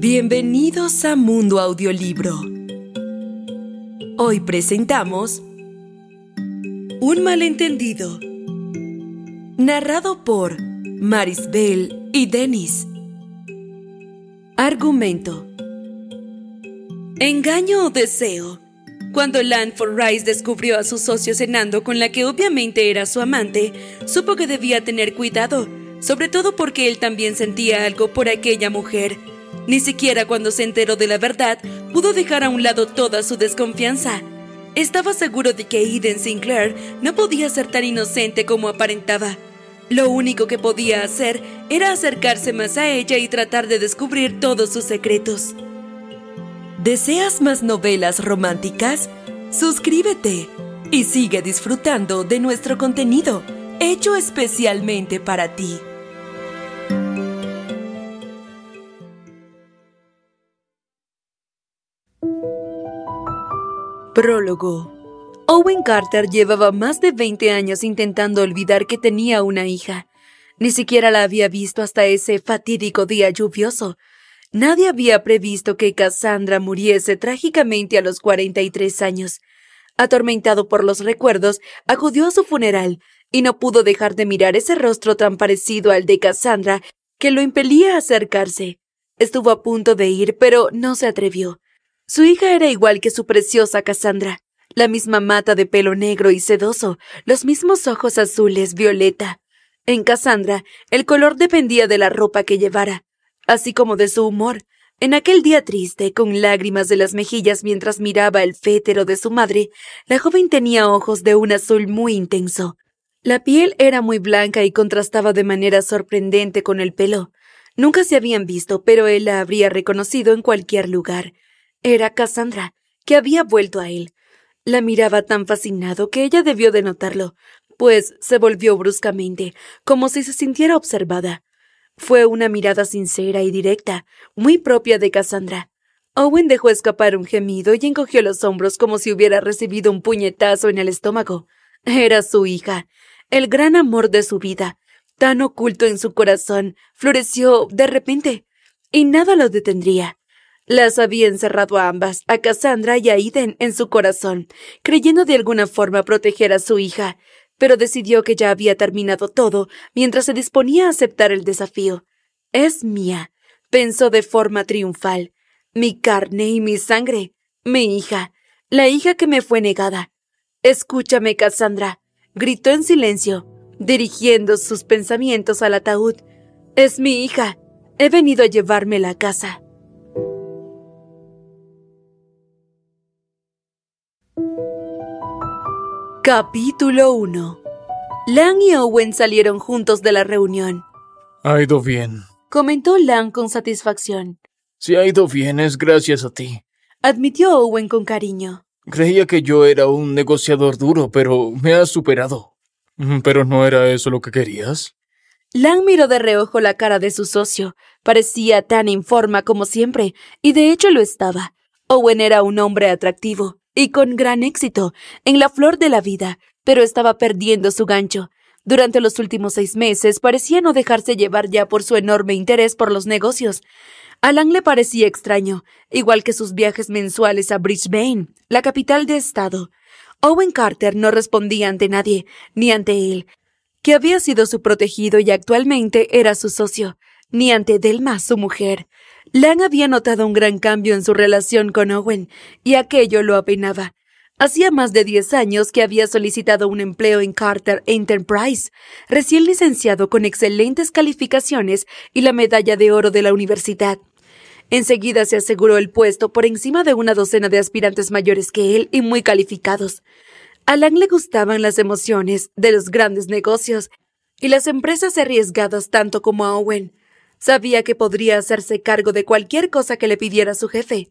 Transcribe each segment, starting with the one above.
Bienvenidos a Mundo Audiolibro. Hoy presentamos Un malentendido. Narrado por Bell y Denis. Argumento. Engaño o deseo. Cuando Lanford Rice descubrió a su socio cenando con la que obviamente era su amante, supo que debía tener cuidado, sobre todo porque él también sentía algo por aquella mujer ni siquiera cuando se enteró de la verdad pudo dejar a un lado toda su desconfianza. Estaba seguro de que Eden Sinclair no podía ser tan inocente como aparentaba. Lo único que podía hacer era acercarse más a ella y tratar de descubrir todos sus secretos. ¿Deseas más novelas románticas? Suscríbete y sigue disfrutando de nuestro contenido, hecho especialmente para ti. Prólogo. Owen Carter llevaba más de 20 años intentando olvidar que tenía una hija. Ni siquiera la había visto hasta ese fatídico día lluvioso. Nadie había previsto que Cassandra muriese trágicamente a los 43 años. Atormentado por los recuerdos, acudió a su funeral y no pudo dejar de mirar ese rostro tan parecido al de Cassandra que lo impelía a acercarse. Estuvo a punto de ir, pero no se atrevió. Su hija era igual que su preciosa Cassandra, la misma mata de pelo negro y sedoso, los mismos ojos azules violeta. En Cassandra, el color dependía de la ropa que llevara, así como de su humor. En aquel día triste, con lágrimas de las mejillas mientras miraba el fétero de su madre, la joven tenía ojos de un azul muy intenso. La piel era muy blanca y contrastaba de manera sorprendente con el pelo. Nunca se habían visto, pero él la habría reconocido en cualquier lugar. Era Cassandra, que había vuelto a él. La miraba tan fascinado que ella debió de notarlo, pues se volvió bruscamente, como si se sintiera observada. Fue una mirada sincera y directa, muy propia de Cassandra. Owen dejó escapar un gemido y encogió los hombros como si hubiera recibido un puñetazo en el estómago. Era su hija, el gran amor de su vida, tan oculto en su corazón, floreció de repente, y nada lo detendría. Las había encerrado a ambas, a Cassandra y a Iden, en su corazón, creyendo de alguna forma proteger a su hija, pero decidió que ya había terminado todo mientras se disponía a aceptar el desafío. Es mía, pensó de forma triunfal. Mi carne y mi sangre, mi hija, la hija que me fue negada. Escúchame, Cassandra, gritó en silencio, dirigiendo sus pensamientos al ataúd. Es mi hija. He venido a llevarme a casa. Capítulo 1 Lang y Owen salieron juntos de la reunión. Ha ido bien, comentó Lang con satisfacción. Si ha ido bien es gracias a ti, admitió Owen con cariño. Creía que yo era un negociador duro, pero me has superado. Mm, ¿Pero no era eso lo que querías? Lang miró de reojo la cara de su socio. Parecía tan informa como siempre, y de hecho lo estaba. Owen era un hombre atractivo, y con gran éxito, en la flor de la vida, pero estaba perdiendo su gancho. Durante los últimos seis meses parecía no dejarse llevar ya por su enorme interés por los negocios. Alan le parecía extraño, igual que sus viajes mensuales a Brisbane, la capital de estado. Owen Carter no respondía ante nadie, ni ante él, que había sido su protegido y actualmente era su socio, ni ante Delma, su mujer. Lang había notado un gran cambio en su relación con Owen, y aquello lo apenaba. Hacía más de diez años que había solicitado un empleo en Carter Enterprise, recién licenciado con excelentes calificaciones y la medalla de oro de la universidad. Enseguida se aseguró el puesto por encima de una docena de aspirantes mayores que él y muy calificados. A Lang le gustaban las emociones de los grandes negocios y las empresas arriesgadas tanto como a Owen. Sabía que podría hacerse cargo de cualquier cosa que le pidiera su jefe.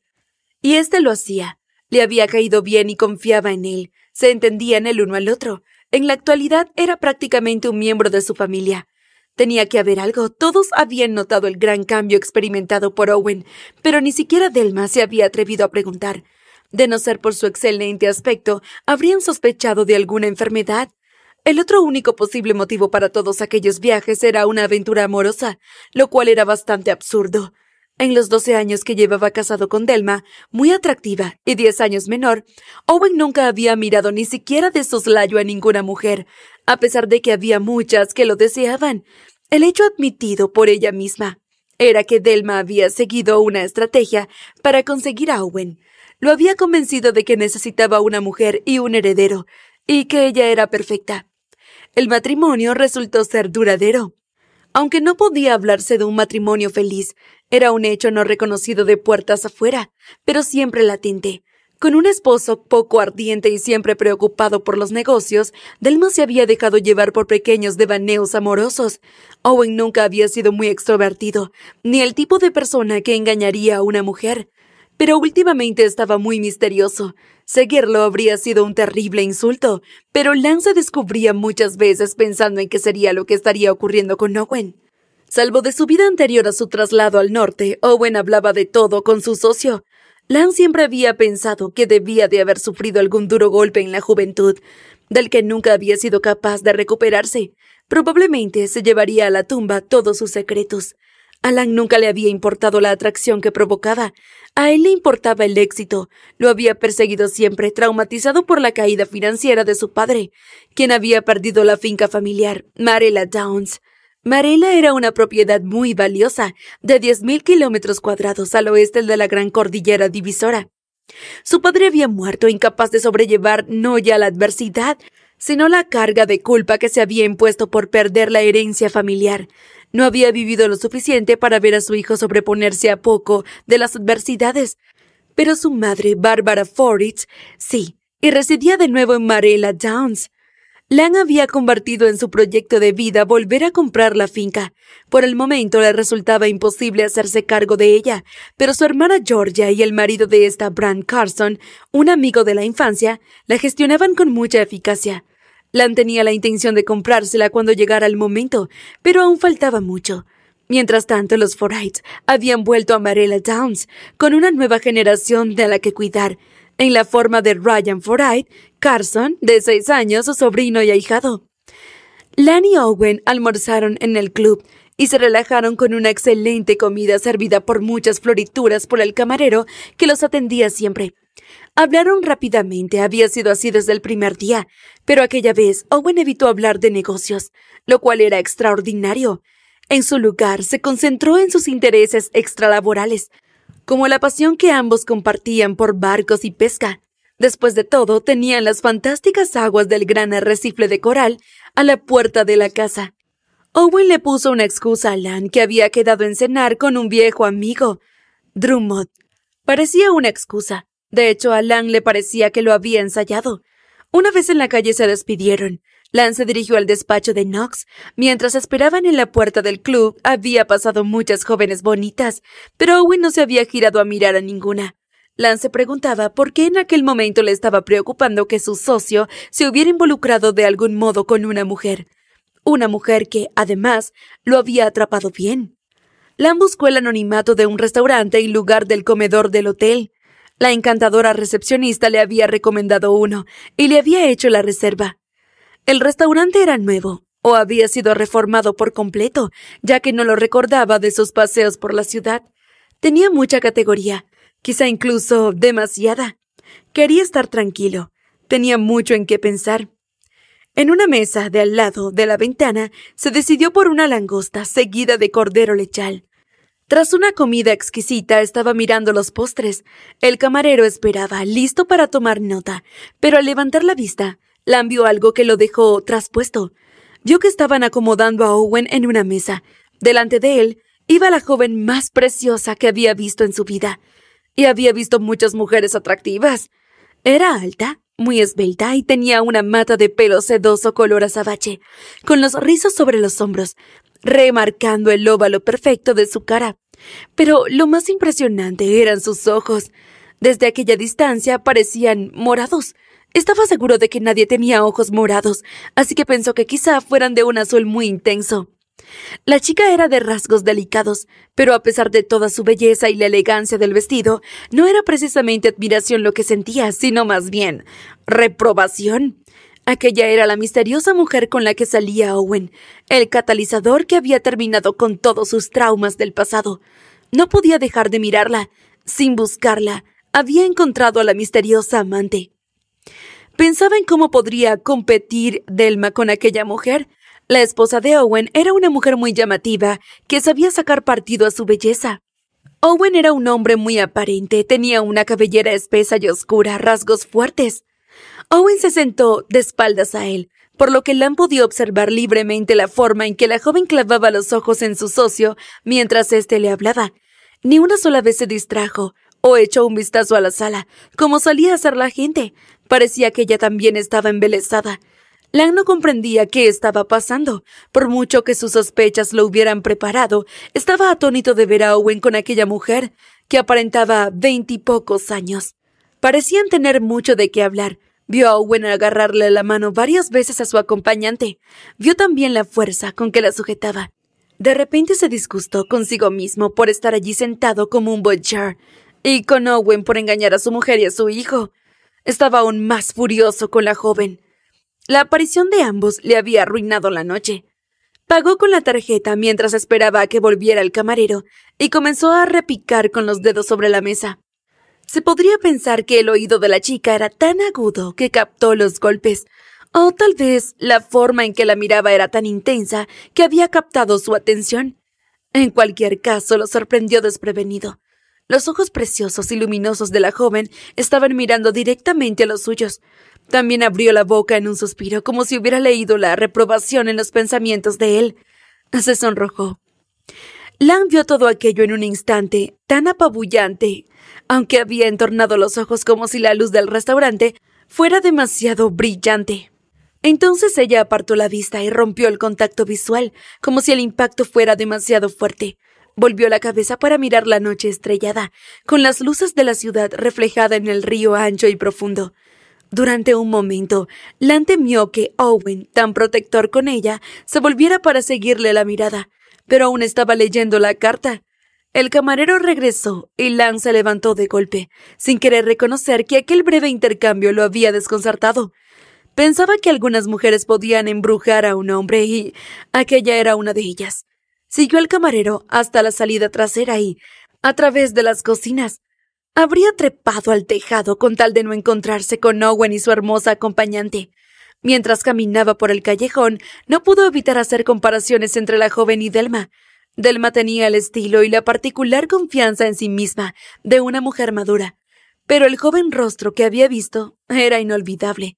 Y éste lo hacía. Le había caído bien y confiaba en él. Se entendían el uno al otro. En la actualidad era prácticamente un miembro de su familia. Tenía que haber algo. Todos habían notado el gran cambio experimentado por Owen, pero ni siquiera Delma se había atrevido a preguntar. De no ser por su excelente aspecto, habrían sospechado de alguna enfermedad, el otro único posible motivo para todos aquellos viajes era una aventura amorosa, lo cual era bastante absurdo. En los doce años que llevaba casado con Delma, muy atractiva y diez años menor, Owen nunca había mirado ni siquiera de soslayo a ninguna mujer, a pesar de que había muchas que lo deseaban. El hecho admitido por ella misma era que Delma había seguido una estrategia para conseguir a Owen. Lo había convencido de que necesitaba una mujer y un heredero, y que ella era perfecta. El matrimonio resultó ser duradero. Aunque no podía hablarse de un matrimonio feliz, era un hecho no reconocido de puertas afuera, pero siempre latente. Con un esposo poco ardiente y siempre preocupado por los negocios, Delma se había dejado llevar por pequeños devaneos amorosos. Owen nunca había sido muy extrovertido, ni el tipo de persona que engañaría a una mujer. Pero últimamente estaba muy misterioso. Seguirlo habría sido un terrible insulto, pero Lan se descubría muchas veces pensando en qué sería lo que estaría ocurriendo con Owen. Salvo de su vida anterior a su traslado al norte, Owen hablaba de todo con su socio. Lan siempre había pensado que debía de haber sufrido algún duro golpe en la juventud, del que nunca había sido capaz de recuperarse. Probablemente se llevaría a la tumba todos sus secretos. Alan nunca le había importado la atracción que provocaba. A él le importaba el éxito. Lo había perseguido siempre, traumatizado por la caída financiera de su padre, quien había perdido la finca familiar, Marela Downs. Marela era una propiedad muy valiosa, de 10.000 kilómetros cuadrados al oeste de la gran cordillera divisora. Su padre había muerto incapaz de sobrellevar no ya la adversidad, sino la carga de culpa que se había impuesto por perder la herencia familiar. No había vivido lo suficiente para ver a su hijo sobreponerse a poco de las adversidades. Pero su madre, Barbara Forrest, sí, y residía de nuevo en Marella Downs. Lang había convertido en su proyecto de vida volver a comprar la finca. Por el momento le resultaba imposible hacerse cargo de ella, pero su hermana Georgia y el marido de esta, Brand Carson, un amigo de la infancia, la gestionaban con mucha eficacia. Lan tenía la intención de comprársela cuando llegara el momento, pero aún faltaba mucho. Mientras tanto, los forright habían vuelto a Marella Downs con una nueva generación de la que cuidar, en la forma de Ryan Forright, Carson, de seis años, su sobrino y ahijado. Lan y Owen almorzaron en el club y se relajaron con una excelente comida servida por muchas florituras por el camarero que los atendía siempre. Hablaron rápidamente, había sido así desde el primer día, pero aquella vez Owen evitó hablar de negocios, lo cual era extraordinario. En su lugar, se concentró en sus intereses extralaborales, como la pasión que ambos compartían por barcos y pesca. Después de todo, tenían las fantásticas aguas del gran arrecife de coral a la puerta de la casa. Owen le puso una excusa a Lan que había quedado en cenar con un viejo amigo, Drummond. Parecía una excusa, de hecho, a Lan le parecía que lo había ensayado. Una vez en la calle se despidieron. Lan se dirigió al despacho de Knox. Mientras esperaban en la puerta del club, había pasado muchas jóvenes bonitas, pero Owen no se había girado a mirar a ninguna. Lan se preguntaba por qué en aquel momento le estaba preocupando que su socio se hubiera involucrado de algún modo con una mujer. Una mujer que, además, lo había atrapado bien. Lan buscó el anonimato de un restaurante en lugar del comedor del hotel. La encantadora recepcionista le había recomendado uno y le había hecho la reserva. El restaurante era nuevo, o había sido reformado por completo, ya que no lo recordaba de sus paseos por la ciudad. Tenía mucha categoría, quizá incluso demasiada. Quería estar tranquilo, tenía mucho en qué pensar. En una mesa de al lado de la ventana se decidió por una langosta seguida de cordero lechal. Tras una comida exquisita estaba mirando los postres. El camarero esperaba, listo para tomar nota, pero al levantar la vista, la vio algo que lo dejó traspuesto. Vio que estaban acomodando a Owen en una mesa. Delante de él iba la joven más preciosa que había visto en su vida. Y había visto muchas mujeres atractivas. Era alta, muy esbelta y tenía una mata de pelo sedoso color azabache, con los rizos sobre los hombros, remarcando el óvalo perfecto de su cara. Pero lo más impresionante eran sus ojos. Desde aquella distancia parecían morados. Estaba seguro de que nadie tenía ojos morados, así que pensó que quizá fueran de un azul muy intenso. La chica era de rasgos delicados, pero a pesar de toda su belleza y la elegancia del vestido, no era precisamente admiración lo que sentía, sino más bien reprobación. Aquella era la misteriosa mujer con la que salía Owen, el catalizador que había terminado con todos sus traumas del pasado. No podía dejar de mirarla. Sin buscarla, había encontrado a la misteriosa amante. Pensaba en cómo podría competir Delma con aquella mujer. La esposa de Owen era una mujer muy llamativa, que sabía sacar partido a su belleza. Owen era un hombre muy aparente, tenía una cabellera espesa y oscura, rasgos fuertes. Owen se sentó de espaldas a él, por lo que Lan podía observar libremente la forma en que la joven clavaba los ojos en su socio mientras éste le hablaba. Ni una sola vez se distrajo o echó un vistazo a la sala, como solía hacer la gente. Parecía que ella también estaba embelesada. Lang no comprendía qué estaba pasando. Por mucho que sus sospechas lo hubieran preparado, estaba atónito de ver a Owen con aquella mujer, que aparentaba veintipocos años. Parecían tener mucho de qué hablar, Vio a Owen agarrarle la mano varias veces a su acompañante. Vio también la fuerza con que la sujetaba. De repente se disgustó consigo mismo por estar allí sentado como un bochar y con Owen por engañar a su mujer y a su hijo. Estaba aún más furioso con la joven. La aparición de ambos le había arruinado la noche. Pagó con la tarjeta mientras esperaba a que volviera el camarero y comenzó a repicar con los dedos sobre la mesa. Se podría pensar que el oído de la chica era tan agudo que captó los golpes, o tal vez la forma en que la miraba era tan intensa que había captado su atención. En cualquier caso, lo sorprendió desprevenido. Los ojos preciosos y luminosos de la joven estaban mirando directamente a los suyos. También abrió la boca en un suspiro, como si hubiera leído la reprobación en los pensamientos de él. Se sonrojó. Lan vio todo aquello en un instante tan apabullante aunque había entornado los ojos como si la luz del restaurante fuera demasiado brillante. Entonces ella apartó la vista y rompió el contacto visual, como si el impacto fuera demasiado fuerte. Volvió la cabeza para mirar la noche estrellada, con las luces de la ciudad reflejada en el río ancho y profundo. Durante un momento, Lan temió que Owen, tan protector con ella, se volviera para seguirle la mirada, pero aún estaba leyendo la carta, el camarero regresó y Lan se levantó de golpe, sin querer reconocer que aquel breve intercambio lo había desconcertado. Pensaba que algunas mujeres podían embrujar a un hombre y aquella era una de ellas. Siguió al camarero hasta la salida trasera y, a través de las cocinas, habría trepado al tejado con tal de no encontrarse con Owen y su hermosa acompañante. Mientras caminaba por el callejón, no pudo evitar hacer comparaciones entre la joven y Delma, Delma tenía el estilo y la particular confianza en sí misma de una mujer madura, pero el joven rostro que había visto era inolvidable.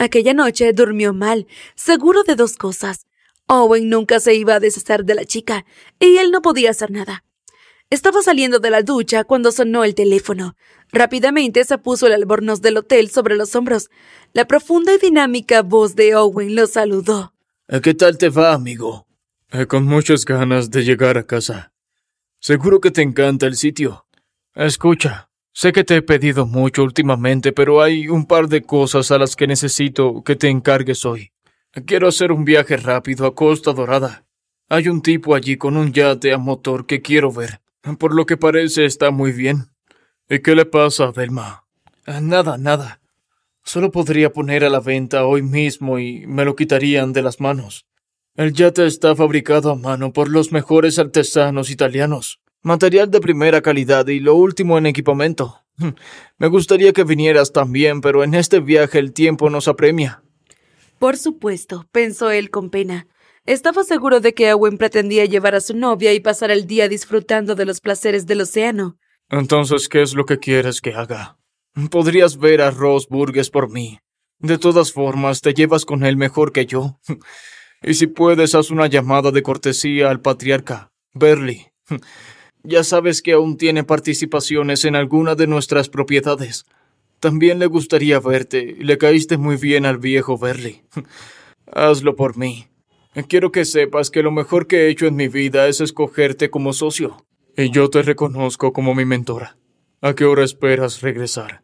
Aquella noche durmió mal, seguro de dos cosas. Owen nunca se iba a deshacer de la chica, y él no podía hacer nada. Estaba saliendo de la ducha cuando sonó el teléfono. Rápidamente se puso el albornoz del hotel sobre los hombros. La profunda y dinámica voz de Owen lo saludó. Eh, ¿Qué tal te va, amigo? Eh, con muchas ganas de llegar a casa. Seguro que te encanta el sitio. Escucha, sé que te he pedido mucho últimamente, pero hay un par de cosas a las que necesito que te encargues hoy. Quiero hacer un viaje rápido a Costa Dorada. Hay un tipo allí con un yate a motor que quiero ver. Por lo que parece está muy bien. ¿Y qué le pasa Velma? Delma? Eh, nada, nada. Solo podría poner a la venta hoy mismo y me lo quitarían de las manos. El yate está fabricado a mano por los mejores artesanos italianos. Material de primera calidad y lo último en equipamiento. Hmm, me gustaría que vinieras también, pero en este viaje el tiempo nos apremia. Por supuesto, pensó él con pena. Estaba seguro de que Owen pretendía llevar a su novia y pasar el día disfrutando de los placeres del océano. Entonces, ¿qué es lo que quieres que haga? Podrías ver a Ross Burgess por mí. De todas formas, te llevas con él mejor que yo. Hmm, y si puedes, haz una llamada de cortesía al patriarca, Berly. Ya sabes que aún tiene participaciones en alguna de nuestras propiedades. También le gustaría verte. Le caíste muy bien al viejo Berly. Hazlo por mí. Quiero que sepas que lo mejor que he hecho en mi vida es escogerte como socio. Y yo te reconozco como mi mentora. ¿A qué hora esperas regresar?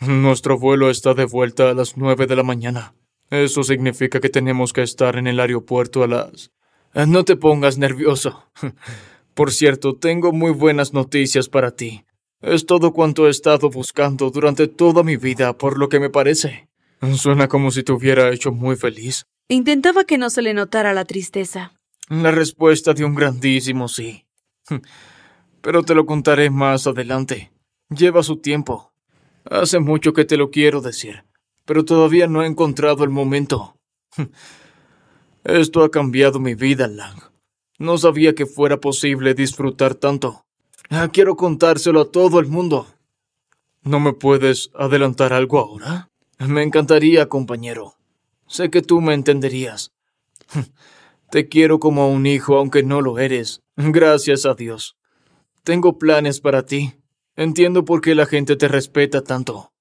Nuestro vuelo está de vuelta a las nueve de la mañana. Eso significa que tenemos que estar en el aeropuerto a las... Eh, no te pongas nervioso. Por cierto, tengo muy buenas noticias para ti. Es todo cuanto he estado buscando durante toda mi vida, por lo que me parece. Suena como si te hubiera hecho muy feliz. Intentaba que no se le notara la tristeza. La respuesta de un grandísimo sí. Pero te lo contaré más adelante. Lleva su tiempo. Hace mucho que te lo quiero decir pero todavía no he encontrado el momento. Esto ha cambiado mi vida, Lang. No sabía que fuera posible disfrutar tanto. Ah, quiero contárselo a todo el mundo. ¿No me puedes adelantar algo ahora? Me encantaría, compañero. Sé que tú me entenderías. Te quiero como a un hijo, aunque no lo eres. Gracias a Dios. Tengo planes para ti. Entiendo por qué la gente te respeta tanto.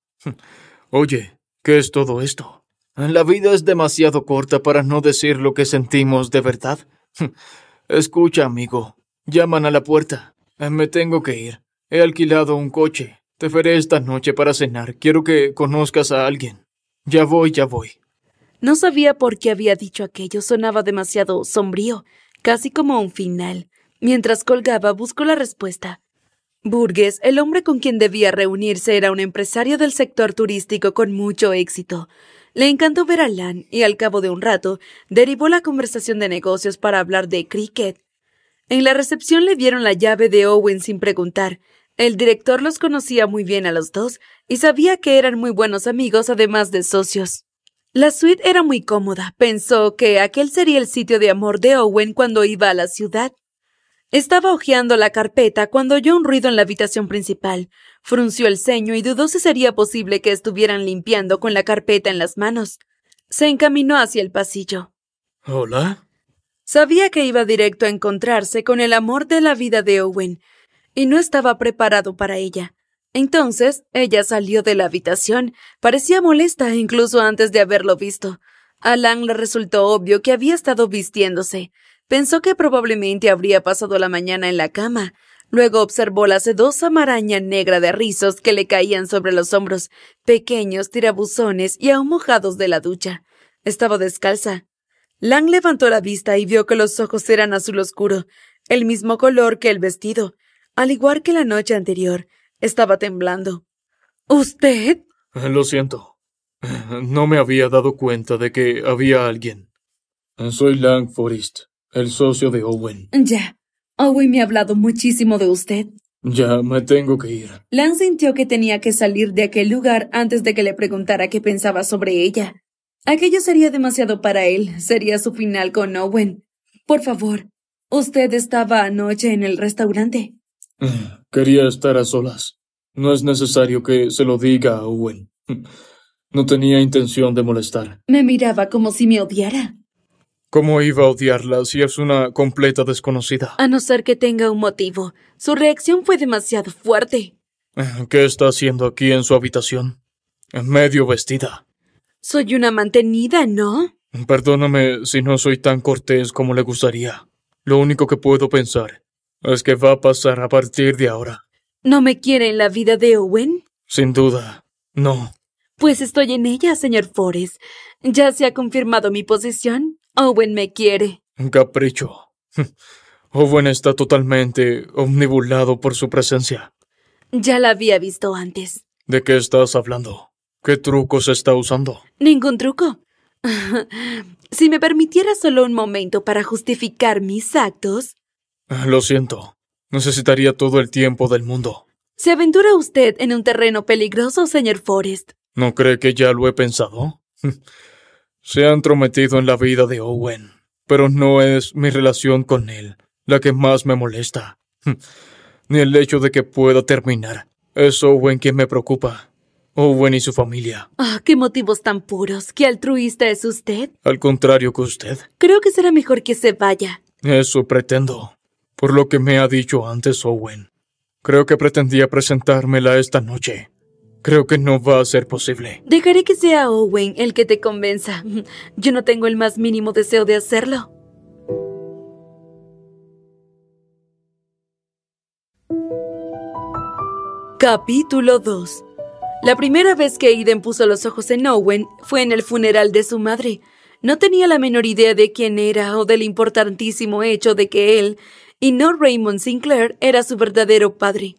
Oye, ¿Qué es todo esto? La vida es demasiado corta para no decir lo que sentimos de verdad. Escucha, amigo. Llaman a la puerta. Eh, me tengo que ir. He alquilado un coche. Te veré esta noche para cenar. Quiero que conozcas a alguien. Ya voy, ya voy. No sabía por qué había dicho aquello. Sonaba demasiado sombrío, casi como un final. Mientras colgaba, buscó la respuesta. Burgess, el hombre con quien debía reunirse, era un empresario del sector turístico con mucho éxito. Le encantó ver a Lan y al cabo de un rato derivó la conversación de negocios para hablar de cricket. En la recepción le dieron la llave de Owen sin preguntar. El director los conocía muy bien a los dos y sabía que eran muy buenos amigos además de socios. La suite era muy cómoda. Pensó que aquel sería el sitio de amor de Owen cuando iba a la ciudad. Estaba hojeando la carpeta cuando oyó un ruido en la habitación principal. Frunció el ceño y dudó si sería posible que estuvieran limpiando con la carpeta en las manos. Se encaminó hacia el pasillo. ¿Hola? Sabía que iba directo a encontrarse con el amor de la vida de Owen, y no estaba preparado para ella. Entonces, ella salió de la habitación. Parecía molesta incluso antes de haberlo visto. A Lang le resultó obvio que había estado vistiéndose. Pensó que probablemente habría pasado la mañana en la cama. Luego observó la sedosa maraña negra de rizos que le caían sobre los hombros, pequeños tirabuzones y aún mojados de la ducha. Estaba descalza. Lang levantó la vista y vio que los ojos eran azul oscuro, el mismo color que el vestido. Al igual que la noche anterior, estaba temblando. ¿Usted? Lo siento. No me había dado cuenta de que había alguien. Soy Lang Forrest el socio de Owen. Ya. Owen me ha hablado muchísimo de usted. Ya me tengo que ir. Lan sintió que tenía que salir de aquel lugar antes de que le preguntara qué pensaba sobre ella. Aquello sería demasiado para él, sería su final con Owen. Por favor, usted estaba anoche en el restaurante. Quería estar a solas. No es necesario que se lo diga a Owen. No tenía intención de molestar. Me miraba como si me odiara. ¿Cómo iba a odiarla si es una completa desconocida? A no ser que tenga un motivo. Su reacción fue demasiado fuerte. Eh, ¿Qué está haciendo aquí en su habitación? Medio vestida. Soy una mantenida, ¿no? Perdóname si no soy tan cortés como le gustaría. Lo único que puedo pensar es que va a pasar a partir de ahora. ¿No me quiere en la vida de Owen? Sin duda, no. Pues estoy en ella, señor Forrest. Ya se ha confirmado mi posición. Owen me quiere. Capricho. Owen está totalmente omnibulado por su presencia. Ya la había visto antes. ¿De qué estás hablando? ¿Qué truco se está usando? Ningún truco. si me permitiera solo un momento para justificar mis actos. Lo siento. Necesitaría todo el tiempo del mundo. ¿Se aventura usted en un terreno peligroso, señor Forrest? ¿No cree que ya lo he pensado? Se ha entrometido en la vida de Owen, pero no es mi relación con él la que más me molesta, ni el hecho de que pueda terminar. Es Owen quien me preocupa. Owen y su familia. Ah, qué motivos tan puros. ¿Qué altruista es usted? Al contrario que usted. Creo que será mejor que se vaya. Eso pretendo. Por lo que me ha dicho antes Owen. Creo que pretendía presentármela esta noche. Creo que no va a ser posible. Dejaré que sea Owen el que te convenza. Yo no tengo el más mínimo deseo de hacerlo. Capítulo 2 La primera vez que Aiden puso los ojos en Owen fue en el funeral de su madre. No tenía la menor idea de quién era o del importantísimo hecho de que él, y no Raymond Sinclair, era su verdadero padre.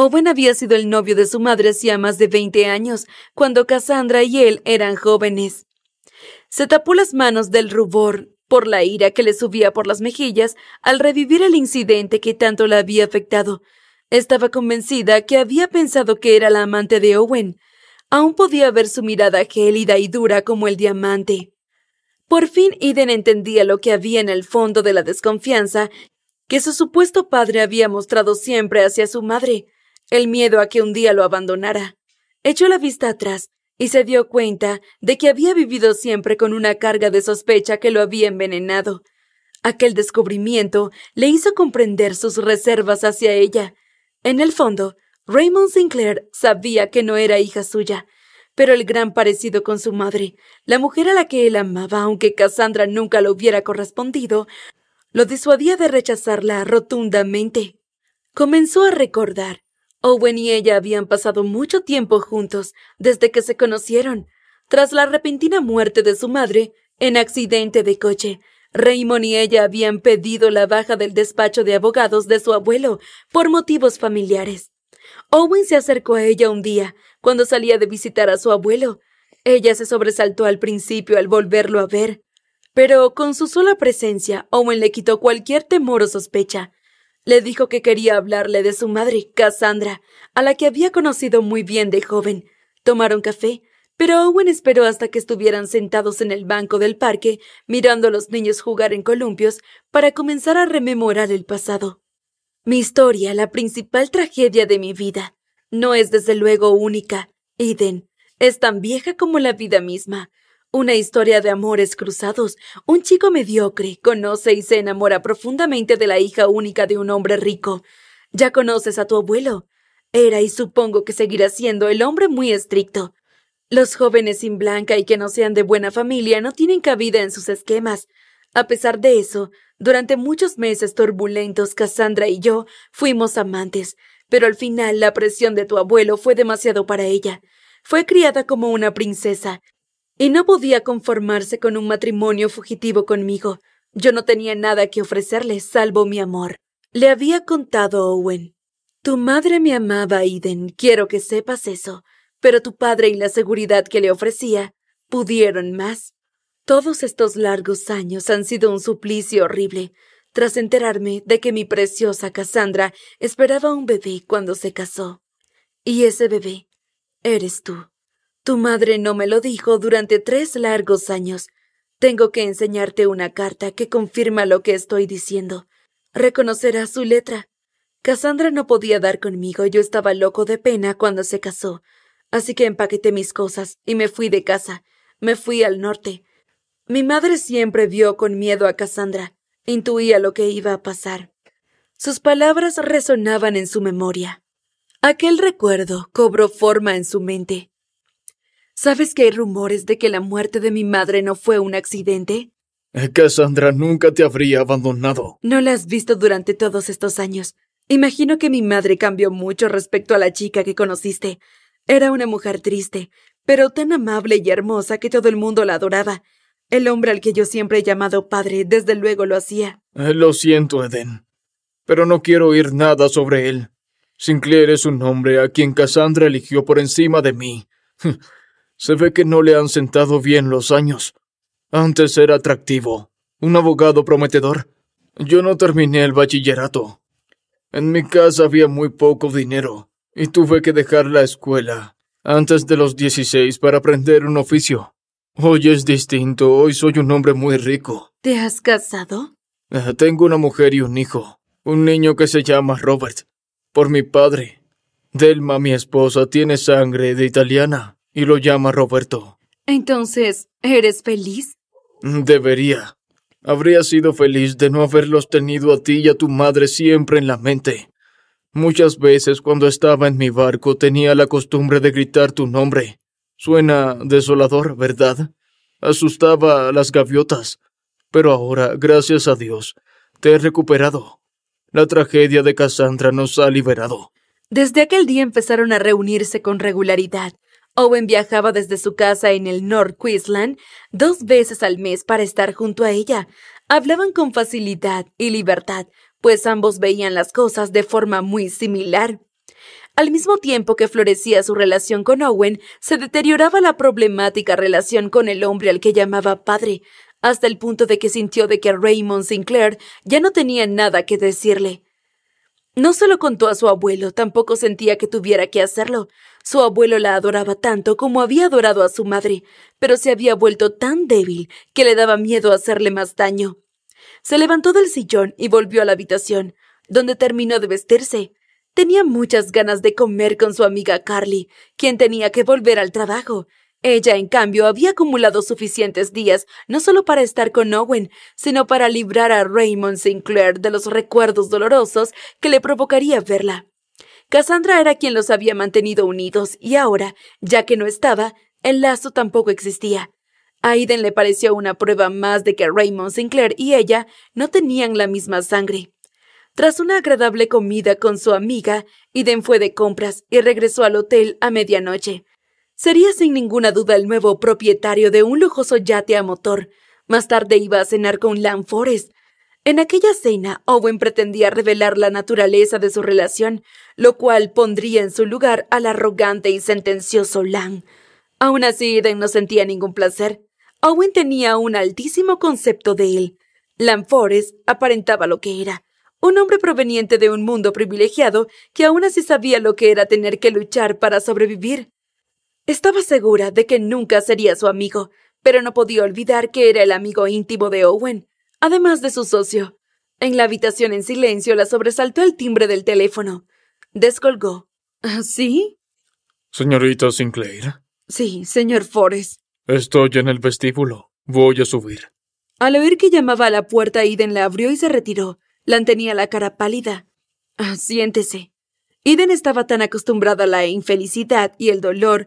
Owen había sido el novio de su madre hacía más de 20 años, cuando Cassandra y él eran jóvenes. Se tapó las manos del rubor, por la ira que le subía por las mejillas al revivir el incidente que tanto la había afectado. Estaba convencida que había pensado que era la amante de Owen. Aún podía ver su mirada gélida y dura como el diamante. Por fin Iden entendía lo que había en el fondo de la desconfianza que su supuesto padre había mostrado siempre hacia su madre. El miedo a que un día lo abandonara. Echó la vista atrás y se dio cuenta de que había vivido siempre con una carga de sospecha que lo había envenenado. Aquel descubrimiento le hizo comprender sus reservas hacia ella. En el fondo, Raymond Sinclair sabía que no era hija suya, pero el gran parecido con su madre, la mujer a la que él amaba, aunque Cassandra nunca lo hubiera correspondido, lo disuadía de rechazarla rotundamente. Comenzó a recordar Owen y ella habían pasado mucho tiempo juntos desde que se conocieron. Tras la repentina muerte de su madre, en accidente de coche, Raymond y ella habían pedido la baja del despacho de abogados de su abuelo por motivos familiares. Owen se acercó a ella un día, cuando salía de visitar a su abuelo. Ella se sobresaltó al principio al volverlo a ver, pero con su sola presencia Owen le quitó cualquier temor o sospecha. Le dijo que quería hablarle de su madre, Cassandra, a la que había conocido muy bien de joven. Tomaron café, pero Owen esperó hasta que estuvieran sentados en el banco del parque, mirando a los niños jugar en columpios, para comenzar a rememorar el pasado. Mi historia, la principal tragedia de mi vida, no es desde luego única, Eden. Es tan vieja como la vida misma. Una historia de amores cruzados. Un chico mediocre conoce y se enamora profundamente de la hija única de un hombre rico. Ya conoces a tu abuelo. Era y supongo que seguirá siendo el hombre muy estricto. Los jóvenes sin blanca y que no sean de buena familia no tienen cabida en sus esquemas. A pesar de eso, durante muchos meses turbulentos, Cassandra y yo fuimos amantes, pero al final la presión de tu abuelo fue demasiado para ella. Fue criada como una princesa, y no podía conformarse con un matrimonio fugitivo conmigo. Yo no tenía nada que ofrecerle salvo mi amor. Le había contado Owen. Tu madre me amaba, Eden, quiero que sepas eso, pero tu padre y la seguridad que le ofrecía pudieron más. Todos estos largos años han sido un suplicio horrible. Tras enterarme de que mi preciosa Cassandra esperaba un bebé cuando se casó. Y ese bebé eres tú. Tu madre no me lo dijo durante tres largos años. Tengo que enseñarte una carta que confirma lo que estoy diciendo. Reconocerás su letra. Cassandra no podía dar conmigo, yo estaba loco de pena cuando se casó. Así que empaqueté mis cosas y me fui de casa. Me fui al norte. Mi madre siempre vio con miedo a Cassandra. Intuía lo que iba a pasar. Sus palabras resonaban en su memoria. Aquel recuerdo cobró forma en su mente. ¿Sabes que hay rumores de que la muerte de mi madre no fue un accidente? Cassandra nunca te habría abandonado. No la has visto durante todos estos años. Imagino que mi madre cambió mucho respecto a la chica que conociste. Era una mujer triste, pero tan amable y hermosa que todo el mundo la adoraba. El hombre al que yo siempre he llamado padre, desde luego lo hacía. Eh, lo siento, Eden, pero no quiero oír nada sobre él. Sinclair es un hombre a quien Cassandra eligió por encima de mí. Se ve que no le han sentado bien los años. Antes era atractivo, un abogado prometedor. Yo no terminé el bachillerato. En mi casa había muy poco dinero y tuve que dejar la escuela antes de los 16 para aprender un oficio. Hoy es distinto, hoy soy un hombre muy rico. ¿Te has casado? Ah, tengo una mujer y un hijo, un niño que se llama Robert, por mi padre. Delma, mi esposa, tiene sangre de italiana y lo llama Roberto. Entonces, ¿eres feliz? Debería. Habría sido feliz de no haberlos tenido a ti y a tu madre siempre en la mente. Muchas veces cuando estaba en mi barco tenía la costumbre de gritar tu nombre. Suena desolador, ¿verdad? Asustaba a las gaviotas. Pero ahora, gracias a Dios, te he recuperado. La tragedia de Cassandra nos ha liberado. Desde aquel día empezaron a reunirse con regularidad Owen viajaba desde su casa en el North Queensland dos veces al mes para estar junto a ella. Hablaban con facilidad y libertad, pues ambos veían las cosas de forma muy similar. Al mismo tiempo que florecía su relación con Owen, se deterioraba la problemática relación con el hombre al que llamaba padre, hasta el punto de que sintió de que Raymond Sinclair ya no tenía nada que decirle. No solo contó a su abuelo, tampoco sentía que tuviera que hacerlo. Su abuelo la adoraba tanto como había adorado a su madre, pero se había vuelto tan débil que le daba miedo hacerle más daño. Se levantó del sillón y volvió a la habitación, donde terminó de vestirse. Tenía muchas ganas de comer con su amiga Carly, quien tenía que volver al trabajo. Ella, en cambio, había acumulado suficientes días no solo para estar con Owen, sino para librar a Raymond Sinclair de los recuerdos dolorosos que le provocaría verla. Cassandra era quien los había mantenido unidos y ahora, ya que no estaba, el lazo tampoco existía. A Aiden le pareció una prueba más de que Raymond Sinclair y ella no tenían la misma sangre. Tras una agradable comida con su amiga, Iden fue de compras y regresó al hotel a medianoche. Sería sin ninguna duda el nuevo propietario de un lujoso yate a motor. Más tarde iba a cenar con Lan Forrest, en aquella cena, Owen pretendía revelar la naturaleza de su relación, lo cual pondría en su lugar al arrogante y sentencioso Lang. Aún así, Eden no sentía ningún placer. Owen tenía un altísimo concepto de él. Forrest aparentaba lo que era, un hombre proveniente de un mundo privilegiado que aún así sabía lo que era tener que luchar para sobrevivir. Estaba segura de que nunca sería su amigo, pero no podía olvidar que era el amigo íntimo de Owen además de su socio. En la habitación en silencio la sobresaltó el timbre del teléfono. Descolgó. Ah, ¿Sí? Señorita Sinclair. Sí, señor Forrest. Estoy en el vestíbulo. Voy a subir. Al oír que llamaba a la puerta, Iden la abrió y se retiró. La tenía la cara pálida. Ah, siéntese. Iden estaba tan acostumbrada a la infelicidad y el dolor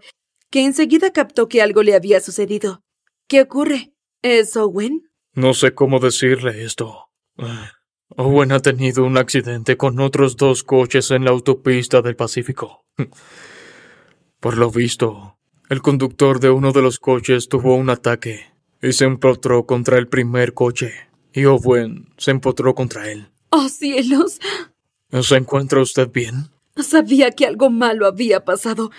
que enseguida captó que algo le había sucedido. ¿Qué ocurre? ¿Es Owen? No sé cómo decirle esto. Ah, Owen ha tenido un accidente con otros dos coches en la autopista del Pacífico. Por lo visto, el conductor de uno de los coches tuvo un ataque y se empotró contra el primer coche. Y Owen se empotró contra él. ¡Oh cielos! ¿Se encuentra usted bien? Sabía que algo malo había pasado.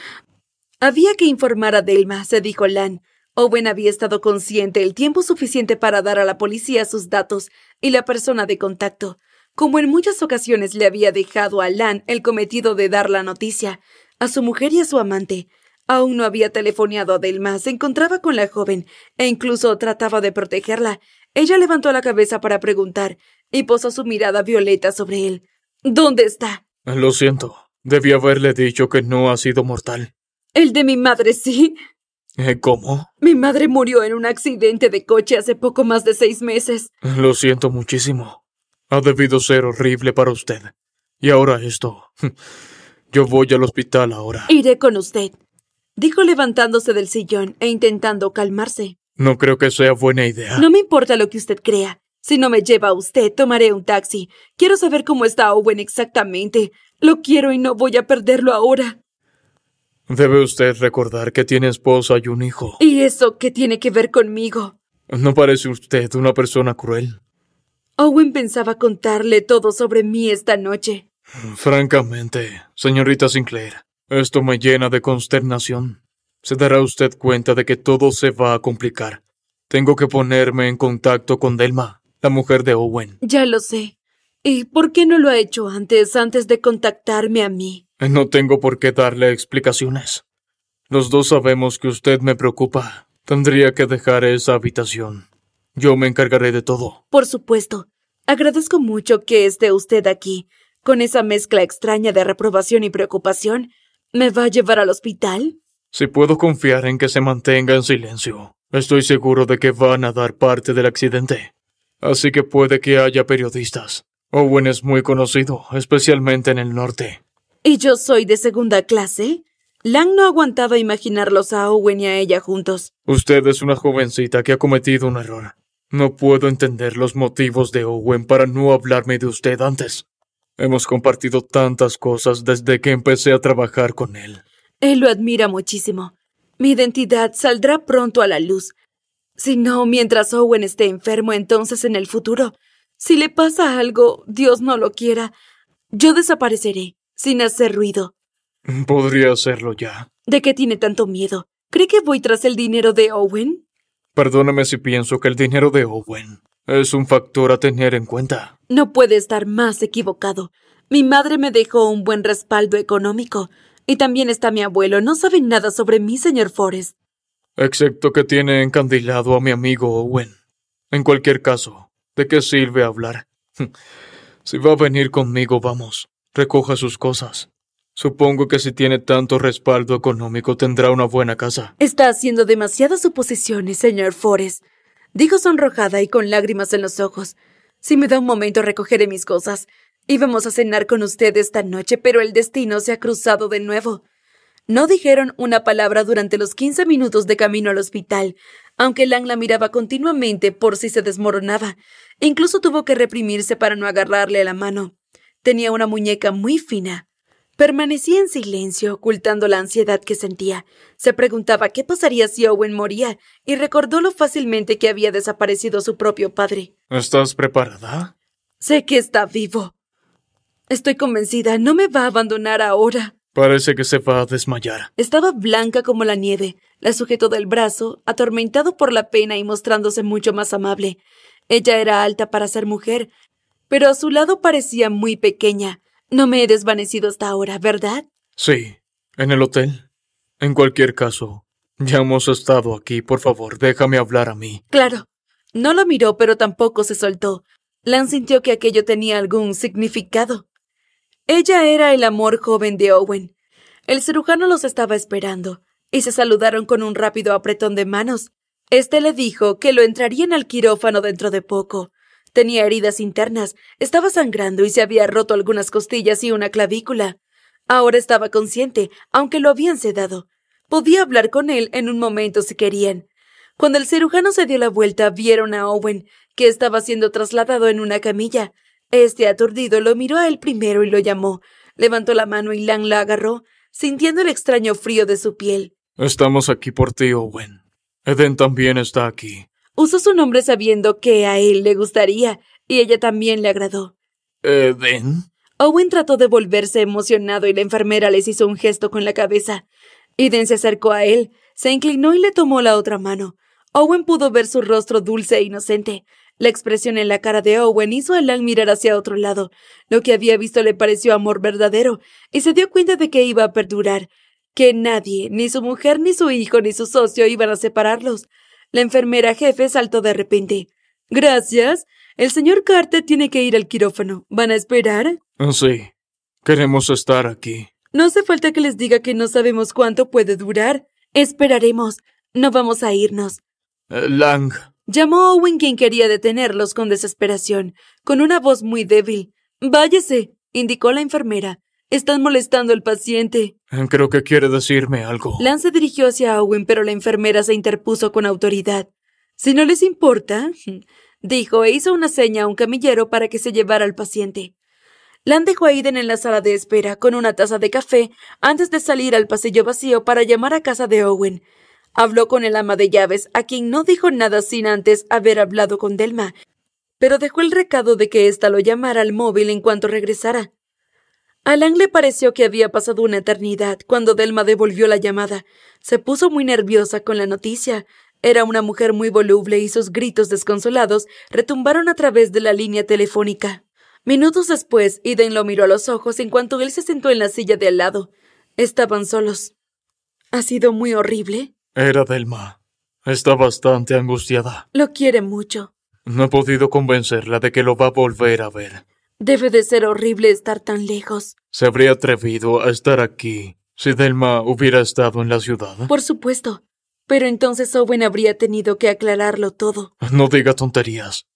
Había que informar a Delma, se dijo Lan. Owen había estado consciente el tiempo suficiente para dar a la policía sus datos y la persona de contacto, como en muchas ocasiones le había dejado a Lan el cometido de dar la noticia, a su mujer y a su amante. Aún no había telefoneado a Delma, se encontraba con la joven e incluso trataba de protegerla. Ella levantó la cabeza para preguntar y posó su mirada violeta sobre él. ¿Dónde está? Lo siento, debí haberle dicho que no ha sido mortal. El de mi madre, sí. ¿Eh, ¿Cómo? Mi madre murió en un accidente de coche hace poco más de seis meses. Lo siento muchísimo. Ha debido ser horrible para usted. Y ahora esto. Yo voy al hospital ahora. Iré con usted, dijo levantándose del sillón e intentando calmarse. No creo que sea buena idea. No me importa lo que usted crea. Si no me lleva a usted, tomaré un taxi. Quiero saber cómo está Owen exactamente. Lo quiero y no voy a perderlo ahora. Debe usted recordar que tiene esposa y un hijo. ¿Y eso qué tiene que ver conmigo? ¿No parece usted una persona cruel? Owen pensaba contarle todo sobre mí esta noche. Francamente, señorita Sinclair, esto me llena de consternación. Se dará usted cuenta de que todo se va a complicar. Tengo que ponerme en contacto con Delma, la mujer de Owen. Ya lo sé. ¿Y por qué no lo ha hecho antes, antes de contactarme a mí? No tengo por qué darle explicaciones. Los dos sabemos que usted me preocupa. Tendría que dejar esa habitación. Yo me encargaré de todo. Por supuesto. Agradezco mucho que esté usted aquí. Con esa mezcla extraña de reprobación y preocupación, ¿me va a llevar al hospital? Si puedo confiar en que se mantenga en silencio, estoy seguro de que van a dar parte del accidente. Así que puede que haya periodistas. Owen es muy conocido, especialmente en el norte. ¿Y yo soy de segunda clase? Lang no aguantaba imaginarlos a Owen y a ella juntos. Usted es una jovencita que ha cometido un error. No puedo entender los motivos de Owen para no hablarme de usted antes. Hemos compartido tantas cosas desde que empecé a trabajar con él. Él lo admira muchísimo. Mi identidad saldrá pronto a la luz. Si no, mientras Owen esté enfermo, entonces en el futuro. Si le pasa algo, Dios no lo quiera, yo desapareceré sin hacer ruido. Podría hacerlo ya. ¿De qué tiene tanto miedo? ¿Cree que voy tras el dinero de Owen? Perdóname si pienso que el dinero de Owen es un factor a tener en cuenta. No puede estar más equivocado. Mi madre me dejó un buen respaldo económico. Y también está mi abuelo. No sabe nada sobre mí, señor Forrest. Excepto que tiene encandilado a mi amigo Owen. En cualquier caso, ¿de qué sirve hablar? si va a venir conmigo, vamos recoja sus cosas. Supongo que si tiene tanto respaldo económico tendrá una buena casa. Está haciendo demasiadas suposiciones, señor Forrest. Dijo sonrojada y con lágrimas en los ojos. Si me da un momento recogeré mis cosas. Íbamos a cenar con usted esta noche, pero el destino se ha cruzado de nuevo. No dijeron una palabra durante los quince minutos de camino al hospital, aunque Lang la miraba continuamente por si se desmoronaba. Incluso tuvo que reprimirse para no agarrarle la mano. Tenía una muñeca muy fina. Permanecía en silencio, ocultando la ansiedad que sentía. Se preguntaba qué pasaría si Owen moría y recordó lo fácilmente que había desaparecido su propio padre. ¿Estás preparada? Sé que está vivo. Estoy convencida, no me va a abandonar ahora. Parece que se va a desmayar. Estaba blanca como la nieve. La sujetó del brazo, atormentado por la pena y mostrándose mucho más amable. Ella era alta para ser mujer, pero a su lado parecía muy pequeña. No me he desvanecido hasta ahora, ¿verdad? Sí, en el hotel. En cualquier caso, ya hemos estado aquí, por favor, déjame hablar a mí. Claro. No lo miró, pero tampoco se soltó. Lan sintió que aquello tenía algún significado. Ella era el amor joven de Owen. El cirujano los estaba esperando, y se saludaron con un rápido apretón de manos. Este le dijo que lo entrarían al quirófano dentro de poco, Tenía heridas internas, estaba sangrando y se había roto algunas costillas y una clavícula. Ahora estaba consciente, aunque lo habían sedado. Podía hablar con él en un momento si querían. Cuando el cirujano se dio la vuelta, vieron a Owen, que estaba siendo trasladado en una camilla. Este aturdido lo miró a él primero y lo llamó. Levantó la mano y Lang la agarró, sintiendo el extraño frío de su piel. Estamos aquí por ti, Owen. Eden también está aquí. Usó su nombre sabiendo que a él le gustaría, y ella también le agradó. ¿Eden? Eh, Owen trató de volverse emocionado y la enfermera les hizo un gesto con la cabeza. Eden se acercó a él, se inclinó y le tomó la otra mano. Owen pudo ver su rostro dulce e inocente. La expresión en la cara de Owen hizo a Lang mirar hacia otro lado. Lo que había visto le pareció amor verdadero, y se dio cuenta de que iba a perdurar, que nadie, ni su mujer, ni su hijo, ni su socio iban a separarlos. La enfermera jefe saltó de repente. Gracias. El señor Carter tiene que ir al quirófano. ¿Van a esperar? Ah, sí. Queremos estar aquí. No hace falta que les diga que no sabemos cuánto puede durar. Esperaremos. No vamos a irnos. Eh, Lang. Llamó Owen quien quería detenerlos con desesperación, con una voz muy débil. Váyese, indicó la enfermera. Están molestando al paciente. Creo que quiere decirme algo. Lan se dirigió hacia Owen, pero la enfermera se interpuso con autoridad. Si no les importa, dijo e hizo una seña a un camillero para que se llevara al paciente. Lan dejó a Aiden en la sala de espera con una taza de café antes de salir al pasillo vacío para llamar a casa de Owen. Habló con el ama de llaves, a quien no dijo nada sin antes haber hablado con Delma, pero dejó el recado de que ésta lo llamara al móvil en cuanto regresara. Alan le pareció que había pasado una eternidad cuando Delma devolvió la llamada. Se puso muy nerviosa con la noticia. Era una mujer muy voluble y sus gritos desconsolados retumbaron a través de la línea telefónica. Minutos después, Iden lo miró a los ojos en cuanto él se sentó en la silla de al lado. Estaban solos. ¿Ha sido muy horrible? Era Delma. Está bastante angustiada. Lo quiere mucho. No he podido convencerla de que lo va a volver a ver. Debe de ser horrible estar tan lejos. Se habría atrevido a estar aquí si Delma hubiera estado en la ciudad. Por supuesto. Pero entonces Owen habría tenido que aclararlo todo. No diga tonterías.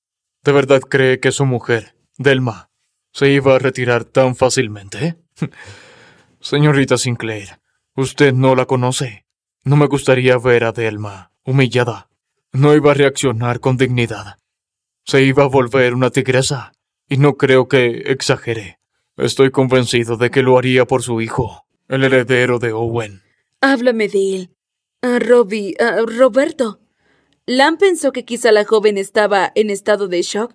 ¿De verdad cree que su mujer, Delma, se iba a retirar tan fácilmente? Señorita Sinclair, usted no la conoce. No me gustaría ver a Delma humillada. No iba a reaccionar con dignidad. Se iba a volver una tigresa y no creo que exagere. Estoy convencido de que lo haría por su hijo, el heredero de Owen. Háblame de él. A Robbie, Roberto. Lam pensó que quizá la joven estaba en estado de shock.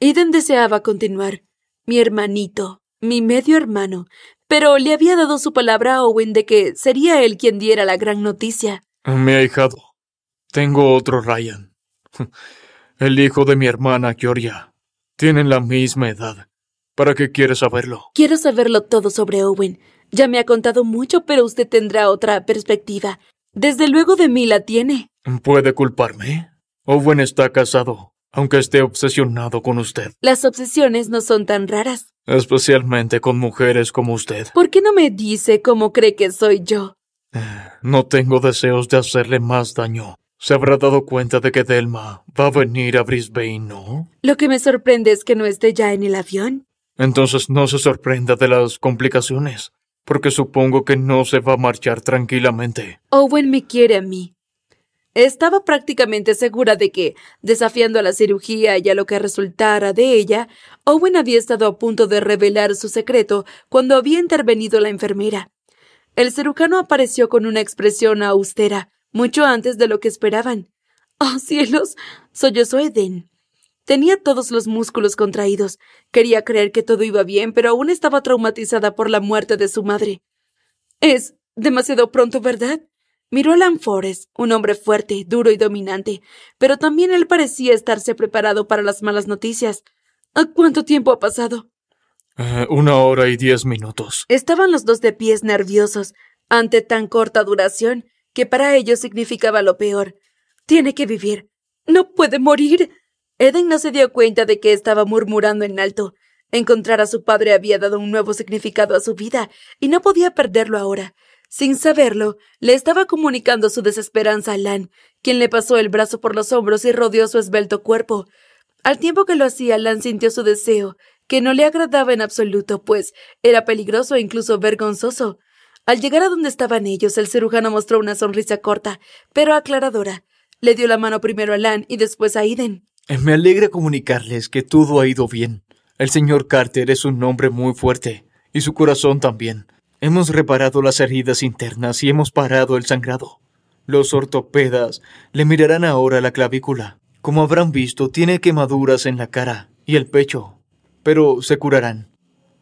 Eden deseaba continuar. Mi hermanito, mi medio hermano, pero le había dado su palabra a Owen de que sería él quien diera la gran noticia. Me ha hijado. Tengo otro Ryan. El hijo de mi hermana Georgia. Tienen la misma edad. ¿Para qué quieres saberlo? Quiero saberlo todo sobre Owen. Ya me ha contado mucho, pero usted tendrá otra perspectiva. Desde luego de mí la tiene. ¿Puede culparme? Owen está casado, aunque esté obsesionado con usted. Las obsesiones no son tan raras. Especialmente con mujeres como usted. ¿Por qué no me dice cómo cree que soy yo? Eh, no tengo deseos de hacerle más daño. Se habrá dado cuenta de que Delma va a venir a Brisbane, ¿no? Lo que me sorprende es que no esté ya en el avión. Entonces no se sorprenda de las complicaciones, porque supongo que no se va a marchar tranquilamente. Owen me quiere a mí. Estaba prácticamente segura de que, desafiando a la cirugía y a lo que resultara de ella, Owen había estado a punto de revelar su secreto cuando había intervenido la enfermera. El cirujano apareció con una expresión austera, mucho antes de lo que esperaban. ¡Oh, cielos! sollozó Eden. Tenía todos los músculos contraídos. Quería creer que todo iba bien, pero aún estaba traumatizada por la muerte de su madre. Es demasiado pronto, ¿verdad? Miró a Lanfores, un hombre fuerte, duro y dominante, pero también él parecía estarse preparado para las malas noticias. ¿A cuánto tiempo ha pasado? Eh, una hora y diez minutos. Estaban los dos de pies nerviosos ante tan corta duración que para ellos significaba lo peor. Tiene que vivir. No puede morir. Eden no se dio cuenta de que estaba murmurando en alto. Encontrar a su padre había dado un nuevo significado a su vida, y no podía perderlo ahora. Sin saberlo, le estaba comunicando su desesperanza a Lan, quien le pasó el brazo por los hombros y rodeó su esbelto cuerpo. Al tiempo que lo hacía, Lan sintió su deseo, que no le agradaba en absoluto, pues era peligroso e incluso vergonzoso. Al llegar a donde estaban ellos, el cirujano mostró una sonrisa corta, pero aclaradora. Le dio la mano primero a Lan y después a Iden. Eh, me alegra comunicarles que todo ha ido bien. El señor Carter es un hombre muy fuerte, y su corazón también. Hemos reparado las heridas internas y hemos parado el sangrado. Los ortopedas le mirarán ahora la clavícula. Como habrán visto, tiene quemaduras en la cara y el pecho, pero se curarán.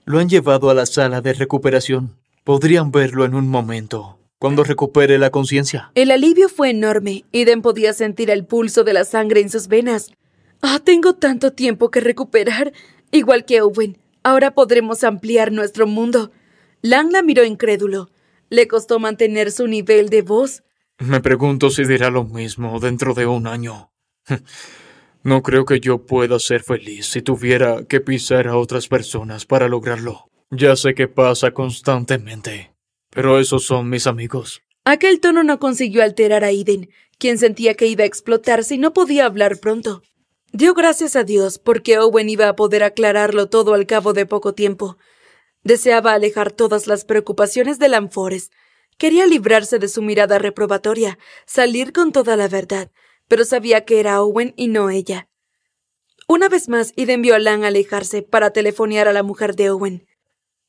Lo han llevado a la sala de recuperación. Podrían verlo en un momento, cuando recupere la conciencia. El alivio fue enorme. Eden podía sentir el pulso de la sangre en sus venas. Ah, tengo tanto tiempo que recuperar. Igual que Owen, ahora podremos ampliar nuestro mundo. Lang la miró incrédulo. Le costó mantener su nivel de voz. Me pregunto si dirá lo mismo dentro de un año. No creo que yo pueda ser feliz si tuviera que pisar a otras personas para lograrlo. Ya sé que pasa constantemente, pero esos son mis amigos. Aquel tono no consiguió alterar a Iden, quien sentía que iba a explotarse y no podía hablar pronto. Dio gracias a Dios porque Owen iba a poder aclararlo todo al cabo de poco tiempo. Deseaba alejar todas las preocupaciones de Lanfores. Quería librarse de su mirada reprobatoria, salir con toda la verdad, pero sabía que era Owen y no ella. Una vez más, Eden vio a Lan alejarse para telefonear a la mujer de Owen.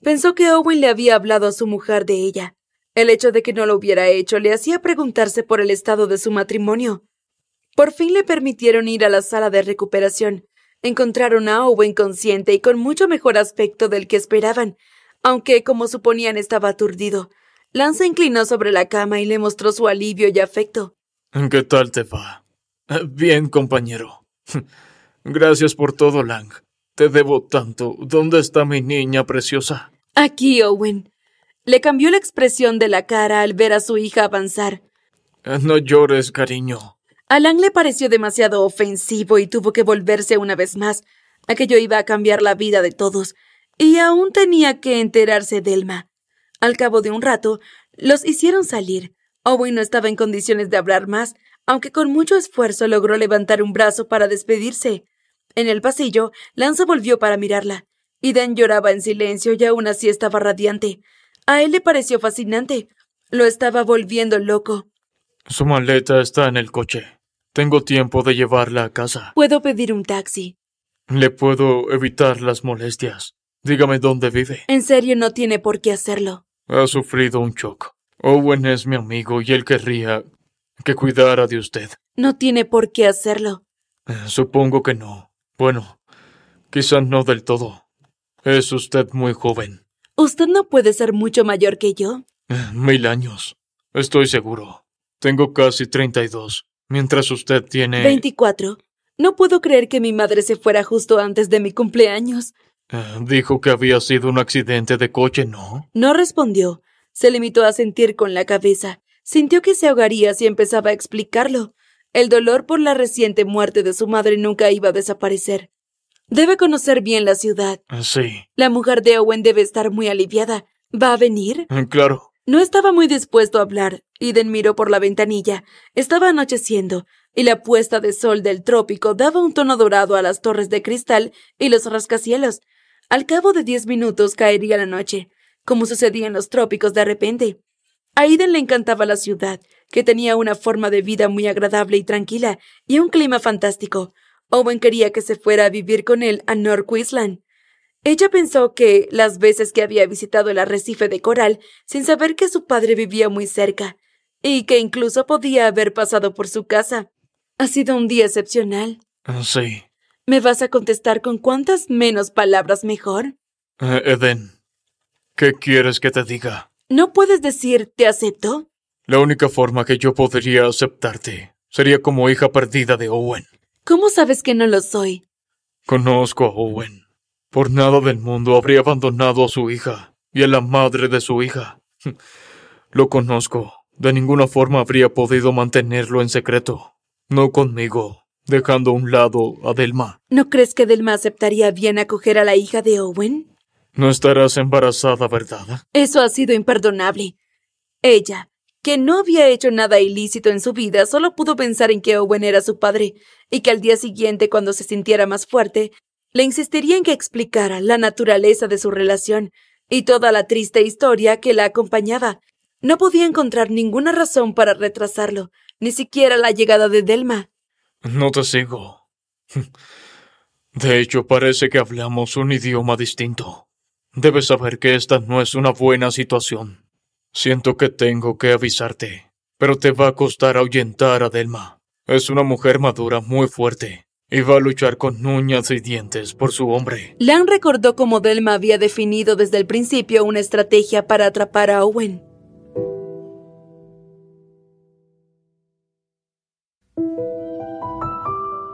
Pensó que Owen le había hablado a su mujer de ella. El hecho de que no lo hubiera hecho le hacía preguntarse por el estado de su matrimonio. Por fin le permitieron ir a la sala de recuperación. Encontraron a Owen consciente y con mucho mejor aspecto del que esperaban, aunque, como suponían, estaba aturdido. Lance inclinó sobre la cama y le mostró su alivio y afecto. ¿Qué tal te va? Bien, compañero. Gracias por todo, Lang. Te debo tanto. ¿Dónde está mi niña preciosa? Aquí, Owen. Le cambió la expresión de la cara al ver a su hija avanzar. Eh, no llores, cariño. Alan le pareció demasiado ofensivo y tuvo que volverse una vez más. Aquello iba a cambiar la vida de todos, y aún tenía que enterarse de Elma. Al cabo de un rato, los hicieron salir. Owen no estaba en condiciones de hablar más, aunque con mucho esfuerzo logró levantar un brazo para despedirse. En el pasillo, Lanza volvió para mirarla. Idan lloraba en silencio y aún así estaba radiante. A él le pareció fascinante. Lo estaba volviendo loco. Su maleta está en el coche. Tengo tiempo de llevarla a casa. Puedo pedir un taxi. Le puedo evitar las molestias. Dígame dónde vive. En serio, no tiene por qué hacerlo. Ha sufrido un shock. Owen es mi amigo y él querría que cuidara de usted. No tiene por qué hacerlo. Supongo que no. Bueno, quizás no del todo. Es usted muy joven. Usted no puede ser mucho mayor que yo. Eh, mil años. Estoy seguro. Tengo casi 32, mientras usted tiene... 24. No puedo creer que mi madre se fuera justo antes de mi cumpleaños. Eh, dijo que había sido un accidente de coche, ¿no? No respondió. Se limitó a sentir con la cabeza. Sintió que se ahogaría si empezaba a explicarlo. El dolor por la reciente muerte de su madre nunca iba a desaparecer. Debe conocer bien la ciudad. Sí. La mujer de Owen debe estar muy aliviada. ¿Va a venir? Mm, claro. No estaba muy dispuesto a hablar. iden miró por la ventanilla. Estaba anocheciendo, y la puesta de sol del trópico daba un tono dorado a las torres de cristal y los rascacielos. Al cabo de diez minutos caería la noche, como sucedía en los trópicos de repente. A le encantaba la ciudad, que tenía una forma de vida muy agradable y tranquila, y un clima fantástico. Owen quería que se fuera a vivir con él a North Ella pensó que, las veces que había visitado el arrecife de coral, sin saber que su padre vivía muy cerca, y que incluso podía haber pasado por su casa. Ha sido un día excepcional. Ah, sí. ¿Me vas a contestar con cuantas menos palabras mejor? Eh, Eden, ¿qué quieres que te diga? ¿No puedes decir te acepto? La única forma que yo podría aceptarte sería como hija perdida de Owen. ¿Cómo sabes que no lo soy? Conozco a Owen. Por nada del mundo habría abandonado a su hija y a la madre de su hija. Lo conozco. De ninguna forma habría podido mantenerlo en secreto. No conmigo, dejando a un lado a Delma. ¿No crees que Delma aceptaría bien acoger a la hija de Owen? No estarás embarazada, ¿verdad? Eso ha sido imperdonable. Ella, que no había hecho nada ilícito en su vida, solo pudo pensar en que Owen era su padre, y que al día siguiente, cuando se sintiera más fuerte, le insistiría en que explicara la naturaleza de su relación y toda la triste historia que la acompañaba. No podía encontrar ninguna razón para retrasarlo, ni siquiera la llegada de Delma. No te sigo. De hecho, parece que hablamos un idioma distinto. Debes saber que esta no es una buena situación. Siento que tengo que avisarte, pero te va a costar ahuyentar a Delma. Es una mujer madura muy fuerte y va a luchar con uñas y dientes por su hombre. Lan recordó cómo Delma había definido desde el principio una estrategia para atrapar a Owen.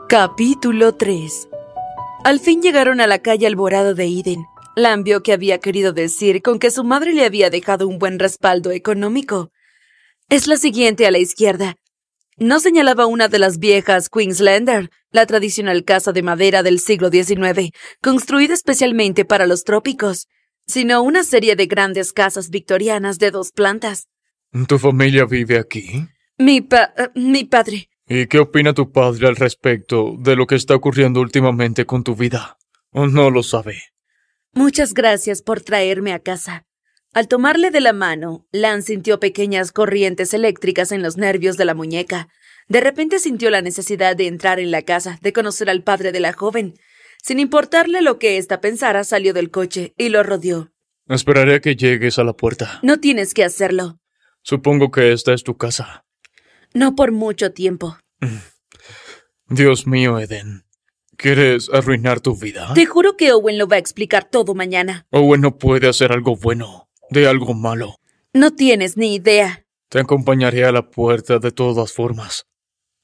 Capítulo 3 Al fin llegaron a la calle Alborada de Eden. Lam que había querido decir con que su madre le había dejado un buen respaldo económico. Es la siguiente a la izquierda. No señalaba una de las viejas Queenslander, la tradicional casa de madera del siglo XIX, construida especialmente para los trópicos, sino una serie de grandes casas victorianas de dos plantas. ¿Tu familia vive aquí? Mi pa eh, mi padre. ¿Y qué opina tu padre al respecto de lo que está ocurriendo últimamente con tu vida? no lo sabe? Muchas gracias por traerme a casa. Al tomarle de la mano, Lan sintió pequeñas corrientes eléctricas en los nervios de la muñeca. De repente sintió la necesidad de entrar en la casa, de conocer al padre de la joven. Sin importarle lo que ésta pensara, salió del coche y lo rodeó. Esperaré a que llegues a la puerta. No tienes que hacerlo. Supongo que esta es tu casa. No por mucho tiempo. Mm. Dios mío, Eden. ¿Quieres arruinar tu vida? Te juro que Owen lo va a explicar todo mañana. Owen no puede hacer algo bueno de algo malo. No tienes ni idea. Te acompañaré a la puerta de todas formas.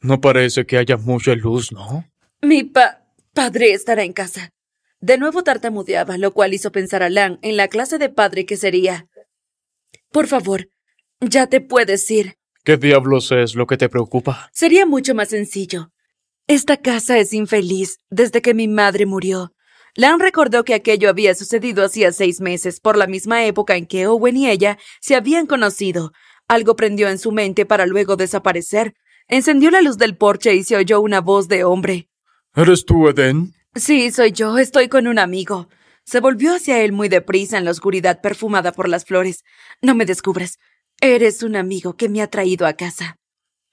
No parece que haya mucha luz, ¿no? Mi pa padre estará en casa. De nuevo tartamudeaba, lo cual hizo pensar a Lan en la clase de padre que sería. Por favor, ya te puedes ir. ¿Qué diablos es lo que te preocupa? Sería mucho más sencillo esta casa es infeliz desde que mi madre murió. Lan recordó que aquello había sucedido hacía seis meses, por la misma época en que Owen y ella se habían conocido. Algo prendió en su mente para luego desaparecer. Encendió la luz del porche y se oyó una voz de hombre. ¿Eres tú, Eden? Sí, soy yo. Estoy con un amigo. Se volvió hacia él muy deprisa en la oscuridad perfumada por las flores. No me descubras. Eres un amigo que me ha traído a casa.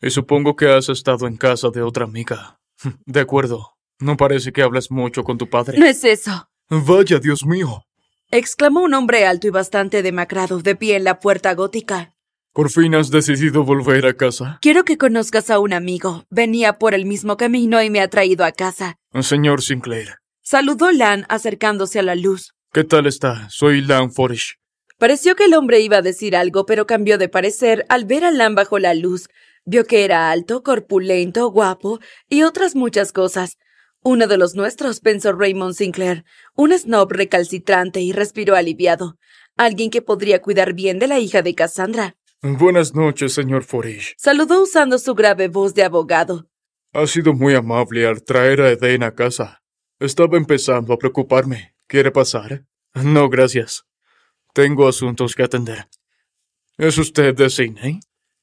Y supongo que has estado en casa de otra amiga. De acuerdo. No parece que hablas mucho con tu padre. No es eso. Vaya, Dios mío. exclamó un hombre alto y bastante demacrado, de pie en la puerta gótica. Por fin has decidido volver a casa. Quiero que conozcas a un amigo. Venía por el mismo camino y me ha traído a casa. Señor Sinclair. Saludó Lan acercándose a la luz. ¿Qué tal está? Soy Lan Forish. Pareció que el hombre iba a decir algo, pero cambió de parecer al ver a Lan bajo la luz, Vio que era alto, corpulento, guapo y otras muchas cosas. Uno de los nuestros, pensó Raymond Sinclair, un snob recalcitrante y respiró aliviado. Alguien que podría cuidar bien de la hija de Cassandra. Buenas noches, señor Forish. Saludó usando su grave voz de abogado. Ha sido muy amable al traer a Eden a casa. Estaba empezando a preocuparme. ¿Quiere pasar? No, gracias. Tengo asuntos que atender. ¿Es usted de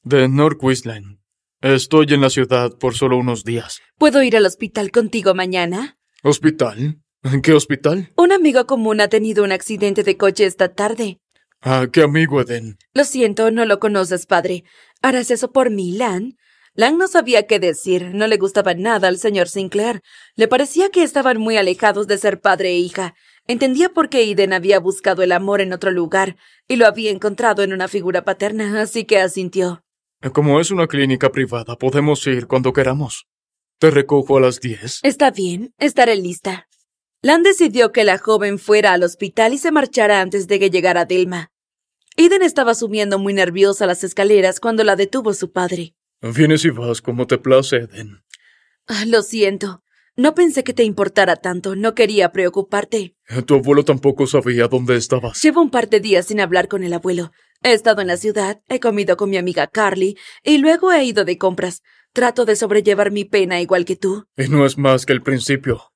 de North Estoy en la ciudad por solo unos días. ¿Puedo ir al hospital contigo mañana? ¿Hospital? ¿En qué hospital? Un amigo común ha tenido un accidente de coche esta tarde. Ah, qué amigo, Eden. Lo siento, no lo conoces, padre. ¿Harás eso por mí, Lan? Lan no sabía qué decir, no le gustaba nada al señor Sinclair. Le parecía que estaban muy alejados de ser padre e hija. Entendía por qué Eden había buscado el amor en otro lugar y lo había encontrado en una figura paterna, así que asintió. Como es una clínica privada, podemos ir cuando queramos. Te recojo a las 10. Está bien, estaré lista. Lan decidió que la joven fuera al hospital y se marchara antes de que llegara Delma. Eden estaba subiendo muy nerviosa las escaleras cuando la detuvo su padre. Vienes y vas como te place, Eden. Ah, lo siento. No pensé que te importara tanto. No quería preocuparte. Tu abuelo tampoco sabía dónde estabas. Llevo un par de días sin hablar con el abuelo. He estado en la ciudad, he comido con mi amiga Carly y luego he ido de compras. Trato de sobrellevar mi pena igual que tú. Y no es más que el principio.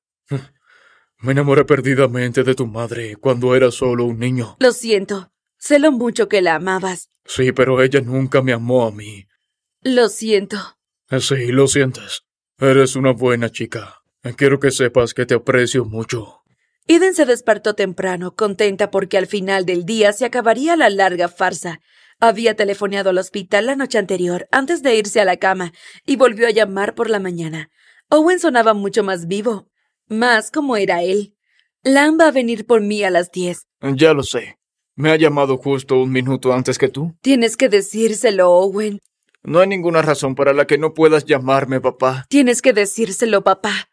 Me enamoré perdidamente de tu madre cuando era solo un niño. Lo siento. Sé lo mucho que la amabas. Sí, pero ella nunca me amó a mí. Lo siento. Eh, sí, lo sientes. Eres una buena chica. Quiero que sepas que te aprecio mucho. Eden se despertó temprano, contenta porque al final del día se acabaría la larga farsa. Había telefoneado al hospital la noche anterior, antes de irse a la cama, y volvió a llamar por la mañana. Owen sonaba mucho más vivo, más como era él. Lam va a venir por mí a las diez. Ya lo sé. Me ha llamado justo un minuto antes que tú. Tienes que decírselo, Owen. No hay ninguna razón para la que no puedas llamarme papá. Tienes que decírselo, papá.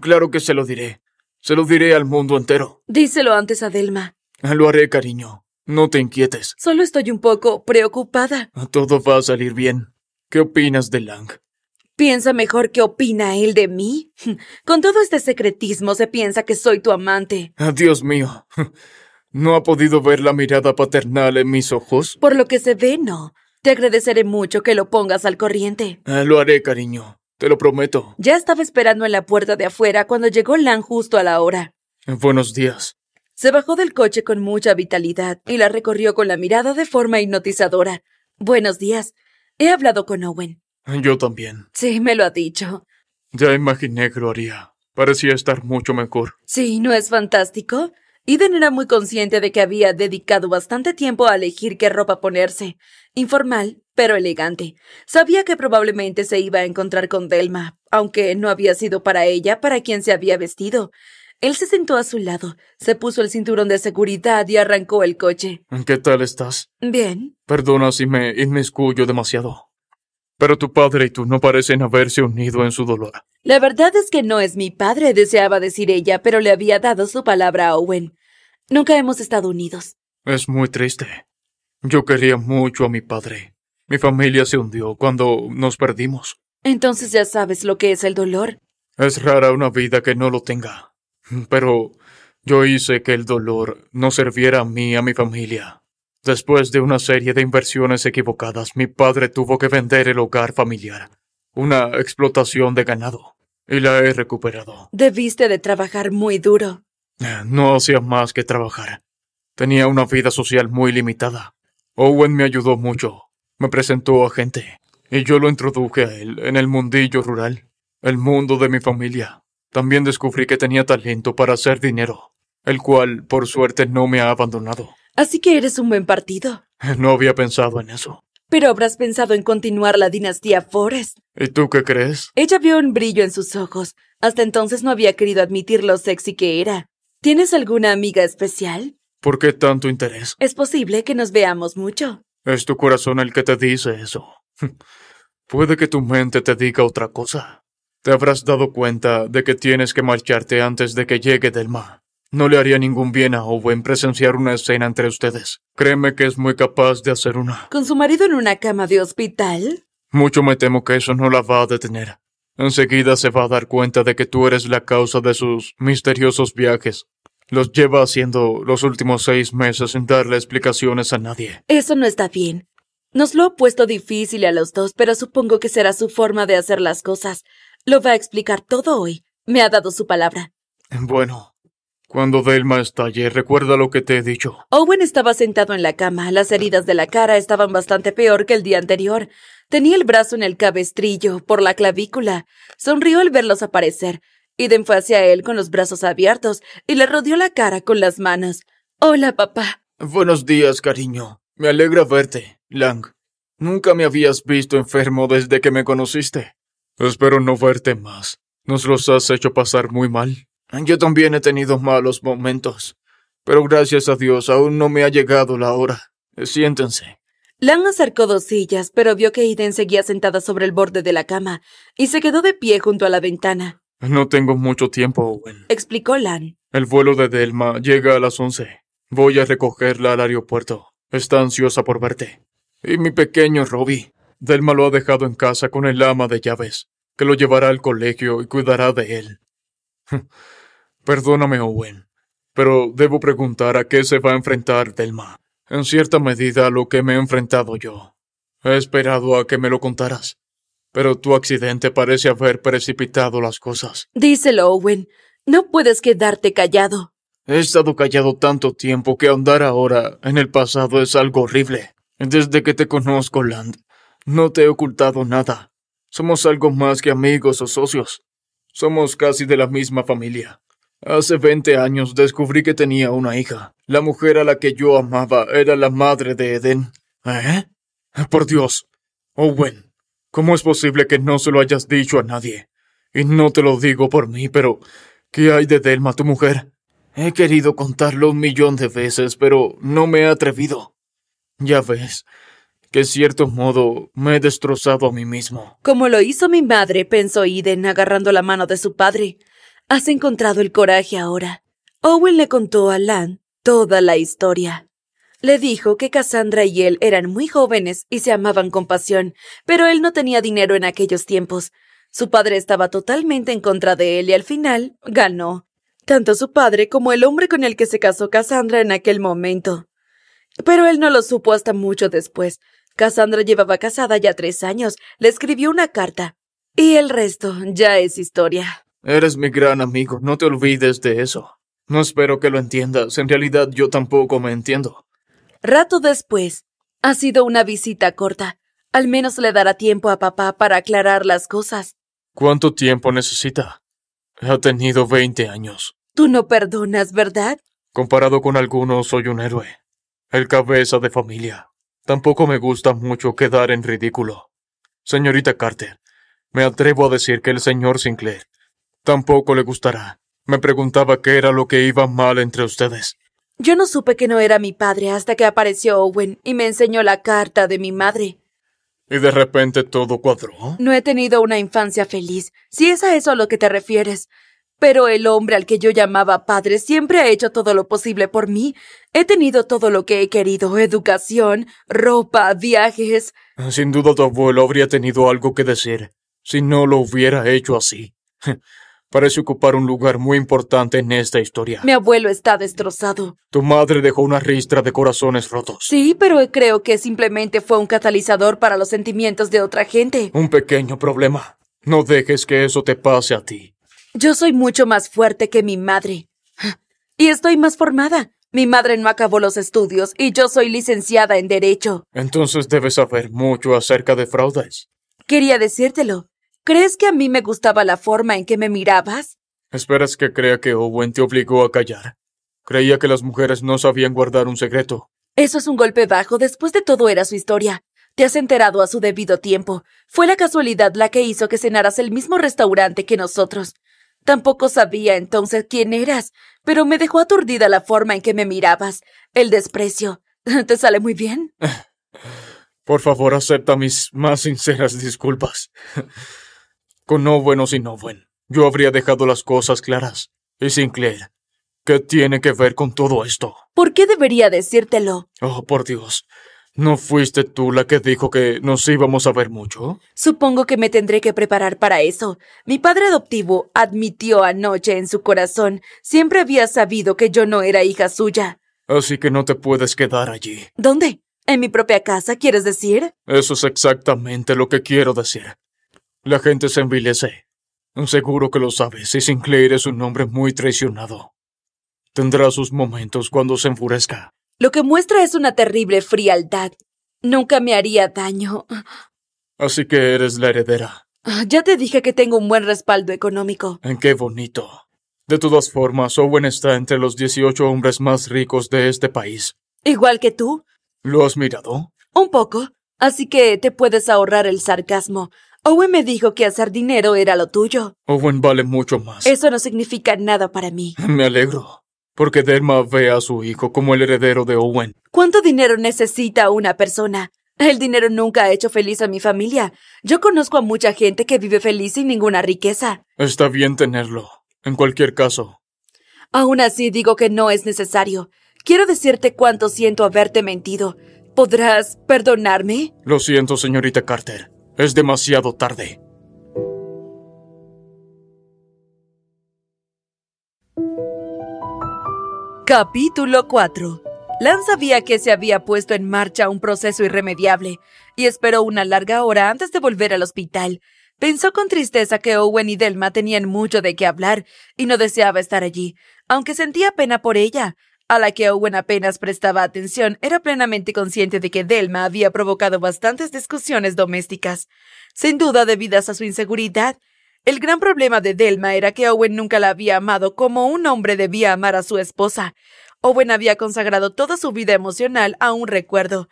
Claro que se lo diré. Se lo diré al mundo entero. Díselo antes a Delma. Lo haré, cariño. No te inquietes. Solo estoy un poco preocupada. Todo va a salir bien. ¿Qué opinas de Lang? ¿Piensa mejor qué opina él de mí? Con todo este secretismo se piensa que soy tu amante. Ah, Dios mío. ¿No ha podido ver la mirada paternal en mis ojos? Por lo que se ve, no. Te agradeceré mucho que lo pongas al corriente. Ah, lo haré, cariño. Te lo prometo. Ya estaba esperando en la puerta de afuera cuando llegó Lan justo a la hora. Buenos días. Se bajó del coche con mucha vitalidad y la recorrió con la mirada de forma hipnotizadora. Buenos días. He hablado con Owen. Yo también. Sí, me lo ha dicho. Ya imaginé que lo haría. Parecía estar mucho mejor. Sí, ¿no es fantástico? Eden era muy consciente de que había dedicado bastante tiempo a elegir qué ropa ponerse, informal pero elegante. Sabía que probablemente se iba a encontrar con Delma, aunque no había sido para ella para quien se había vestido. Él se sentó a su lado, se puso el cinturón de seguridad y arrancó el coche. ¿Qué tal estás? Bien. Perdona si me inmiscuyo demasiado. Pero tu padre y tú no parecen haberse unido en su dolor. La verdad es que no es mi padre, deseaba decir ella, pero le había dado su palabra a Owen. Nunca hemos estado unidos. Es muy triste. Yo quería mucho a mi padre. Mi familia se hundió cuando nos perdimos. Entonces ya sabes lo que es el dolor. Es rara una vida que no lo tenga. Pero yo hice que el dolor no serviera a mí y a mi familia. Después de una serie de inversiones equivocadas, mi padre tuvo que vender el hogar familiar, una explotación de ganado, y la he recuperado. Debiste de trabajar muy duro. Eh, no hacía más que trabajar. Tenía una vida social muy limitada. Owen me ayudó mucho, me presentó a gente y yo lo introduje a él en el mundillo rural, el mundo de mi familia. También descubrí que tenía talento para hacer dinero, el cual, por suerte, no me ha abandonado. Así que eres un buen partido. No había pensado en eso. Pero habrás pensado en continuar la dinastía forest ¿Y tú qué crees? Ella vio un brillo en sus ojos. Hasta entonces no había querido admitir lo sexy que era. ¿Tienes alguna amiga especial? ¿Por qué tanto interés? Es posible que nos veamos mucho. Es tu corazón el que te dice eso. Puede que tu mente te diga otra cosa. Te habrás dado cuenta de que tienes que marcharte antes de que llegue Delma. No le haría ningún bien a Owen presenciar una escena entre ustedes. Créeme que es muy capaz de hacer una. ¿Con su marido en una cama de hospital? Mucho me temo que eso no la va a detener. Enseguida se va a dar cuenta de que tú eres la causa de sus misteriosos viajes los lleva haciendo los últimos seis meses sin darle explicaciones a nadie. Eso no está bien. Nos lo ha puesto difícil a los dos, pero supongo que será su forma de hacer las cosas. Lo va a explicar todo hoy. Me ha dado su palabra. Bueno, cuando Delma estalle, recuerda lo que te he dicho. Owen estaba sentado en la cama. Las heridas de la cara estaban bastante peor que el día anterior. Tenía el brazo en el cabestrillo, por la clavícula. Sonrió al verlos aparecer. Iden fue hacia él con los brazos abiertos y le rodeó la cara con las manos. Hola, papá. Buenos días, cariño. Me alegra verte, Lang. Nunca me habías visto enfermo desde que me conociste. Espero no verte más. Nos los has hecho pasar muy mal. Yo también he tenido malos momentos. Pero gracias a Dios aún no me ha llegado la hora. Siéntense. Lang acercó dos sillas, pero vio que Iden seguía sentada sobre el borde de la cama y se quedó de pie junto a la ventana. No tengo mucho tiempo, Owen. Explicó Lan. El vuelo de Delma llega a las once. Voy a recogerla al aeropuerto. Está ansiosa por verte. Y mi pequeño Robbie. Delma lo ha dejado en casa con el ama de llaves, que lo llevará al colegio y cuidará de él. Perdóname, Owen, pero debo preguntar a qué se va a enfrentar Delma. En cierta medida a lo que me he enfrentado yo. He esperado a que me lo contaras. Pero tu accidente parece haber precipitado las cosas. Díselo, Owen. No puedes quedarte callado. He estado callado tanto tiempo que andar ahora en el pasado es algo horrible. Desde que te conozco, Land, no te he ocultado nada. Somos algo más que amigos o socios. Somos casi de la misma familia. Hace 20 años descubrí que tenía una hija. La mujer a la que yo amaba era la madre de Eden. ¿Eh? Por Dios. Owen, ¿Cómo es posible que no se lo hayas dicho a nadie? Y no te lo digo por mí, pero ¿qué hay de Delma, tu mujer? He querido contarlo un millón de veces, pero no me he atrevido. Ya ves, que en cierto modo me he destrozado a mí mismo. Como lo hizo mi madre, pensó Iden, agarrando la mano de su padre. Has encontrado el coraje ahora. Owen le contó a Lan toda la historia. Le dijo que Cassandra y él eran muy jóvenes y se amaban con pasión, pero él no tenía dinero en aquellos tiempos. Su padre estaba totalmente en contra de él y al final ganó. Tanto su padre como el hombre con el que se casó Cassandra en aquel momento. Pero él no lo supo hasta mucho después. Cassandra llevaba casada ya tres años, le escribió una carta. Y el resto ya es historia. Eres mi gran amigo, no te olvides de eso. No espero que lo entiendas, en realidad yo tampoco me entiendo. Rato después, ha sido una visita corta. Al menos le dará tiempo a papá para aclarar las cosas. ¿Cuánto tiempo necesita? Ha tenido 20 años. Tú no perdonas, ¿verdad? Comparado con algunos, soy un héroe. El cabeza de familia. Tampoco me gusta mucho quedar en ridículo. Señorita Carter, me atrevo a decir que el señor Sinclair tampoco le gustará. Me preguntaba qué era lo que iba mal entre ustedes. Yo no supe que no era mi padre hasta que apareció Owen y me enseñó la carta de mi madre. ¿Y de repente todo cuadró? No he tenido una infancia feliz, si es a eso a lo que te refieres. Pero el hombre al que yo llamaba padre siempre ha hecho todo lo posible por mí. He tenido todo lo que he querido, educación, ropa, viajes. Sin duda tu abuelo habría tenido algo que decir, si no lo hubiera hecho así. Parece ocupar un lugar muy importante en esta historia. Mi abuelo está destrozado. Tu madre dejó una ristra de corazones rotos. Sí, pero creo que simplemente fue un catalizador para los sentimientos de otra gente. Un pequeño problema. No dejes que eso te pase a ti. Yo soy mucho más fuerte que mi madre. Y estoy más formada. Mi madre no acabó los estudios y yo soy licenciada en Derecho. Entonces debes saber mucho acerca de fraudes. Quería decírtelo. ¿Crees que a mí me gustaba la forma en que me mirabas? ¿Esperas que crea que Owen te obligó a callar? Creía que las mujeres no sabían guardar un secreto. Eso es un golpe bajo. Después de todo era su historia. Te has enterado a su debido tiempo. Fue la casualidad la que hizo que cenaras el mismo restaurante que nosotros. Tampoco sabía entonces quién eras, pero me dejó aturdida la forma en que me mirabas, el desprecio. ¿Te sale muy bien? Por favor, acepta mis más sinceras disculpas con Owen o sin bueno. yo habría dejado las cosas claras. Y Sinclair, ¿qué tiene que ver con todo esto? ¿Por qué debería decírtelo? Oh, por Dios. ¿No fuiste tú la que dijo que nos íbamos a ver mucho? Supongo que me tendré que preparar para eso. Mi padre adoptivo admitió anoche en su corazón, siempre había sabido que yo no era hija suya. Así que no te puedes quedar allí. ¿Dónde? ¿En mi propia casa, quieres decir? Eso es exactamente lo que quiero decir. La gente se envilece. Seguro que lo sabes, y Sinclair es un hombre muy traicionado. Tendrá sus momentos cuando se enfurezca. Lo que muestra es una terrible frialdad. Nunca me haría daño. Así que eres la heredera. Ya te dije que tengo un buen respaldo económico. En qué bonito. De todas formas, Owen está entre los 18 hombres más ricos de este país. Igual que tú. ¿Lo has mirado? Un poco. Así que te puedes ahorrar el sarcasmo. Owen me dijo que hacer dinero era lo tuyo. Owen vale mucho más. Eso no significa nada para mí. Me alegro, porque Derma ve a su hijo como el heredero de Owen. ¿Cuánto dinero necesita una persona? El dinero nunca ha hecho feliz a mi familia. Yo conozco a mucha gente que vive feliz sin ninguna riqueza. Está bien tenerlo, en cualquier caso. Aún así digo que no es necesario. Quiero decirte cuánto siento haberte mentido. ¿Podrás perdonarme? Lo siento, señorita Carter. Es demasiado tarde. Capítulo 4 Lan sabía que se había puesto en marcha un proceso irremediable y esperó una larga hora antes de volver al hospital. Pensó con tristeza que Owen y Delma tenían mucho de qué hablar y no deseaba estar allí, aunque sentía pena por ella a la que Owen apenas prestaba atención, era plenamente consciente de que Delma había provocado bastantes discusiones domésticas, sin duda debidas a su inseguridad. El gran problema de Delma era que Owen nunca la había amado como un hombre debía amar a su esposa. Owen había consagrado toda su vida emocional a un recuerdo.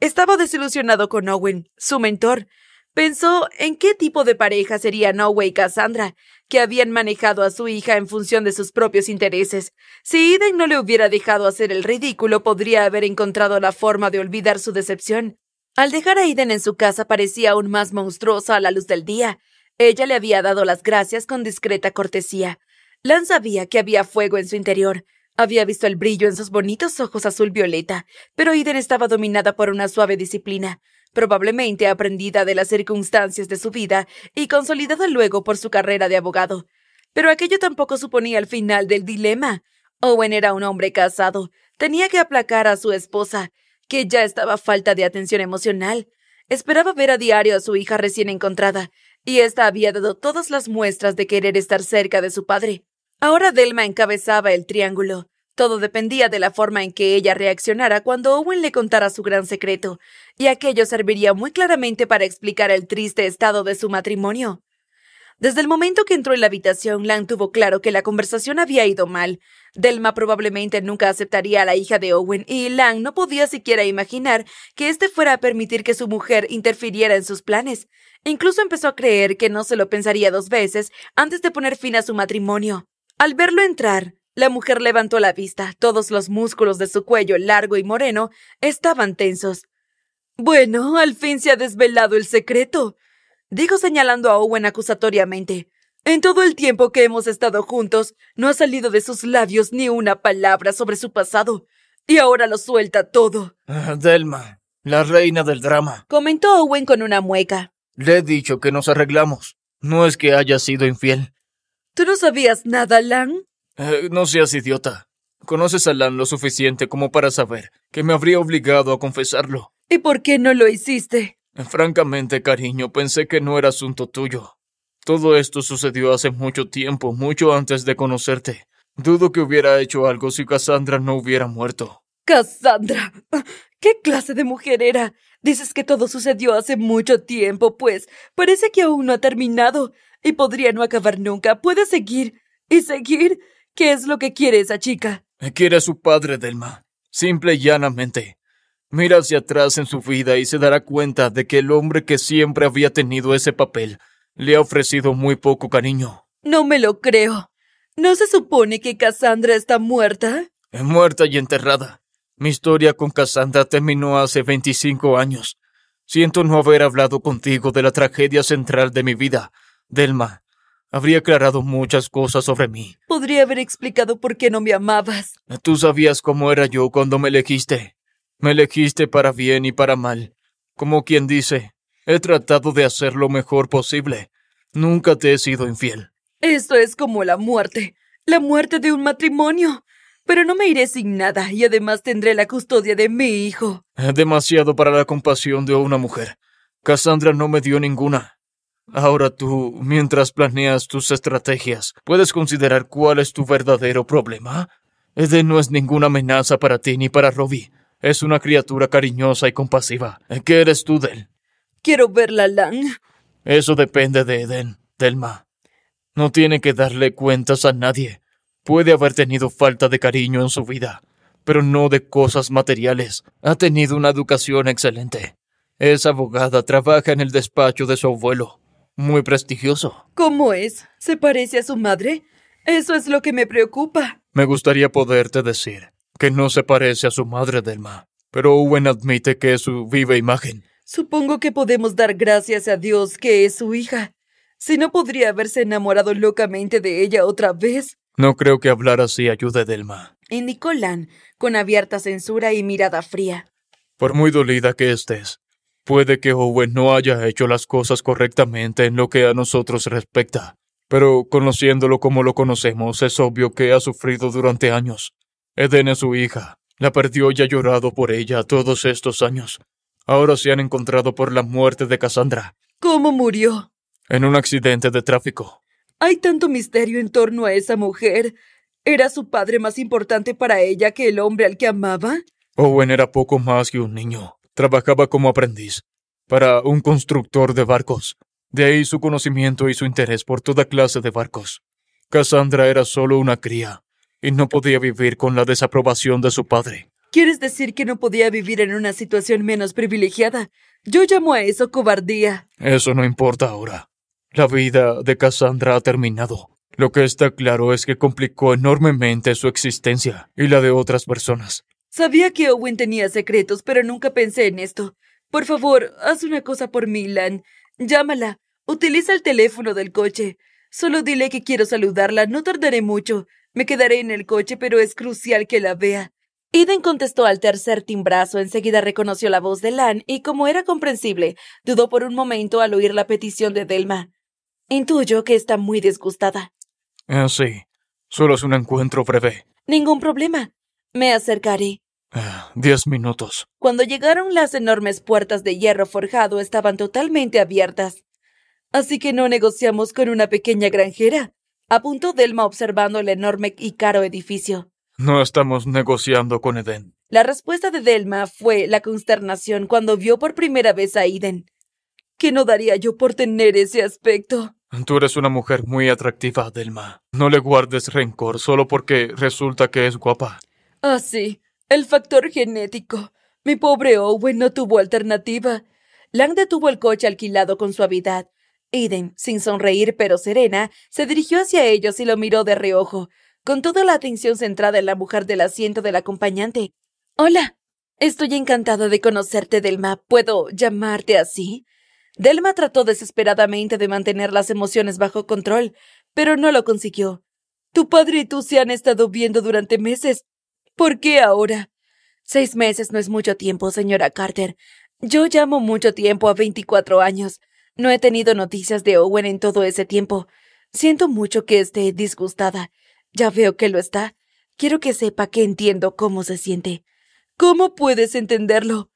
Estaba desilusionado con Owen, su mentor. Pensó en qué tipo de pareja serían Owen y Cassandra, que habían manejado a su hija en función de sus propios intereses. Si iden no le hubiera dejado hacer el ridículo, podría haber encontrado la forma de olvidar su decepción. Al dejar a Iden en su casa parecía aún más monstruosa a la luz del día. Ella le había dado las gracias con discreta cortesía. Lan sabía que había fuego en su interior. Había visto el brillo en sus bonitos ojos azul violeta, pero iden estaba dominada por una suave disciplina probablemente aprendida de las circunstancias de su vida y consolidada luego por su carrera de abogado. Pero aquello tampoco suponía el final del dilema. Owen era un hombre casado, tenía que aplacar a su esposa, que ya estaba falta de atención emocional. Esperaba ver a diario a su hija recién encontrada, y ésta había dado todas las muestras de querer estar cerca de su padre. Ahora Delma encabezaba el triángulo. Todo dependía de la forma en que ella reaccionara cuando Owen le contara su gran secreto, y aquello serviría muy claramente para explicar el triste estado de su matrimonio. Desde el momento que entró en la habitación, Lang tuvo claro que la conversación había ido mal. Delma probablemente nunca aceptaría a la hija de Owen y Lang no podía siquiera imaginar que este fuera a permitir que su mujer interfiriera en sus planes. Incluso empezó a creer que no se lo pensaría dos veces antes de poner fin a su matrimonio. Al verlo entrar, la mujer levantó la vista. Todos los músculos de su cuello largo y moreno estaban tensos. Bueno, al fin se ha desvelado el secreto, dijo señalando a Owen acusatoriamente. En todo el tiempo que hemos estado juntos, no ha salido de sus labios ni una palabra sobre su pasado. Y ahora lo suelta todo. Ah, Delma, la reina del drama. Comentó Owen con una mueca. Le he dicho que nos arreglamos. No es que haya sido infiel. ¿Tú no sabías nada, Lang? no seas idiota. Conoces a Lan lo suficiente como para saber que me habría obligado a confesarlo. ¿Y por qué no lo hiciste? Francamente, cariño, pensé que no era asunto tuyo. Todo esto sucedió hace mucho tiempo, mucho antes de conocerte. Dudo que hubiera hecho algo si Cassandra no hubiera muerto. Cassandra. ¿Qué clase de mujer era? Dices que todo sucedió hace mucho tiempo, pues parece que aún no ha terminado y podría no acabar nunca. Puede seguir y seguir ¿Qué es lo que quiere esa chica? Quiere a su padre, Delma. Simple y llanamente. Mira hacia atrás en su vida y se dará cuenta de que el hombre que siempre había tenido ese papel le ha ofrecido muy poco cariño. No me lo creo. ¿No se supone que Cassandra está muerta? Muerta y enterrada. Mi historia con Cassandra terminó hace 25 años. Siento no haber hablado contigo de la tragedia central de mi vida, Delma. Habría aclarado muchas cosas sobre mí. Podría haber explicado por qué no me amabas. Tú sabías cómo era yo cuando me elegiste. Me elegiste para bien y para mal. Como quien dice, he tratado de hacer lo mejor posible. Nunca te he sido infiel. Esto es como la muerte. La muerte de un matrimonio. Pero no me iré sin nada y además tendré la custodia de mi hijo. Demasiado para la compasión de una mujer. Cassandra no me dio ninguna. Ahora tú, mientras planeas tus estrategias, ¿puedes considerar cuál es tu verdadero problema? Eden no es ninguna amenaza para ti ni para Robbie. Es una criatura cariñosa y compasiva. ¿Qué eres tú de él? Quiero verla, Lang. Eso depende de Eden, Delma. No tiene que darle cuentas a nadie. Puede haber tenido falta de cariño en su vida, pero no de cosas materiales. Ha tenido una educación excelente. Es abogada, trabaja en el despacho de su abuelo muy prestigioso. ¿Cómo es? ¿Se parece a su madre? Eso es lo que me preocupa. Me gustaría poderte decir que no se parece a su madre, Delma, pero Owen admite que es su viva imagen. Supongo que podemos dar gracias a Dios que es su hija. Si no, podría haberse enamorado locamente de ella otra vez. No creo que hablar así ayude, Delma. Indicó Lan, con abierta censura y mirada fría. Por muy dolida que estés, Puede que Owen no haya hecho las cosas correctamente en lo que a nosotros respecta, pero conociéndolo como lo conocemos, es obvio que ha sufrido durante años. Eden es su hija, la perdió y ha llorado por ella todos estos años. Ahora se han encontrado por la muerte de Cassandra. ¿Cómo murió? En un accidente de tráfico. Hay tanto misterio en torno a esa mujer. ¿Era su padre más importante para ella que el hombre al que amaba? Owen era poco más que un niño. Trabajaba como aprendiz para un constructor de barcos. De ahí su conocimiento y su interés por toda clase de barcos. Cassandra era solo una cría y no podía vivir con la desaprobación de su padre. ¿Quieres decir que no podía vivir en una situación menos privilegiada? Yo llamo a eso cobardía. Eso no importa ahora. La vida de Cassandra ha terminado. Lo que está claro es que complicó enormemente su existencia y la de otras personas. Sabía que Owen tenía secretos, pero nunca pensé en esto. Por favor, haz una cosa por mí, Lan. Llámala. Utiliza el teléfono del coche. Solo dile que quiero saludarla. No tardaré mucho. Me quedaré en el coche, pero es crucial que la vea. Eden contestó al tercer timbrazo, enseguida reconoció la voz de Lan y, como era comprensible, dudó por un momento al oír la petición de Delma. Intuyo que está muy disgustada. «Ah, sí, solo es un encuentro breve. Ningún problema. Me acercaré. diez minutos. Cuando llegaron las enormes puertas de hierro forjado estaban totalmente abiertas. Así que no negociamos con una pequeña granjera, apuntó Delma observando el enorme y caro edificio. No estamos negociando con Eden. La respuesta de Delma fue la consternación cuando vio por primera vez a Eden. ¿Qué no daría yo por tener ese aspecto? Tú eres una mujer muy atractiva, Delma. No le guardes rencor solo porque resulta que es guapa. Ah, sí, el factor genético. Mi pobre Owen no tuvo alternativa. Lang detuvo el coche alquilado con suavidad. Eden, sin sonreír pero serena, se dirigió hacia ellos y lo miró de reojo, con toda la atención centrada en la mujer del asiento del acompañante. Hola, estoy encantada de conocerte, Delma. ¿Puedo llamarte así? Delma trató desesperadamente de mantener las emociones bajo control, pero no lo consiguió. Tu padre y tú se han estado viendo durante meses ¿Por qué ahora? Seis meses no es mucho tiempo, señora Carter. Yo llamo mucho tiempo a 24 años. No he tenido noticias de Owen en todo ese tiempo. Siento mucho que esté disgustada. Ya veo que lo está. Quiero que sepa que entiendo cómo se siente. ¿Cómo puedes entenderlo?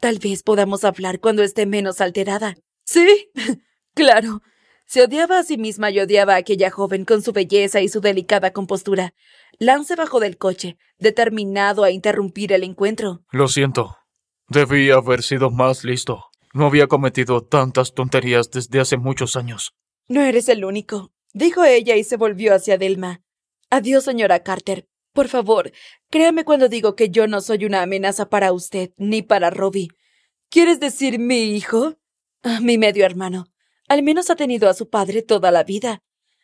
Tal vez podamos hablar cuando esté menos alterada. Sí, claro. Se odiaba a sí misma y odiaba a aquella joven con su belleza y su delicada compostura. Lance bajó del coche, determinado a interrumpir el encuentro. Lo siento. Debí haber sido más listo. No había cometido tantas tonterías desde hace muchos años. No eres el único, dijo ella y se volvió hacia Delma. Adiós, señora Carter. Por favor, créame cuando digo que yo no soy una amenaza para usted ni para Robbie. ¿Quieres decir mi hijo? Ah, mi medio hermano. Al menos ha tenido a su padre toda la vida.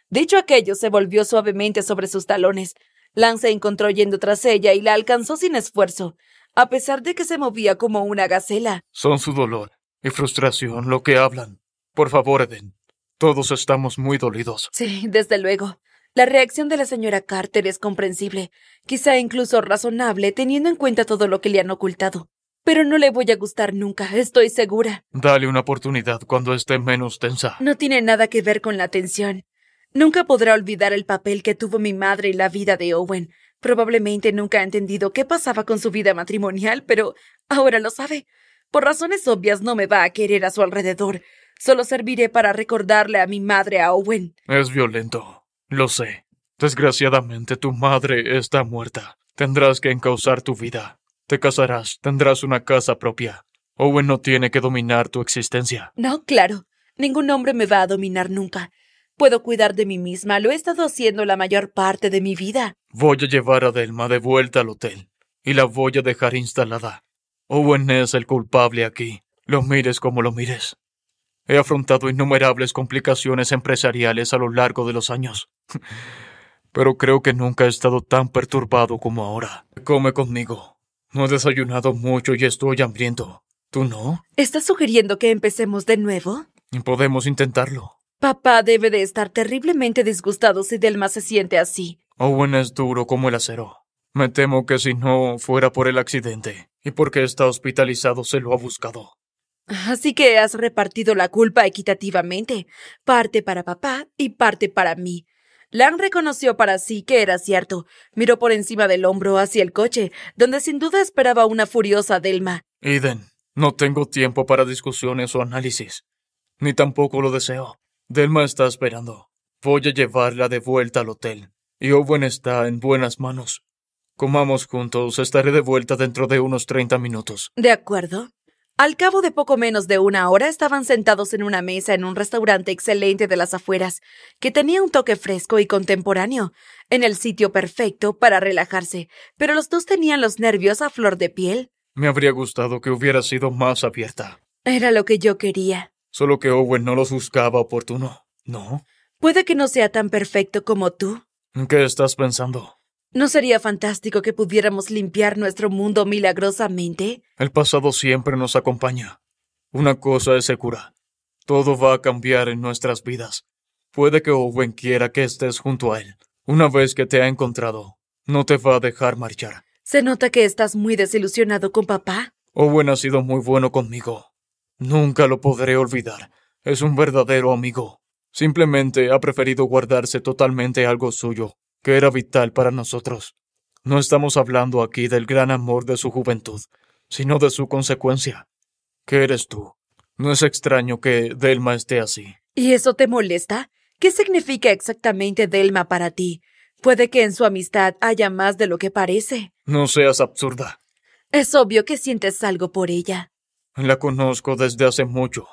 Dicho aquello, se volvió suavemente sobre sus talones. Lance encontró yendo tras ella y la alcanzó sin esfuerzo, a pesar de que se movía como una gacela. Son su dolor y frustración lo que hablan. Por favor, Eden. Todos estamos muy dolidos. Sí, desde luego. La reacción de la señora Carter es comprensible, quizá incluso razonable, teniendo en cuenta todo lo que le han ocultado. Pero no le voy a gustar nunca, estoy segura. Dale una oportunidad cuando esté menos tensa. No tiene nada que ver con la tensión. Nunca podrá olvidar el papel que tuvo mi madre en la vida de Owen. Probablemente nunca ha entendido qué pasaba con su vida matrimonial, pero ahora lo sabe. Por razones obvias no me va a querer a su alrededor. Solo serviré para recordarle a mi madre a Owen. Es violento. Lo sé. Desgraciadamente tu madre está muerta. Tendrás que encauzar tu vida. Te casarás, tendrás una casa propia. Owen no tiene que dominar tu existencia. No, claro. Ningún hombre me va a dominar nunca. Puedo cuidar de mí misma. Lo he estado haciendo la mayor parte de mi vida. Voy a llevar a Delma de vuelta al hotel. Y la voy a dejar instalada. Owen es el culpable aquí. Lo mires como lo mires. He afrontado innumerables complicaciones empresariales a lo largo de los años. Pero creo que nunca he estado tan perturbado como ahora. Come conmigo. No he desayunado mucho y estoy hambriento. ¿Tú no? ¿Estás sugiriendo que empecemos de nuevo? Podemos intentarlo. Papá debe de estar terriblemente disgustado si Delma se siente así. Owen es duro como el acero. Me temo que si no fuera por el accidente y porque está hospitalizado se lo ha buscado. Así que has repartido la culpa equitativamente, parte para papá y parte para mí. Lang reconoció para sí que era cierto. Miró por encima del hombro hacia el coche, donde sin duda esperaba una furiosa Delma. Eden, no tengo tiempo para discusiones o análisis. Ni tampoco lo deseo. Delma está esperando. Voy a llevarla de vuelta al hotel. Y Owen está en buenas manos. Comamos juntos. Estaré de vuelta dentro de unos 30 minutos. De acuerdo. Al cabo de poco menos de una hora estaban sentados en una mesa en un restaurante excelente de las afueras, que tenía un toque fresco y contemporáneo, en el sitio perfecto para relajarse, pero los dos tenían los nervios a flor de piel. Me habría gustado que hubiera sido más abierta. Era lo que yo quería. Solo que Owen no los buscaba oportuno, ¿no? Puede que no sea tan perfecto como tú. ¿Qué estás pensando? ¿No sería fantástico que pudiéramos limpiar nuestro mundo milagrosamente? El pasado siempre nos acompaña. Una cosa es segura. Todo va a cambiar en nuestras vidas. Puede que Owen quiera que estés junto a él. Una vez que te ha encontrado, no te va a dejar marchar. Se nota que estás muy desilusionado con papá. Owen ha sido muy bueno conmigo. Nunca lo podré olvidar. Es un verdadero amigo. Simplemente ha preferido guardarse totalmente algo suyo que era vital para nosotros. No estamos hablando aquí del gran amor de su juventud, sino de su consecuencia. ¿Qué eres tú? No es extraño que Delma esté así. ¿Y eso te molesta? ¿Qué significa exactamente Delma para ti? Puede que en su amistad haya más de lo que parece. No seas absurda. Es obvio que sientes algo por ella. La conozco desde hace mucho.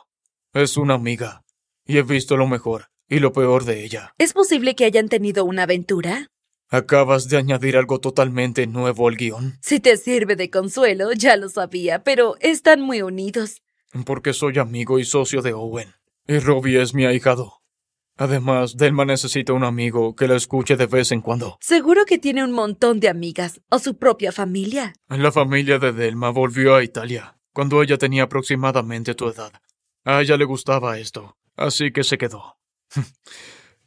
Es una amiga. Y he visto lo mejor y lo peor de ella. ¿Es posible que hayan tenido una aventura? Acabas de añadir algo totalmente nuevo al guión. Si te sirve de consuelo, ya lo sabía, pero están muy unidos. Porque soy amigo y socio de Owen. Y Robbie es mi ahijado. Además, Delma necesita un amigo que la escuche de vez en cuando. Seguro que tiene un montón de amigas, o su propia familia. La familia de Delma volvió a Italia, cuando ella tenía aproximadamente tu edad. A ella le gustaba esto, así que se quedó.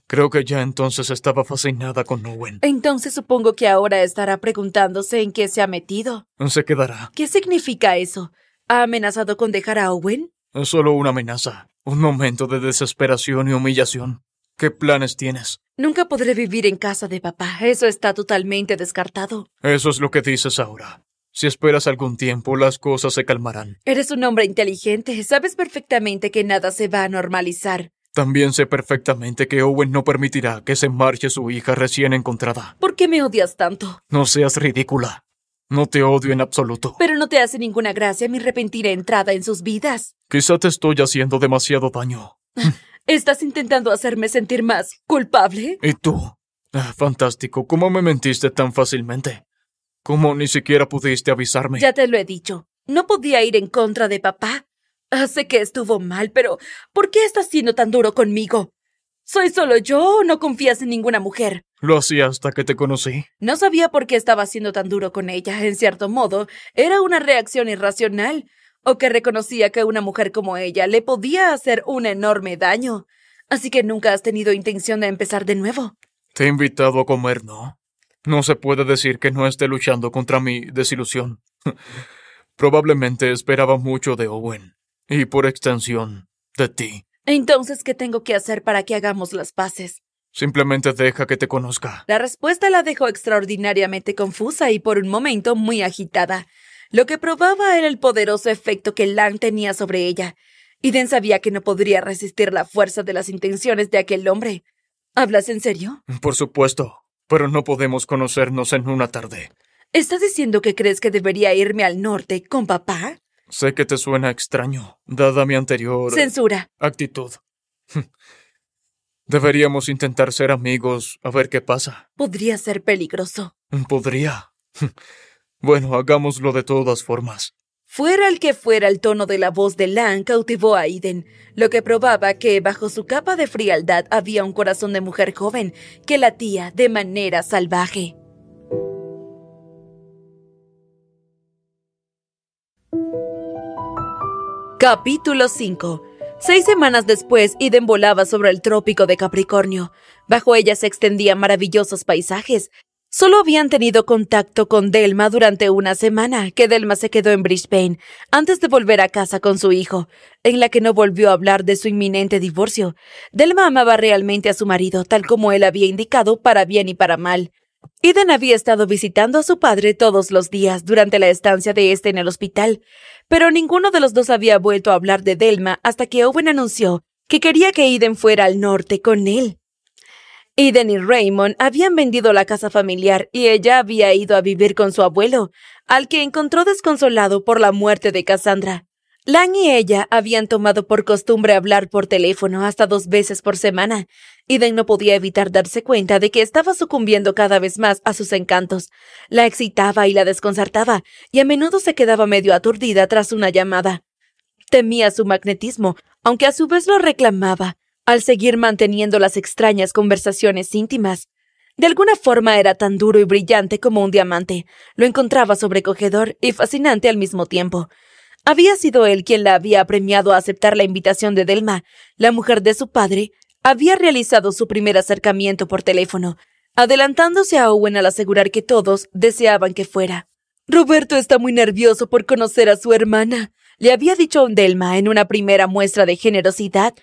Creo que ya entonces estaba fascinada con Owen. Entonces supongo que ahora estará preguntándose en qué se ha metido. Se quedará. ¿Qué significa eso? ¿Ha amenazado con dejar a Owen? Es solo una amenaza, un momento de desesperación y humillación. ¿Qué planes tienes? Nunca podré vivir en casa de papá. Eso está totalmente descartado. Eso es lo que dices ahora. Si esperas algún tiempo, las cosas se calmarán. Eres un hombre inteligente. Sabes perfectamente que nada se va a normalizar. También sé perfectamente que Owen no permitirá que se marche su hija recién encontrada. ¿Por qué me odias tanto? No seas ridícula. No te odio en absoluto. Pero no te hace ninguna gracia mi repentina entrada en sus vidas. Quizá te estoy haciendo demasiado daño. ¿Estás intentando hacerme sentir más culpable? ¿Y tú? Ah, fantástico, ¿cómo me mentiste tan fácilmente? ¿Cómo ni siquiera pudiste avisarme? Ya te lo he dicho. No podía ir en contra de papá. Sé que estuvo mal, pero ¿por qué estás siendo tan duro conmigo? ¿Soy solo yo no confías en ninguna mujer? Lo hacía hasta que te conocí. No sabía por qué estaba siendo tan duro con ella. En cierto modo, era una reacción irracional, o que reconocía que una mujer como ella le podía hacer un enorme daño. Así que nunca has tenido intención de empezar de nuevo. Te he invitado a comer, ¿no? No se puede decir que no esté luchando contra mi desilusión. Probablemente esperaba mucho de Owen. Y por extensión, de ti. Entonces, ¿qué tengo que hacer para que hagamos las paces? Simplemente deja que te conozca. La respuesta la dejó extraordinariamente confusa y por un momento muy agitada. Lo que probaba era el poderoso efecto que Lang tenía sobre ella. Iden sabía que no podría resistir la fuerza de las intenciones de aquel hombre. ¿Hablas en serio? Por supuesto, pero no podemos conocernos en una tarde. ¿Estás diciendo que crees que debería irme al norte con papá? Sé que te suena extraño, dada mi anterior... Censura. Actitud. Hm. Deberíamos intentar ser amigos, a ver qué pasa. Podría ser peligroso. Mm, podría. Hm. Bueno, hagámoslo de todas formas. Fuera el que fuera el tono de la voz de Lan cautivó a Aiden, lo que probaba que bajo su capa de frialdad había un corazón de mujer joven que latía de manera salvaje. Capítulo 5 Seis semanas después, Eden volaba sobre el trópico de Capricornio. Bajo ella se extendían maravillosos paisajes. Solo habían tenido contacto con Delma durante una semana, que Delma se quedó en Brisbane, antes de volver a casa con su hijo, en la que no volvió a hablar de su inminente divorcio. Delma amaba realmente a su marido, tal como él había indicado, para bien y para mal. Eden había estado visitando a su padre todos los días durante la estancia de este en el hospital. Pero ninguno de los dos había vuelto a hablar de Delma hasta que Owen anunció que quería que Eden fuera al norte con él. Eden y Raymond habían vendido la casa familiar y ella había ido a vivir con su abuelo, al que encontró desconsolado por la muerte de Cassandra. Lang y ella habían tomado por costumbre hablar por teléfono hasta dos veces por semana. y Den no podía evitar darse cuenta de que estaba sucumbiendo cada vez más a sus encantos. La excitaba y la desconcertaba, y a menudo se quedaba medio aturdida tras una llamada. Temía su magnetismo, aunque a su vez lo reclamaba, al seguir manteniendo las extrañas conversaciones íntimas. De alguna forma era tan duro y brillante como un diamante. Lo encontraba sobrecogedor y fascinante al mismo tiempo. Había sido él quien la había premiado a aceptar la invitación de Delma, la mujer de su padre, había realizado su primer acercamiento por teléfono, adelantándose a Owen al asegurar que todos deseaban que fuera. Roberto está muy nervioso por conocer a su hermana, le había dicho a Delma en una primera muestra de generosidad.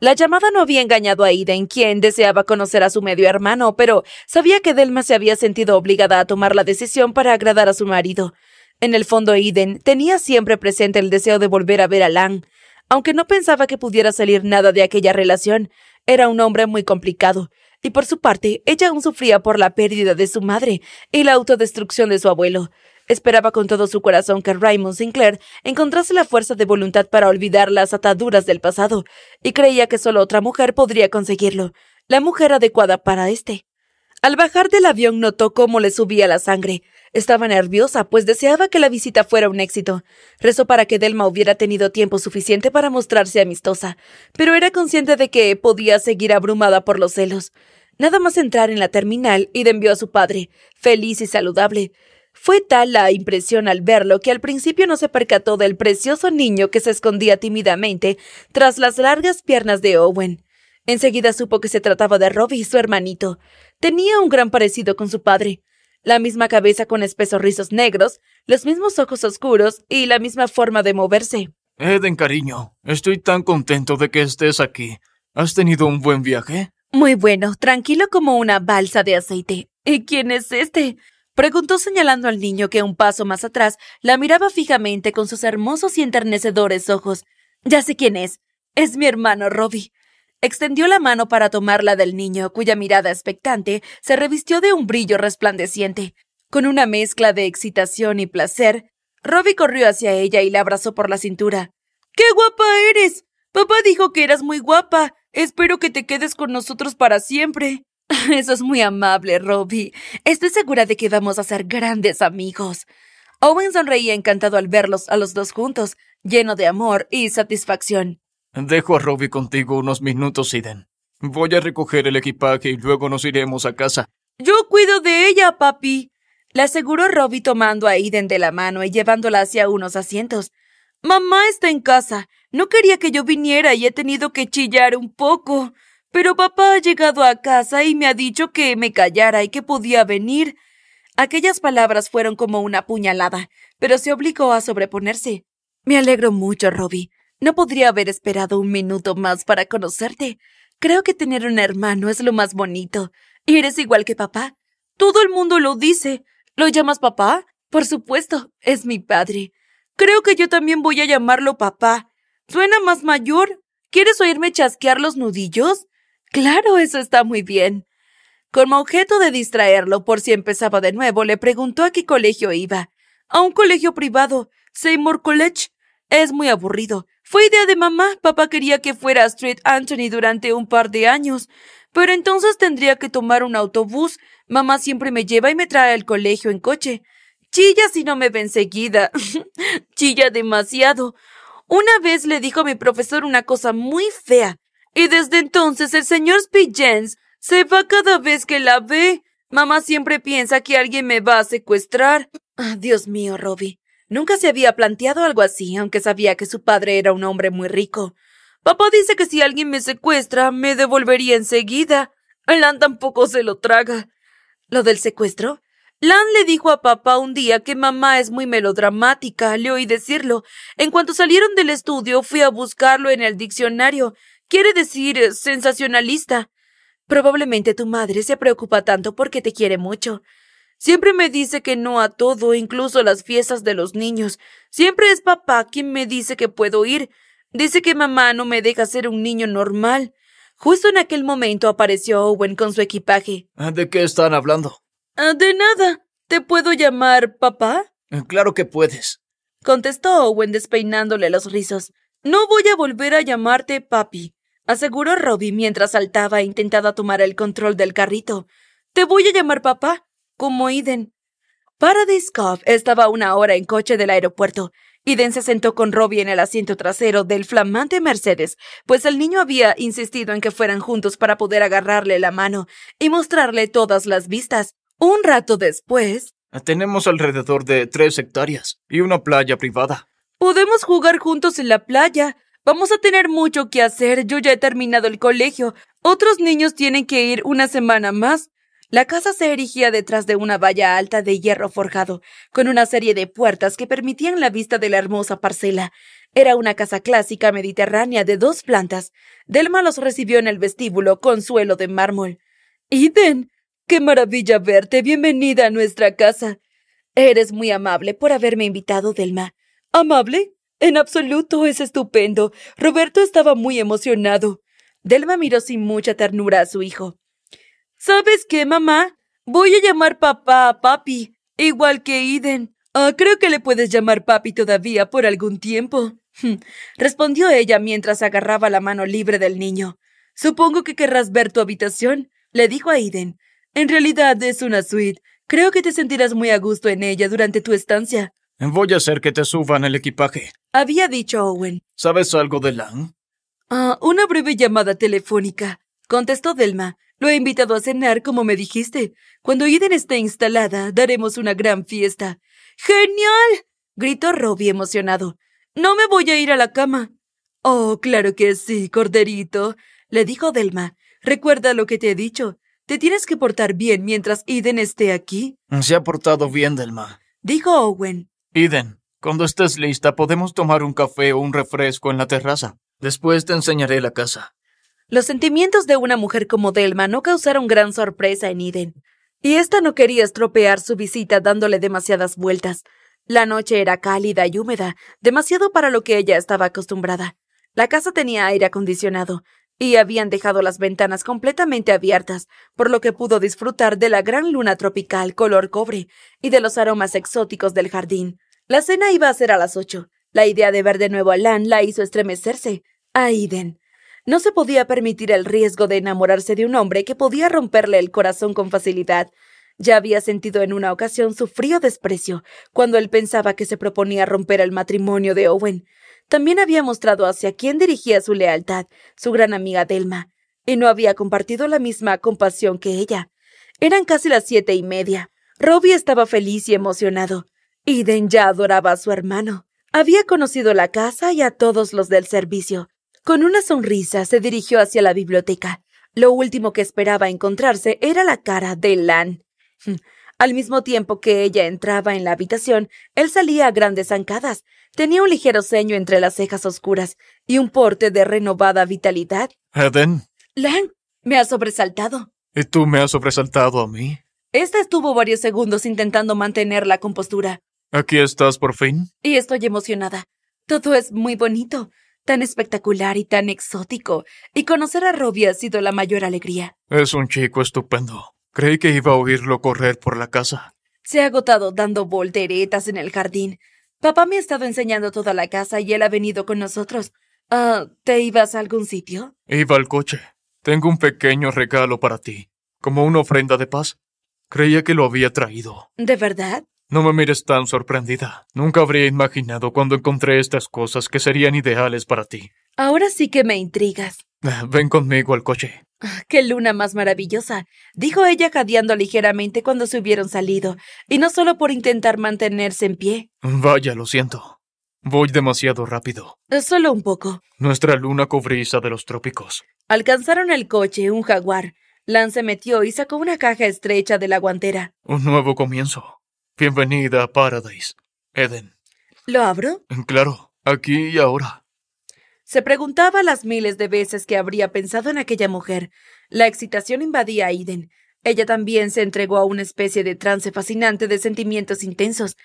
La llamada no había engañado a Ida, en quien deseaba conocer a su medio hermano, pero sabía que Delma se había sentido obligada a tomar la decisión para agradar a su marido. En el fondo, Eden tenía siempre presente el deseo de volver a ver a Lan. Aunque no pensaba que pudiera salir nada de aquella relación, era un hombre muy complicado, y por su parte, ella aún sufría por la pérdida de su madre y la autodestrucción de su abuelo. Esperaba con todo su corazón que Raymond Sinclair encontrase la fuerza de voluntad para olvidar las ataduras del pasado, y creía que solo otra mujer podría conseguirlo, la mujer adecuada para éste. Al bajar del avión notó cómo le subía la sangre. Estaba nerviosa, pues deseaba que la visita fuera un éxito. Rezó para que Delma hubiera tenido tiempo suficiente para mostrarse amistosa, pero era consciente de que podía seguir abrumada por los celos. Nada más entrar en la terminal, y envió a su padre, feliz y saludable. Fue tal la impresión al verlo que al principio no se percató del precioso niño que se escondía tímidamente tras las largas piernas de Owen. Enseguida supo que se trataba de Robbie, su hermanito. Tenía un gran parecido con su padre la misma cabeza con espesos rizos negros, los mismos ojos oscuros y la misma forma de moverse. Eden, cariño, estoy tan contento de que estés aquí. ¿Has tenido un buen viaje? Muy bueno, tranquilo como una balsa de aceite. ¿Y quién es este? Preguntó señalando al niño que un paso más atrás la miraba fijamente con sus hermosos y enternecedores ojos. Ya sé quién es. Es mi hermano Robbie. Extendió la mano para tomar la del niño, cuya mirada expectante se revistió de un brillo resplandeciente. Con una mezcla de excitación y placer, Robbie corrió hacia ella y la abrazó por la cintura. ¡Qué guapa eres! Papá dijo que eras muy guapa. Espero que te quedes con nosotros para siempre. Eso es muy amable, Robbie. Estoy segura de que vamos a ser grandes amigos. Owen sonreía encantado al verlos a los dos juntos, lleno de amor y satisfacción. Dejo a Robbie contigo unos minutos, Eden. Voy a recoger el equipaje y luego nos iremos a casa. Yo cuido de ella, papi. Le aseguró Robbie tomando a iden de la mano y llevándola hacia unos asientos. Mamá está en casa. No quería que yo viniera y he tenido que chillar un poco. Pero papá ha llegado a casa y me ha dicho que me callara y que podía venir. Aquellas palabras fueron como una puñalada, pero se obligó a sobreponerse. Me alegro mucho, Robbie. No podría haber esperado un minuto más para conocerte. Creo que tener un hermano es lo más bonito. ¿Y Eres igual que papá. Todo el mundo lo dice. ¿Lo llamas papá? Por supuesto, es mi padre. Creo que yo también voy a llamarlo papá. Suena más mayor. ¿Quieres oírme chasquear los nudillos? Claro, eso está muy bien. Como objeto de distraerlo por si empezaba de nuevo, le preguntó a qué colegio iba. A un colegio privado, Seymour College. Es muy aburrido. Fue idea de mamá. Papá quería que fuera a Street Anthony durante un par de años, pero entonces tendría que tomar un autobús. Mamá siempre me lleva y me trae al colegio en coche. Chilla si no me ve enseguida. Chilla demasiado. Una vez le dijo a mi profesor una cosa muy fea, y desde entonces el señor Spijens se va cada vez que la ve. Mamá siempre piensa que alguien me va a secuestrar. Ah, Dios mío, Robbie. Nunca se había planteado algo así, aunque sabía que su padre era un hombre muy rico. Papá dice que si alguien me secuestra, me devolvería enseguida. Lan tampoco se lo traga. ¿Lo del secuestro? Lan le dijo a papá un día que mamá es muy melodramática, le oí decirlo. En cuanto salieron del estudio, fui a buscarlo en el diccionario. Quiere decir eh, sensacionalista. Probablemente tu madre se preocupa tanto porque te quiere mucho. Siempre me dice que no a todo, incluso a las fiestas de los niños. Siempre es papá quien me dice que puedo ir. Dice que mamá no me deja ser un niño normal. Justo en aquel momento apareció Owen con su equipaje. Ah, ¿De qué están hablando? Ah, de nada. ¿Te puedo llamar papá? Eh, claro que puedes. Contestó Owen despeinándole los rizos. No voy a volver a llamarte papi, aseguró Robbie mientras saltaba e intentaba tomar el control del carrito. Te voy a llamar papá como iden, Paradise Cove estaba una hora en coche del aeropuerto. Iden se sentó con Robbie en el asiento trasero del flamante Mercedes, pues el niño había insistido en que fueran juntos para poder agarrarle la mano y mostrarle todas las vistas. Un rato después. Tenemos alrededor de tres hectáreas y una playa privada. Podemos jugar juntos en la playa. Vamos a tener mucho que hacer. Yo ya he terminado el colegio. Otros niños tienen que ir una semana más. La casa se erigía detrás de una valla alta de hierro forjado, con una serie de puertas que permitían la vista de la hermosa parcela. Era una casa clásica mediterránea de dos plantas. Delma los recibió en el vestíbulo con suelo de mármol. Iden, qué maravilla verte. Bienvenida a nuestra casa. Eres muy amable por haberme invitado, Delma. ¿Amable? En absoluto, es estupendo. Roberto estaba muy emocionado. Delma miró sin mucha ternura a su hijo. ¿Sabes qué, mamá? Voy a llamar papá a papi, igual que Iden. Ah, creo que le puedes llamar papi todavía por algún tiempo. Hmm, respondió ella mientras agarraba la mano libre del niño. Supongo que querrás ver tu habitación, le dijo a Iden. En realidad es una suite. Creo que te sentirás muy a gusto en ella durante tu estancia. Voy a hacer que te suban el equipaje. Había dicho Owen. ¿Sabes algo de Lang? Ah, una breve llamada telefónica, contestó Delma. Lo he invitado a cenar como me dijiste. Cuando Eden esté instalada, daremos una gran fiesta. ¡Genial! gritó Robbie emocionado. No me voy a ir a la cama. Oh, claro que sí, corderito, le dijo Delma. Recuerda lo que te he dicho. Te tienes que portar bien mientras Eden esté aquí. Se ha portado bien, Delma, dijo Owen. Eden, cuando estés lista podemos tomar un café o un refresco en la terraza. Después te enseñaré la casa. Los sentimientos de una mujer como Delma no causaron gran sorpresa en Eden, y ésta no quería estropear su visita dándole demasiadas vueltas. La noche era cálida y húmeda, demasiado para lo que ella estaba acostumbrada. La casa tenía aire acondicionado, y habían dejado las ventanas completamente abiertas, por lo que pudo disfrutar de la gran luna tropical color cobre y de los aromas exóticos del jardín. La cena iba a ser a las ocho. La idea de ver de nuevo a Lan la hizo estremecerse. A no se podía permitir el riesgo de enamorarse de un hombre que podía romperle el corazón con facilidad. Ya había sentido en una ocasión su frío desprecio cuando él pensaba que se proponía romper el matrimonio de Owen. También había mostrado hacia quién dirigía su lealtad, su gran amiga Delma, y no había compartido la misma compasión que ella. Eran casi las siete y media. Robbie estaba feliz y emocionado. Iden ya adoraba a su hermano. Había conocido la casa y a todos los del servicio. Con una sonrisa se dirigió hacia la biblioteca. Lo último que esperaba encontrarse era la cara de Lan. Hm. Al mismo tiempo que ella entraba en la habitación, él salía a grandes zancadas. Tenía un ligero ceño entre las cejas oscuras y un porte de renovada vitalidad. Eden. Lan, me has sobresaltado. ¿Y tú me has sobresaltado a mí? Esta estuvo varios segundos intentando mantener la compostura. ¿Aquí estás por fin? Y estoy emocionada. Todo es muy bonito tan espectacular y tan exótico, y conocer a Robbie ha sido la mayor alegría. Es un chico estupendo. Creí que iba a oírlo correr por la casa. Se ha agotado dando volteretas en el jardín. Papá me ha estado enseñando toda la casa y él ha venido con nosotros. Ah, ¿Te ibas a algún sitio? Iba al coche. Tengo un pequeño regalo para ti, como una ofrenda de paz. Creía que lo había traído. ¿De verdad? No me mires tan sorprendida. Nunca habría imaginado cuando encontré estas cosas que serían ideales para ti. Ahora sí que me intrigas. Ven conmigo al coche. Ah, ¡Qué luna más maravillosa! dijo ella jadeando ligeramente cuando se hubieron salido, y no solo por intentar mantenerse en pie. Vaya, lo siento. Voy demasiado rápido. Eh, solo un poco. Nuestra luna cobriza de los trópicos. Alcanzaron el coche, un jaguar. Lance metió y sacó una caja estrecha de la guantera. Un nuevo comienzo. Bienvenida a Paradise, Eden. ¿Lo abro? Claro, aquí y ahora. Se preguntaba las miles de veces que habría pensado en aquella mujer. La excitación invadía a Eden. Ella también se entregó a una especie de trance fascinante de sentimientos intensos.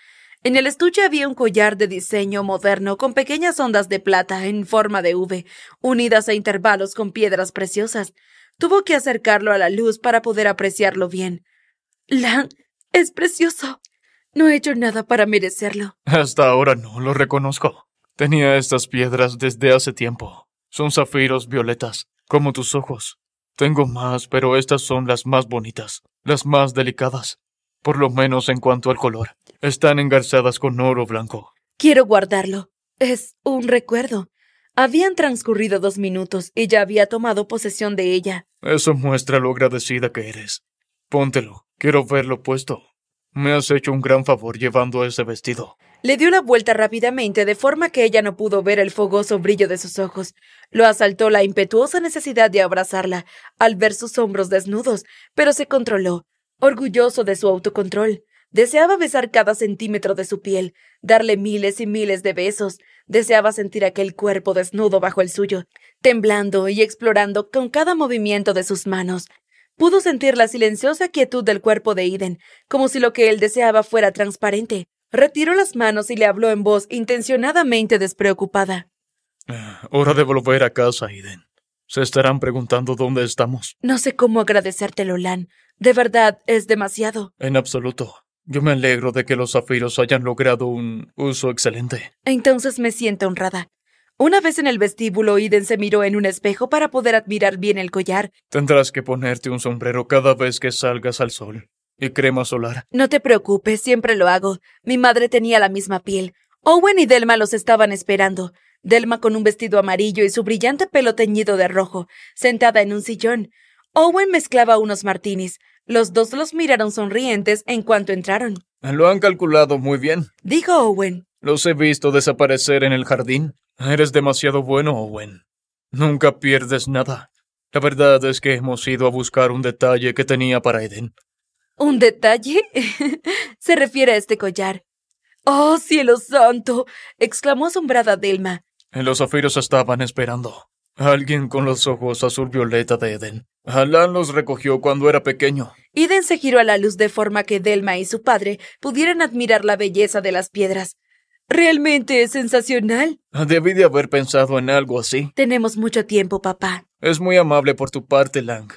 En el estuche había un collar de diseño moderno con pequeñas ondas de plata en forma de V, unidas a intervalos con piedras preciosas. Tuvo que acercarlo a la luz para poder apreciarlo bien. Lan, es precioso. No he hecho nada para merecerlo. Hasta ahora no lo reconozco. Tenía estas piedras desde hace tiempo. Son zafiros violetas, como tus ojos. Tengo más, pero estas son las más bonitas, las más delicadas, por lo menos en cuanto al color. Están engarzadas con oro blanco. Quiero guardarlo. Es un recuerdo. Habían transcurrido dos minutos y ya había tomado posesión de ella. Eso muestra lo agradecida que eres. Póntelo. Quiero verlo puesto. Me has hecho un gran favor llevando ese vestido. Le dio la vuelta rápidamente, de forma que ella no pudo ver el fogoso brillo de sus ojos. Lo asaltó la impetuosa necesidad de abrazarla, al ver sus hombros desnudos, pero se controló, orgulloso de su autocontrol. Deseaba besar cada centímetro de su piel, darle miles y miles de besos. Deseaba sentir aquel cuerpo desnudo bajo el suyo, temblando y explorando con cada movimiento de sus manos, Pudo sentir la silenciosa quietud del cuerpo de Iden, como si lo que él deseaba fuera transparente. Retiró las manos y le habló en voz intencionadamente despreocupada. Ah, hora de volver a casa, Iden. Se estarán preguntando dónde estamos. No sé cómo agradecértelo, Lan. De verdad, es demasiado. En absoluto. Yo me alegro de que los zafiros hayan logrado un uso excelente. Entonces me siento honrada. Una vez en el vestíbulo, Iden se miró en un espejo para poder admirar bien el collar. Tendrás que ponerte un sombrero cada vez que salgas al sol. Y crema solar. No te preocupes, siempre lo hago. Mi madre tenía la misma piel. Owen y Delma los estaban esperando. Delma con un vestido amarillo y su brillante pelo teñido de rojo, sentada en un sillón. Owen mezclaba unos martinis. Los dos los miraron sonrientes en cuanto entraron. Lo han calculado muy bien, dijo Owen. Los he visto desaparecer en el jardín. Eres demasiado bueno, Owen. Nunca pierdes nada. La verdad es que hemos ido a buscar un detalle que tenía para Eden. ¿Un detalle? Se refiere a este collar. ¡Oh, cielo santo! exclamó asombrada Delma. Los zafiros estaban esperando. Alguien con los ojos azul violeta de Eden. Alan los recogió cuando era pequeño. Eden se giró a la luz de forma que Delma y su padre pudieran admirar la belleza de las piedras. Realmente es sensacional. Ah, debí de haber pensado en algo así. Tenemos mucho tiempo, papá. Es muy amable por tu parte, Lang.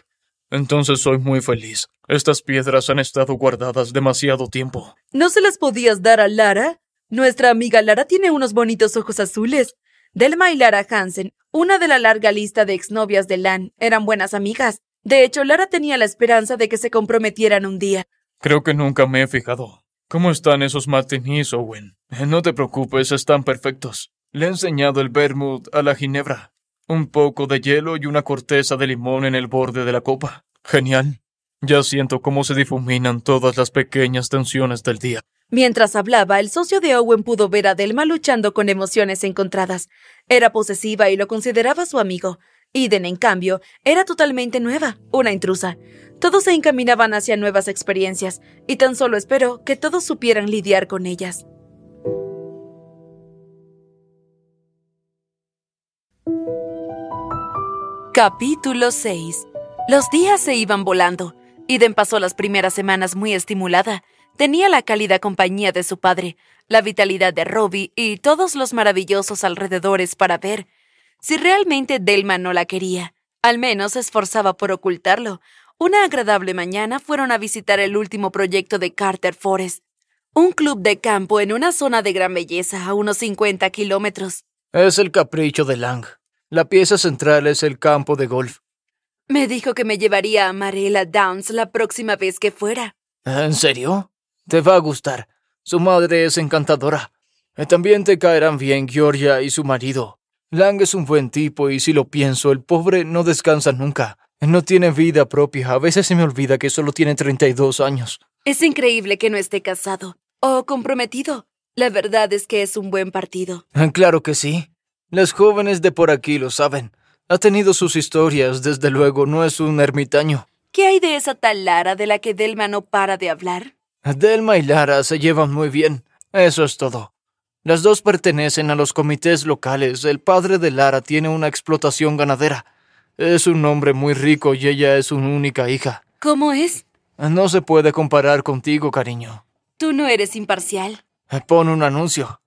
Entonces soy muy feliz. Estas piedras han estado guardadas demasiado tiempo. ¿No se las podías dar a Lara? Nuestra amiga Lara tiene unos bonitos ojos azules. Delma y Lara Hansen, una de la larga lista de exnovias de Lan, eran buenas amigas. De hecho, Lara tenía la esperanza de que se comprometieran un día. Creo que nunca me he fijado. ¿Cómo están esos martinis, Owen? Eh, no te preocupes, están perfectos. Le he enseñado el vermouth a la ginebra. Un poco de hielo y una corteza de limón en el borde de la copa. Genial. Ya siento cómo se difuminan todas las pequeñas tensiones del día. Mientras hablaba, el socio de Owen pudo ver a Delma luchando con emociones encontradas. Era posesiva y lo consideraba su amigo, Eden, en cambio, era totalmente nueva, una intrusa. Todos se encaminaban hacia nuevas experiencias, y tan solo esperó que todos supieran lidiar con ellas. Capítulo 6 Los días se iban volando. Eden pasó las primeras semanas muy estimulada. Tenía la cálida compañía de su padre, la vitalidad de Robbie y todos los maravillosos alrededores para ver. Si realmente Delma no la quería, al menos se esforzaba por ocultarlo. Una agradable mañana fueron a visitar el último proyecto de Carter Forest, un club de campo en una zona de gran belleza a unos 50 kilómetros. Es el capricho de Lang. La pieza central es el campo de golf. Me dijo que me llevaría a Marela Downs la próxima vez que fuera. ¿En serio? Te va a gustar. Su madre es encantadora. Eh, también te caerán bien Georgia y su marido. Lang es un buen tipo y si lo pienso, el pobre no descansa nunca. No tiene vida propia. A veces se me olvida que solo tiene 32 años. Es increíble que no esté casado o comprometido. La verdad es que es un buen partido. Ah, claro que sí. Las jóvenes de por aquí lo saben. Ha tenido sus historias, desde luego, no es un ermitaño. ¿Qué hay de esa tal Lara de la que Delma no para de hablar? Delma y Lara se llevan muy bien. Eso es todo. Las dos pertenecen a los comités locales. El padre de Lara tiene una explotación ganadera. Es un hombre muy rico y ella es su única hija. ¿Cómo es? No se puede comparar contigo, cariño. Tú no eres imparcial. Pon un anuncio.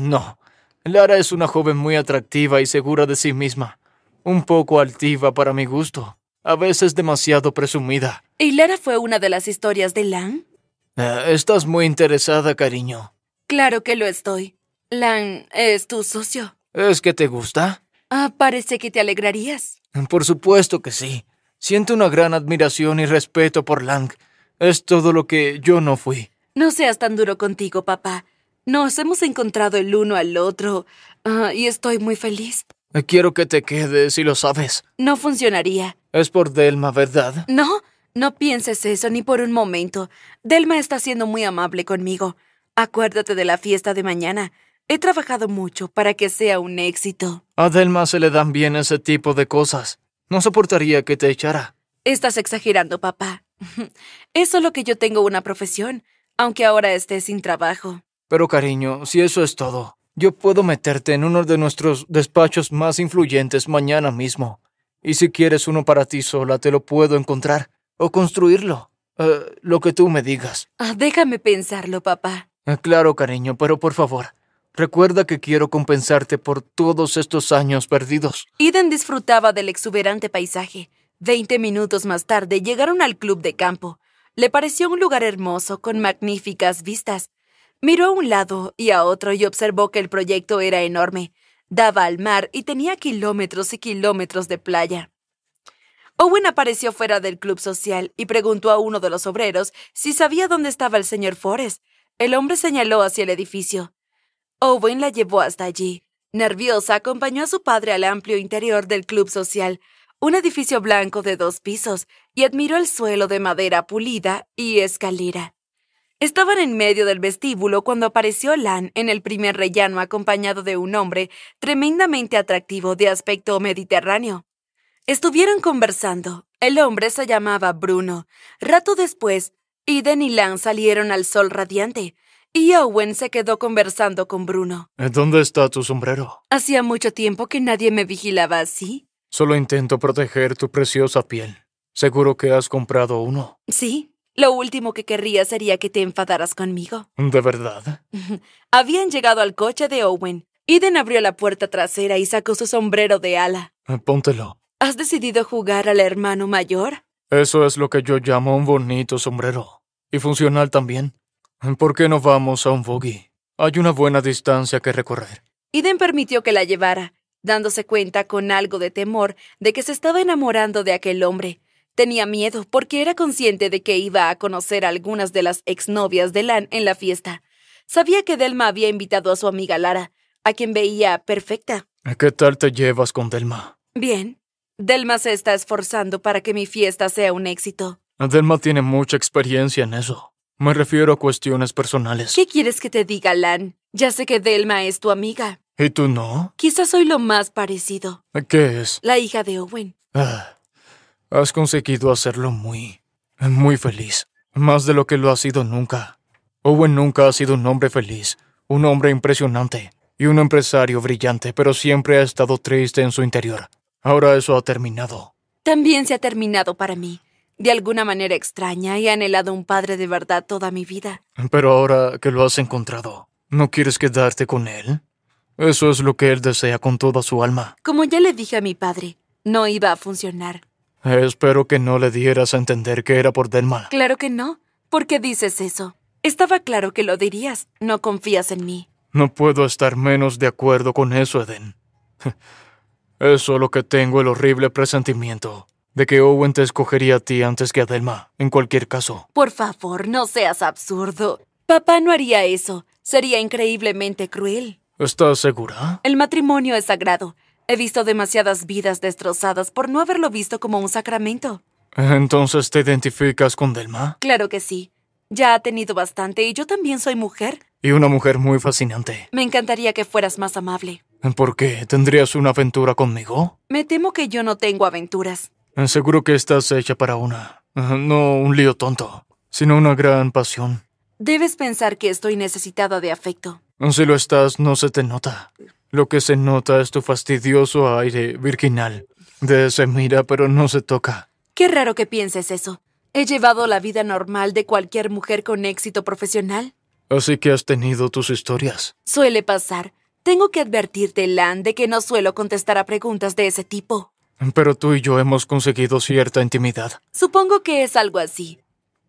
No. Lara es una joven muy atractiva y segura de sí misma. Un poco altiva para mi gusto. A veces demasiado presumida. ¿Y Lara fue una de las historias de Lan? Eh, estás muy interesada, cariño. Claro que lo estoy. Lang es tu socio. ¿Es que te gusta? Ah, parece que te alegrarías. Por supuesto que sí. Siento una gran admiración y respeto por Lang. Es todo lo que yo no fui. No seas tan duro contigo, papá. Nos hemos encontrado el uno al otro ah, y estoy muy feliz. Quiero que te quedes y lo sabes. No funcionaría. Es por Delma, ¿verdad? No, no pienses eso ni por un momento. Delma está siendo muy amable conmigo. Acuérdate de la fiesta de mañana. He trabajado mucho para que sea un éxito. A Delma se le dan bien ese tipo de cosas. No soportaría que te echara. Estás exagerando, papá. Es solo que yo tengo una profesión, aunque ahora esté sin trabajo. Pero cariño, si eso es todo, yo puedo meterte en uno de nuestros despachos más influyentes mañana mismo. Y si quieres uno para ti sola, te lo puedo encontrar o construirlo. Eh, lo que tú me digas. Ah, déjame pensarlo, papá. Eh, claro, cariño, pero por favor, Recuerda que quiero compensarte por todos estos años perdidos. Eden disfrutaba del exuberante paisaje. Veinte minutos más tarde llegaron al club de campo. Le pareció un lugar hermoso, con magníficas vistas. Miró a un lado y a otro y observó que el proyecto era enorme. Daba al mar y tenía kilómetros y kilómetros de playa. Owen apareció fuera del club social y preguntó a uno de los obreros si sabía dónde estaba el señor Forrest. El hombre señaló hacia el edificio. Owen la llevó hasta allí. Nerviosa, acompañó a su padre al amplio interior del club social, un edificio blanco de dos pisos, y admiró el suelo de madera pulida y escalera. Estaban en medio del vestíbulo cuando apareció Lan en el primer rellano acompañado de un hombre tremendamente atractivo de aspecto mediterráneo. Estuvieron conversando. El hombre se llamaba Bruno. Rato después, Eden y Lan salieron al sol radiante y Owen se quedó conversando con Bruno. ¿Dónde está tu sombrero? Hacía mucho tiempo que nadie me vigilaba así. Solo intento proteger tu preciosa piel. Seguro que has comprado uno. Sí. Lo último que querría sería que te enfadaras conmigo. ¿De verdad? Habían llegado al coche de Owen. Eden abrió la puerta trasera y sacó su sombrero de ala. Eh, póntelo. ¿Has decidido jugar al hermano mayor? Eso es lo que yo llamo un bonito sombrero. ¿Y funcional también? ¿Por qué no vamos a un buggy? Hay una buena distancia que recorrer. Iden permitió que la llevara, dándose cuenta con algo de temor de que se estaba enamorando de aquel hombre. Tenía miedo porque era consciente de que iba a conocer a algunas de las exnovias de Lan en la fiesta. Sabía que Delma había invitado a su amiga Lara, a quien veía perfecta. ¿Qué tal te llevas con Delma? Bien. Delma se está esforzando para que mi fiesta sea un éxito. Delma tiene mucha experiencia en eso. Me refiero a cuestiones personales. ¿Qué quieres que te diga, Lan? Ya sé que Delma es tu amiga. ¿Y tú no? Quizás soy lo más parecido. ¿Qué es? La hija de Owen. Ah, has conseguido hacerlo muy, muy feliz. Más de lo que lo ha sido nunca. Owen nunca ha sido un hombre feliz, un hombre impresionante y un empresario brillante, pero siempre ha estado triste en su interior. Ahora eso ha terminado. También se ha terminado para mí. De alguna manera extraña he anhelado un padre de verdad toda mi vida. Pero ahora que lo has encontrado, ¿no quieres quedarte con él? Eso es lo que él desea con toda su alma. Como ya le dije a mi padre, no iba a funcionar. Espero que no le dieras a entender que era por mal. Claro que no. ¿Por qué dices eso? Estaba claro que lo dirías. No confías en mí. No puedo estar menos de acuerdo con eso, Eden. Es solo que tengo el horrible presentimiento de que Owen te escogería a ti antes que a Delma, en cualquier caso. Por favor, no seas absurdo. Papá no haría eso. Sería increíblemente cruel. ¿Estás segura? El matrimonio es sagrado. He visto demasiadas vidas destrozadas por no haberlo visto como un sacramento. ¿Entonces te identificas con Delma? Claro que sí. Ya ha tenido bastante y yo también soy mujer. Y una mujer muy fascinante. Me encantaría que fueras más amable. ¿Por qué? ¿Tendrías una aventura conmigo? Me temo que yo no tengo aventuras. Seguro que estás hecha para una. Eh, no un lío tonto, sino una gran pasión. Debes pensar que estoy necesitada de afecto. Si lo estás, no se te nota. Lo que se nota es tu fastidioso aire virginal. De se mira, pero no se toca. Qué raro que pienses eso. He llevado la vida normal de cualquier mujer con éxito profesional. Así que has tenido tus historias. Suele pasar. Tengo que advertirte, Lan, de que no suelo contestar a preguntas de ese tipo. Pero tú y yo hemos conseguido cierta intimidad. Supongo que es algo así.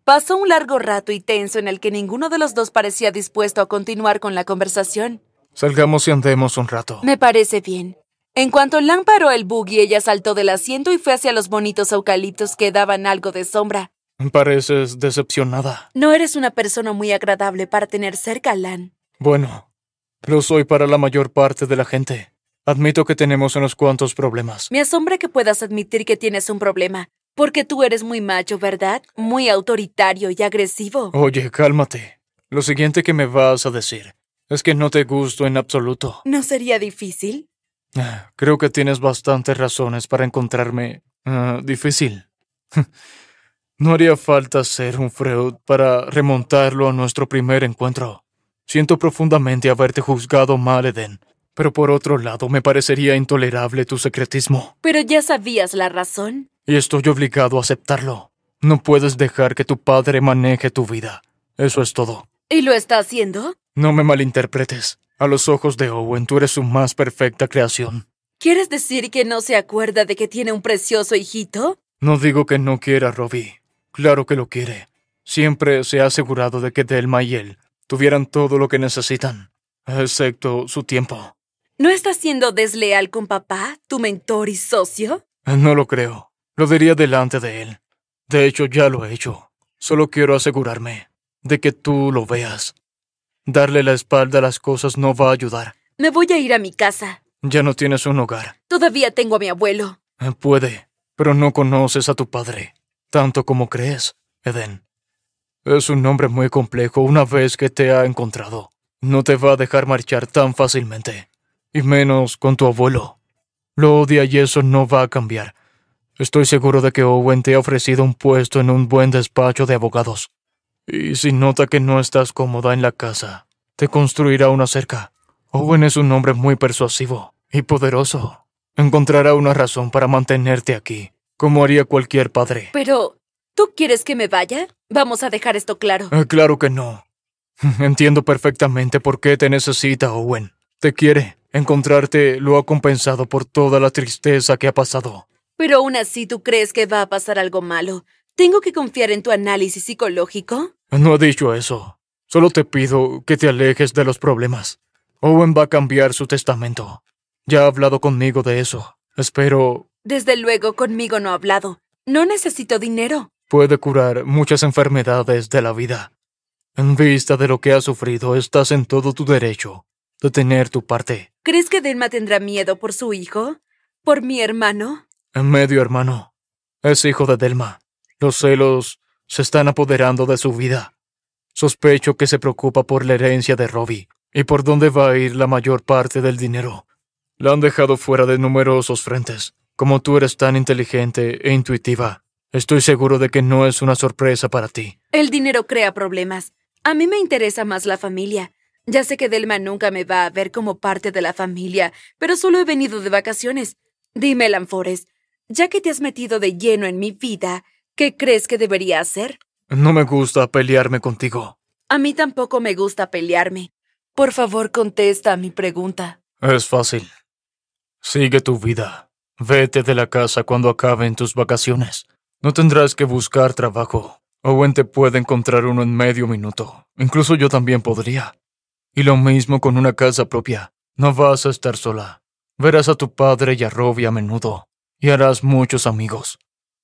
Pasó un largo rato y tenso en el que ninguno de los dos parecía dispuesto a continuar con la conversación. Salgamos y andemos un rato. Me parece bien. En cuanto Lan paró el buggy, ella saltó del asiento y fue hacia los bonitos eucaliptos que daban algo de sombra. Pareces decepcionada. No eres una persona muy agradable para tener cerca, Lan. Bueno, lo soy para la mayor parte de la gente. Admito que tenemos unos cuantos problemas. Me asombra que puedas admitir que tienes un problema, porque tú eres muy macho, ¿verdad? Muy autoritario y agresivo. Oye, cálmate. Lo siguiente que me vas a decir es que no te gusto en absoluto. ¿No sería difícil? Ah, creo que tienes bastantes razones para encontrarme ah, difícil. no haría falta ser un Freud para remontarlo a nuestro primer encuentro. Siento profundamente haberte juzgado mal, Eden. Pero por otro lado, me parecería intolerable tu secretismo. Pero ya sabías la razón. Y estoy obligado a aceptarlo. No puedes dejar que tu padre maneje tu vida. Eso es todo. ¿Y lo está haciendo? No me malinterpretes. A los ojos de Owen, tú eres su más perfecta creación. ¿Quieres decir que no se acuerda de que tiene un precioso hijito? No digo que no quiera, Robbie. Claro que lo quiere. Siempre se ha asegurado de que Delma y él tuvieran todo lo que necesitan, excepto su tiempo. ¿No estás siendo desleal con papá, tu mentor y socio? Ah, no lo creo. Lo diría delante de él. De hecho, ya lo he hecho. Solo quiero asegurarme de que tú lo veas. Darle la espalda a las cosas no va a ayudar. Me voy a ir a mi casa. Ya no tienes un hogar. Todavía tengo a mi abuelo. Eh, puede, pero no conoces a tu padre, tanto como crees, Eden. Es un hombre muy complejo una vez que te ha encontrado. No te va a dejar marchar tan fácilmente y menos con tu abuelo. Lo odia y eso no va a cambiar. Estoy seguro de que Owen te ha ofrecido un puesto en un buen despacho de abogados. Y si nota que no estás cómoda en la casa, te construirá una cerca. Owen es un hombre muy persuasivo y poderoso. Encontrará una razón para mantenerte aquí, como haría cualquier padre. Pero, ¿tú quieres que me vaya? Vamos a dejar esto claro. Eh, claro que no. Entiendo perfectamente por qué te necesita, Owen. Te quiere Encontrarte lo ha compensado por toda la tristeza que ha pasado. Pero aún así tú crees que va a pasar algo malo. ¿Tengo que confiar en tu análisis psicológico? No ha dicho eso. Solo te pido que te alejes de los problemas. Owen va a cambiar su testamento. Ya ha hablado conmigo de eso. Espero... Desde luego, conmigo no ha hablado. No necesito dinero. Puede curar muchas enfermedades de la vida. En vista de lo que has sufrido, estás en todo tu derecho de tener tu parte. ¿Crees que Delma tendrá miedo por su hijo? ¿Por mi hermano? En Medio hermano. Es hijo de Delma. Los celos se están apoderando de su vida. Sospecho que se preocupa por la herencia de Robbie y por dónde va a ir la mayor parte del dinero. La han dejado fuera de numerosos frentes. Como tú eres tan inteligente e intuitiva, estoy seguro de que no es una sorpresa para ti. El dinero crea problemas. A mí me interesa más la familia. Ya sé que Delma nunca me va a ver como parte de la familia, pero solo he venido de vacaciones. Dime, Lanfores, ya que te has metido de lleno en mi vida, ¿qué crees que debería hacer? No me gusta pelearme contigo. A mí tampoco me gusta pelearme. Por favor, contesta a mi pregunta. Es fácil. Sigue tu vida. Vete de la casa cuando acaben tus vacaciones. No tendrás que buscar trabajo. Owen te puede encontrar uno en medio minuto. Incluso yo también podría. Y lo mismo con una casa propia. No vas a estar sola. Verás a tu padre y a Robbie a menudo. Y harás muchos amigos.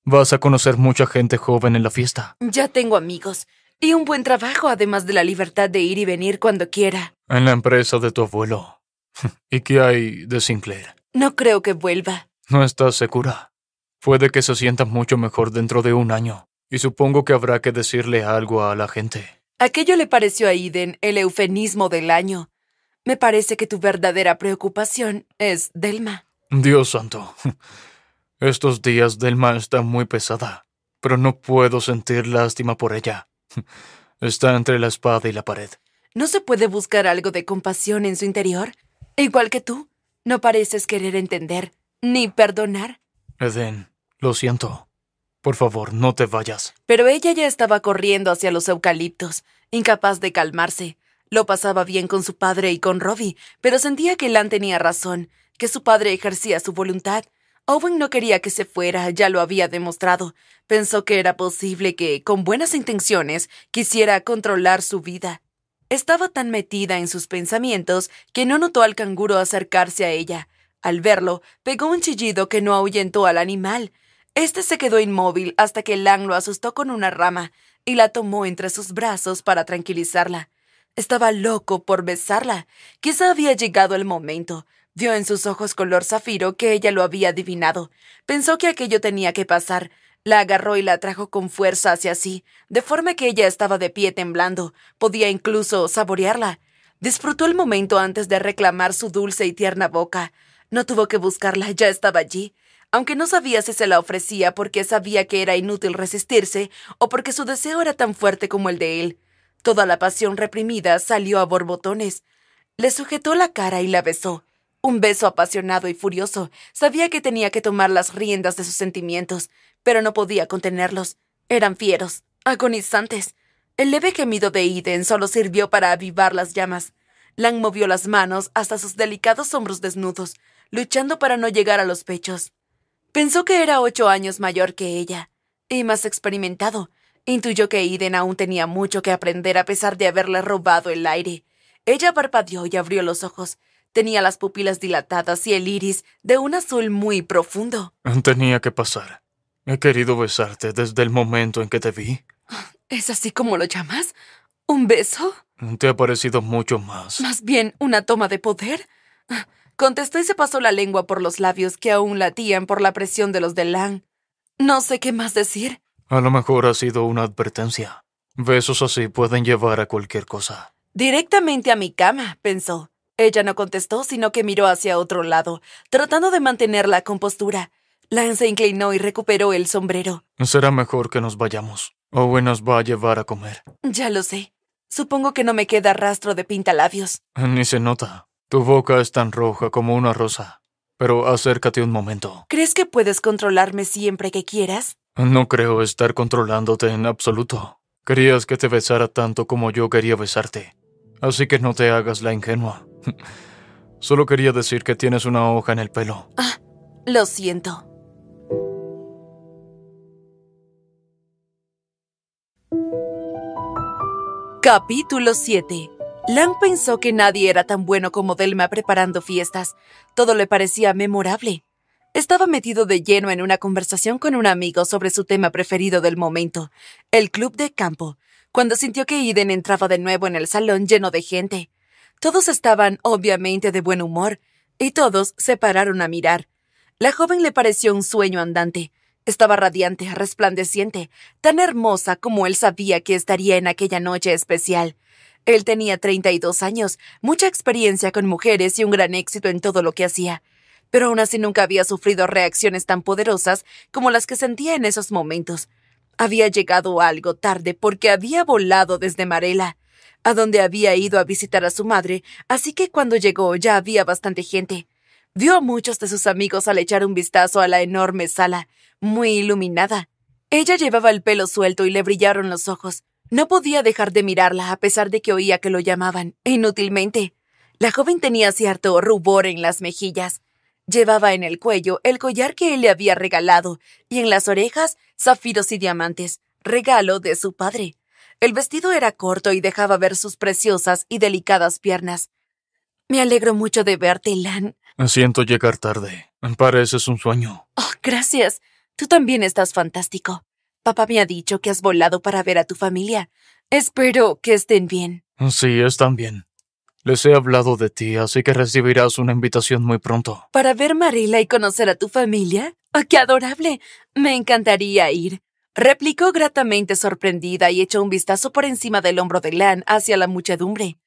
Vas a conocer mucha gente joven en la fiesta. Ya tengo amigos. Y un buen trabajo, además de la libertad de ir y venir cuando quiera. En la empresa de tu abuelo. ¿Y qué hay de Sinclair? No creo que vuelva. ¿No estás segura? Puede que se sienta mucho mejor dentro de un año. Y supongo que habrá que decirle algo a la gente. Aquello le pareció a Eden el eufemismo del año. Me parece que tu verdadera preocupación es Delma. Dios santo. Estos días Delma está muy pesada, pero no puedo sentir lástima por ella. Está entre la espada y la pared. ¿No se puede buscar algo de compasión en su interior? Igual que tú, no pareces querer entender ni perdonar. Eden, lo siento. Por favor, no te vayas. Pero ella ya estaba corriendo hacia los eucaliptos, incapaz de calmarse. Lo pasaba bien con su padre y con Robbie, pero sentía que Lan tenía razón, que su padre ejercía su voluntad. Owen no quería que se fuera, ya lo había demostrado. Pensó que era posible que, con buenas intenciones, quisiera controlar su vida. Estaba tan metida en sus pensamientos que no notó al canguro acercarse a ella. Al verlo, pegó un chillido que no ahuyentó al animal. Este se quedó inmóvil hasta que Lang lo asustó con una rama y la tomó entre sus brazos para tranquilizarla. Estaba loco por besarla. Quizá había llegado el momento. Vio en sus ojos color zafiro que ella lo había adivinado. Pensó que aquello tenía que pasar. La agarró y la trajo con fuerza hacia sí, de forma que ella estaba de pie temblando. Podía incluso saborearla. Disfrutó el momento antes de reclamar su dulce y tierna boca. No tuvo que buscarla, ya estaba allí aunque no sabía si se la ofrecía porque sabía que era inútil resistirse o porque su deseo era tan fuerte como el de él. Toda la pasión reprimida salió a borbotones. Le sujetó la cara y la besó. Un beso apasionado y furioso. Sabía que tenía que tomar las riendas de sus sentimientos, pero no podía contenerlos. Eran fieros, agonizantes. El leve gemido de Iden solo sirvió para avivar las llamas. Lang movió las manos hasta sus delicados hombros desnudos, luchando para no llegar a los pechos. Pensó que era ocho años mayor que ella, y más experimentado. Intuyó que Eden aún tenía mucho que aprender a pesar de haberle robado el aire. Ella parpadeó y abrió los ojos. Tenía las pupilas dilatadas y el iris de un azul muy profundo. Tenía que pasar. He querido besarte desde el momento en que te vi. ¿Es así como lo llamas? ¿Un beso? Te ha parecido mucho más. Más bien una toma de poder. Contestó y se pasó la lengua por los labios que aún latían por la presión de los de Lang. No sé qué más decir. A lo mejor ha sido una advertencia. Besos así pueden llevar a cualquier cosa. Directamente a mi cama, pensó. Ella no contestó, sino que miró hacia otro lado, tratando de mantener la compostura. Lan se inclinó y recuperó el sombrero. Será mejor que nos vayamos. Owen nos va a llevar a comer. Ya lo sé. Supongo que no me queda rastro de pintalabios. Ni se nota. Tu boca es tan roja como una rosa, pero acércate un momento. ¿Crees que puedes controlarme siempre que quieras? No creo estar controlándote en absoluto. Querías que te besara tanto como yo quería besarte, así que no te hagas la ingenua. Solo quería decir que tienes una hoja en el pelo. Ah, lo siento. Capítulo 7 Lang pensó que nadie era tan bueno como Delma preparando fiestas. Todo le parecía memorable. Estaba metido de lleno en una conversación con un amigo sobre su tema preferido del momento, el club de campo, cuando sintió que Eden entraba de nuevo en el salón lleno de gente. Todos estaban obviamente de buen humor, y todos se pararon a mirar. La joven le pareció un sueño andante. Estaba radiante, resplandeciente, tan hermosa como él sabía que estaría en aquella noche especial. Él tenía 32 años, mucha experiencia con mujeres y un gran éxito en todo lo que hacía, pero aún así nunca había sufrido reacciones tan poderosas como las que sentía en esos momentos. Había llegado algo tarde porque había volado desde Marela, a donde había ido a visitar a su madre, así que cuando llegó ya había bastante gente. Vio a muchos de sus amigos al echar un vistazo a la enorme sala, muy iluminada. Ella llevaba el pelo suelto y le brillaron los ojos. No podía dejar de mirarla a pesar de que oía que lo llamaban, inútilmente. La joven tenía cierto rubor en las mejillas. Llevaba en el cuello el collar que él le había regalado y en las orejas zafiros y diamantes, regalo de su padre. El vestido era corto y dejaba ver sus preciosas y delicadas piernas. Me alegro mucho de verte, Lan. Siento llegar tarde. Pareces un sueño. Oh, gracias. Tú también estás fantástico. Papá me ha dicho que has volado para ver a tu familia. Espero que estén bien. Sí, están bien. Les he hablado de ti, así que recibirás una invitación muy pronto. ¿Para ver Marila y conocer a tu familia? ¡Ah, ¡Qué adorable! Me encantaría ir. Replicó gratamente sorprendida y echó un vistazo por encima del hombro de Lan hacia la muchedumbre.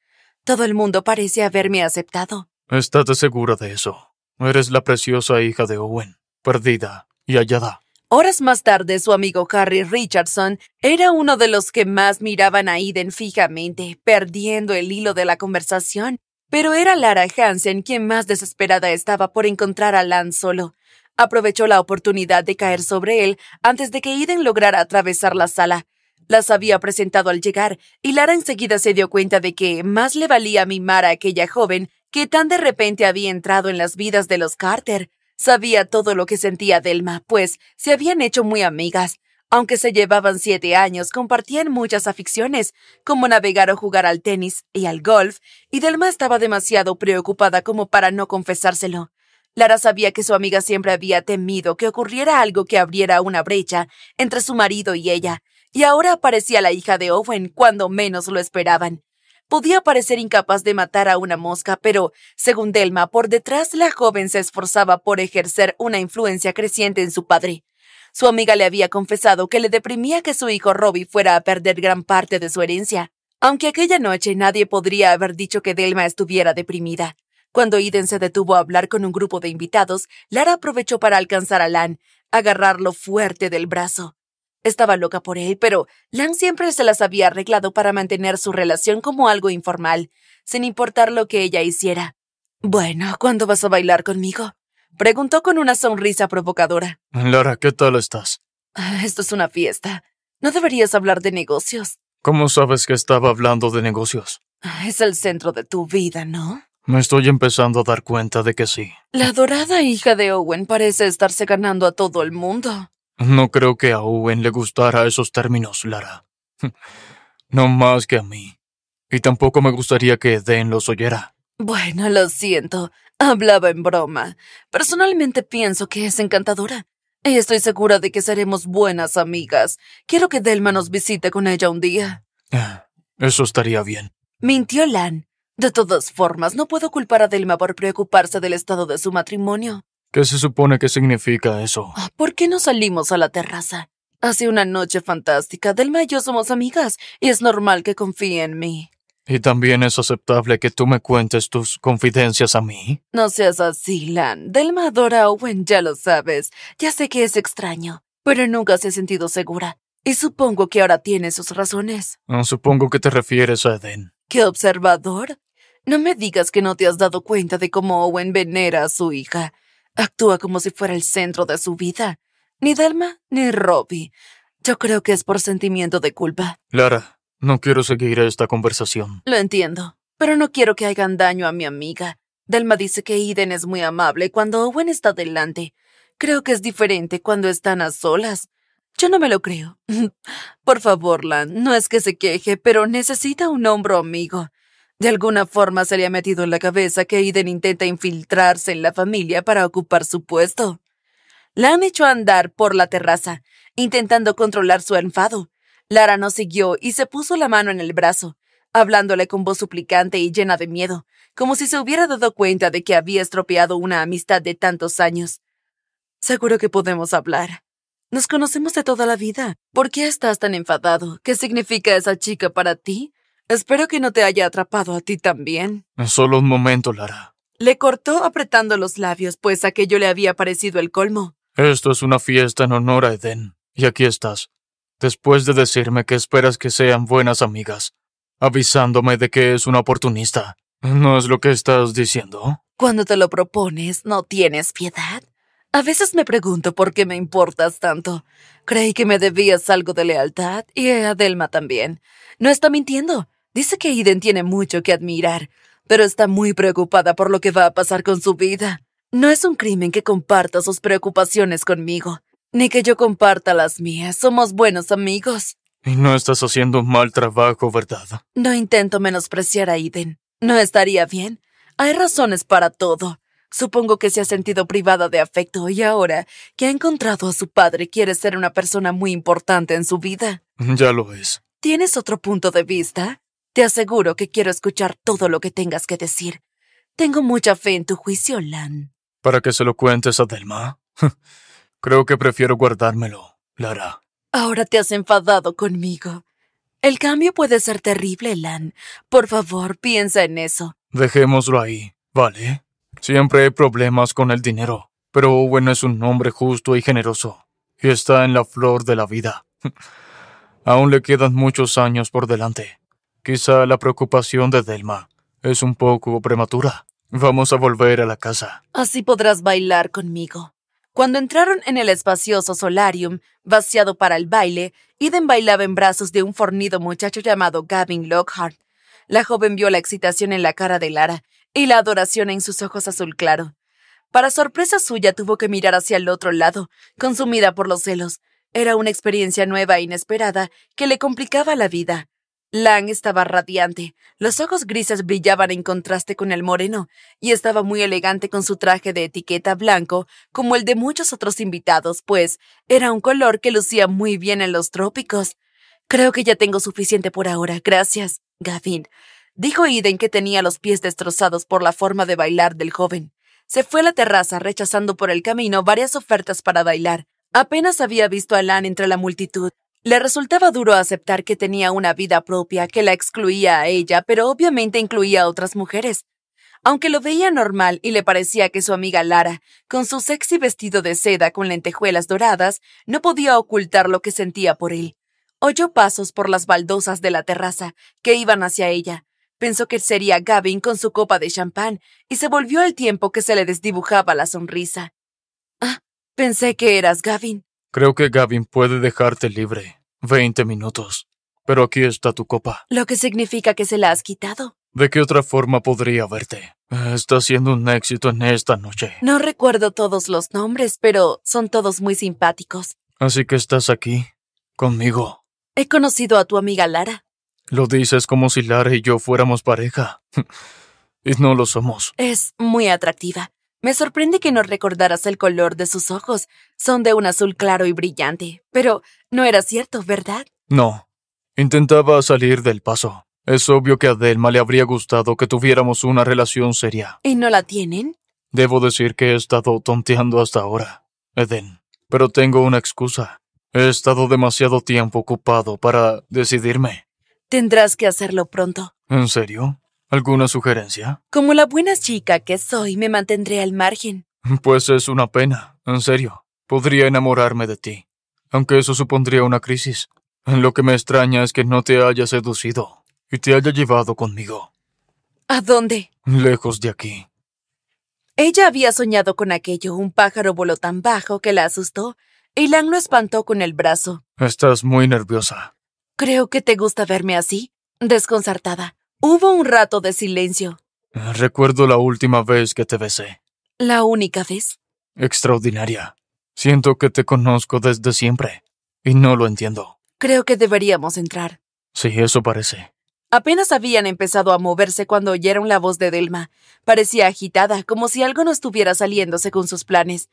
Todo el mundo parece haberme aceptado. Estate segura de eso. Eres la preciosa hija de Owen, perdida y hallada. Horas más tarde, su amigo Harry Richardson era uno de los que más miraban a Eden fijamente, perdiendo el hilo de la conversación. Pero era Lara Hansen quien más desesperada estaba por encontrar a Lan solo. Aprovechó la oportunidad de caer sobre él antes de que Eden lograra atravesar la sala. Las había presentado al llegar, y Lara enseguida se dio cuenta de que más le valía mimar a aquella joven que tan de repente había entrado en las vidas de los Carter. Sabía todo lo que sentía Delma, pues se habían hecho muy amigas. Aunque se llevaban siete años, compartían muchas aficiones, como navegar o jugar al tenis y al golf, y Delma estaba demasiado preocupada como para no confesárselo. Lara sabía que su amiga siempre había temido que ocurriera algo que abriera una brecha entre su marido y ella, y ahora aparecía la hija de Owen cuando menos lo esperaban podía parecer incapaz de matar a una mosca, pero, según Delma, por detrás la joven se esforzaba por ejercer una influencia creciente en su padre. Su amiga le había confesado que le deprimía que su hijo Robbie fuera a perder gran parte de su herencia. Aunque aquella noche nadie podría haber dicho que Delma estuviera deprimida. Cuando Iden se detuvo a hablar con un grupo de invitados, Lara aprovechó para alcanzar a Lan, agarrarlo fuerte del brazo. Estaba loca por él, pero Lang siempre se las había arreglado para mantener su relación como algo informal, sin importar lo que ella hiciera. Bueno, ¿cuándo vas a bailar conmigo? Preguntó con una sonrisa provocadora. Lara, ¿qué tal estás? Ah, esto es una fiesta. No deberías hablar de negocios. ¿Cómo sabes que estaba hablando de negocios? Ah, es el centro de tu vida, ¿no? Me estoy empezando a dar cuenta de que sí. La adorada hija de Owen parece estarse ganando a todo el mundo. No creo que a Owen le gustara esos términos, Lara. No más que a mí. Y tampoco me gustaría que Den los oyera. Bueno, lo siento. Hablaba en broma. Personalmente pienso que es encantadora. Y estoy segura de que seremos buenas amigas. Quiero que Delma nos visite con ella un día. Ah, eso estaría bien. Mintió Lan. De todas formas, no puedo culpar a Delma por preocuparse del estado de su matrimonio. ¿Qué se supone que significa eso? Ah, ¿Por qué no salimos a la terraza? Hace una noche fantástica. Delma y yo somos amigas y es normal que confíe en mí. ¿Y también es aceptable que tú me cuentes tus confidencias a mí? No seas así, Lan. Delma adora a Owen, ya lo sabes. Ya sé que es extraño, pero nunca se ha sentido segura. Y supongo que ahora tiene sus razones. supongo que te refieres a Eden. ¿Qué observador? No me digas que no te has dado cuenta de cómo Owen venera a su hija. Actúa como si fuera el centro de su vida. Ni Delma ni Robbie. Yo creo que es por sentimiento de culpa. Lara, no quiero seguir esta conversación. Lo entiendo, pero no quiero que hagan daño a mi amiga. Delma dice que Eden es muy amable cuando Owen está delante. Creo que es diferente cuando están a solas. Yo no me lo creo. Por favor, Lan, no es que se queje, pero necesita un hombro amigo. De alguna forma se le ha metido en la cabeza que Aiden intenta infiltrarse en la familia para ocupar su puesto. La han hecho andar por la terraza, intentando controlar su enfado. Lara no siguió y se puso la mano en el brazo, hablándole con voz suplicante y llena de miedo, como si se hubiera dado cuenta de que había estropeado una amistad de tantos años. Seguro que podemos hablar. Nos conocemos de toda la vida. ¿Por qué estás tan enfadado? ¿Qué significa esa chica para ti? Espero que no te haya atrapado a ti también. Solo un momento, Lara. Le cortó apretando los labios, pues aquello le había parecido el colmo. Esto es una fiesta en honor a Eden, y aquí estás, después de decirme que esperas que sean buenas amigas, avisándome de que es una oportunista. ¿No es lo que estás diciendo? Cuando te lo propones, ¿no tienes piedad? A veces me pregunto por qué me importas tanto. Creí que me debías algo de lealtad y a Adelma también. No está mintiendo. Dice que Aiden tiene mucho que admirar, pero está muy preocupada por lo que va a pasar con su vida. No es un crimen que comparta sus preocupaciones conmigo, ni que yo comparta las mías. Somos buenos amigos. Y no estás haciendo un mal trabajo, ¿verdad? No intento menospreciar a Iden. No estaría bien. Hay razones para todo. Supongo que se ha sentido privada de afecto y ahora que ha encontrado a su padre quiere ser una persona muy importante en su vida. Ya lo es. ¿Tienes otro punto de vista? Te aseguro que quiero escuchar todo lo que tengas que decir. Tengo mucha fe en tu juicio, Lan. ¿Para que se lo cuentes a Delma? Creo que prefiero guardármelo, Lara. Ahora te has enfadado conmigo. El cambio puede ser terrible, Lan. Por favor, piensa en eso. Dejémoslo ahí, ¿vale? Siempre hay problemas con el dinero, pero Owen es un hombre justo y generoso, y está en la flor de la vida. Aún le quedan muchos años por delante. Quizá la preocupación de Delma es un poco prematura. Vamos a volver a la casa. Así podrás bailar conmigo. Cuando entraron en el espacioso solarium, vaciado para el baile, Eden bailaba en brazos de un fornido muchacho llamado Gavin Lockhart. La joven vio la excitación en la cara de Lara y la adoración en sus ojos azul claro. Para sorpresa suya tuvo que mirar hacia el otro lado, consumida por los celos. Era una experiencia nueva e inesperada que le complicaba la vida. Lan estaba radiante. Los ojos grises brillaban en contraste con el moreno, y estaba muy elegante con su traje de etiqueta blanco, como el de muchos otros invitados, pues era un color que lucía muy bien en los trópicos. Creo que ya tengo suficiente por ahora, gracias, Gavin. Dijo Iden que tenía los pies destrozados por la forma de bailar del joven. Se fue a la terraza, rechazando por el camino varias ofertas para bailar. Apenas había visto a Lan entre la multitud. Le resultaba duro aceptar que tenía una vida propia que la excluía a ella, pero obviamente incluía a otras mujeres. Aunque lo veía normal y le parecía que su amiga Lara, con su sexy vestido de seda con lentejuelas doradas, no podía ocultar lo que sentía por él. Oyó pasos por las baldosas de la terraza que iban hacia ella. Pensó que sería Gavin con su copa de champán y se volvió al tiempo que se le desdibujaba la sonrisa. Ah, pensé que eras Gavin. Creo que Gavin puede dejarte libre. 20 minutos. Pero aquí está tu copa. Lo que significa que se la has quitado. ¿De qué otra forma podría verte? Está siendo un éxito en esta noche. No recuerdo todos los nombres, pero son todos muy simpáticos. Así que estás aquí, conmigo. He conocido a tu amiga Lara. Lo dices como si Lara y yo fuéramos pareja. y no lo somos. Es muy atractiva. Me sorprende que no recordaras el color de sus ojos. Son de un azul claro y brillante. Pero no era cierto, ¿verdad? No. Intentaba salir del paso. Es obvio que a Delma le habría gustado que tuviéramos una relación seria. ¿Y no la tienen? Debo decir que he estado tonteando hasta ahora, Eden. Pero tengo una excusa. He estado demasiado tiempo ocupado para decidirme. Tendrás que hacerlo pronto. ¿En serio? ¿Alguna sugerencia? Como la buena chica que soy, me mantendré al margen. Pues es una pena, en serio. Podría enamorarme de ti, aunque eso supondría una crisis. Lo que me extraña es que no te haya seducido y te haya llevado conmigo. ¿A dónde? Lejos de aquí. Ella había soñado con aquello. Un pájaro voló tan bajo que la asustó y Lang lo espantó con el brazo. Estás muy nerviosa. Creo que te gusta verme así, desconcertada. Hubo un rato de silencio. Recuerdo la última vez que te besé. ¿La única vez? Extraordinaria. Siento que te conozco desde siempre. Y no lo entiendo. Creo que deberíamos entrar. Sí, eso parece. Apenas habían empezado a moverse cuando oyeron la voz de Delma. Parecía agitada, como si algo no estuviera saliéndose con sus planes.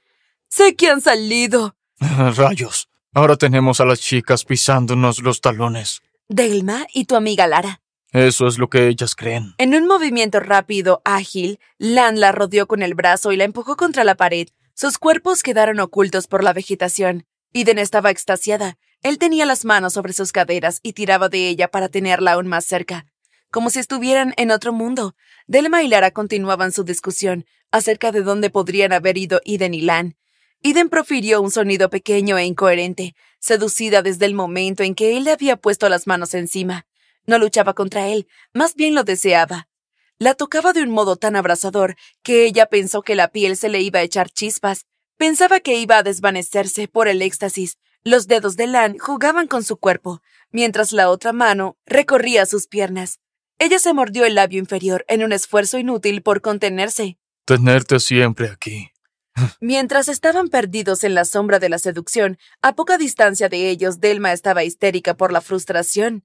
¡Sé que han salido! Rayos. Ahora tenemos a las chicas pisándonos los talones. Delma y tu amiga Lara. Eso es lo que ellas creen. En un movimiento rápido, ágil, Lan la rodeó con el brazo y la empujó contra la pared. Sus cuerpos quedaron ocultos por la vegetación. Iden estaba extasiada. Él tenía las manos sobre sus caderas y tiraba de ella para tenerla aún más cerca. Como si estuvieran en otro mundo. Delma y Lara continuaban su discusión acerca de dónde podrían haber ido Iden y Lan. Iden profirió un sonido pequeño e incoherente, seducida desde el momento en que él le había puesto las manos encima. No luchaba contra él, más bien lo deseaba. La tocaba de un modo tan abrasador que ella pensó que la piel se le iba a echar chispas. Pensaba que iba a desvanecerse por el éxtasis. Los dedos de Lan jugaban con su cuerpo, mientras la otra mano recorría sus piernas. Ella se mordió el labio inferior en un esfuerzo inútil por contenerse. Tenerte siempre aquí. Mientras estaban perdidos en la sombra de la seducción, a poca distancia de ellos, Delma estaba histérica por la frustración.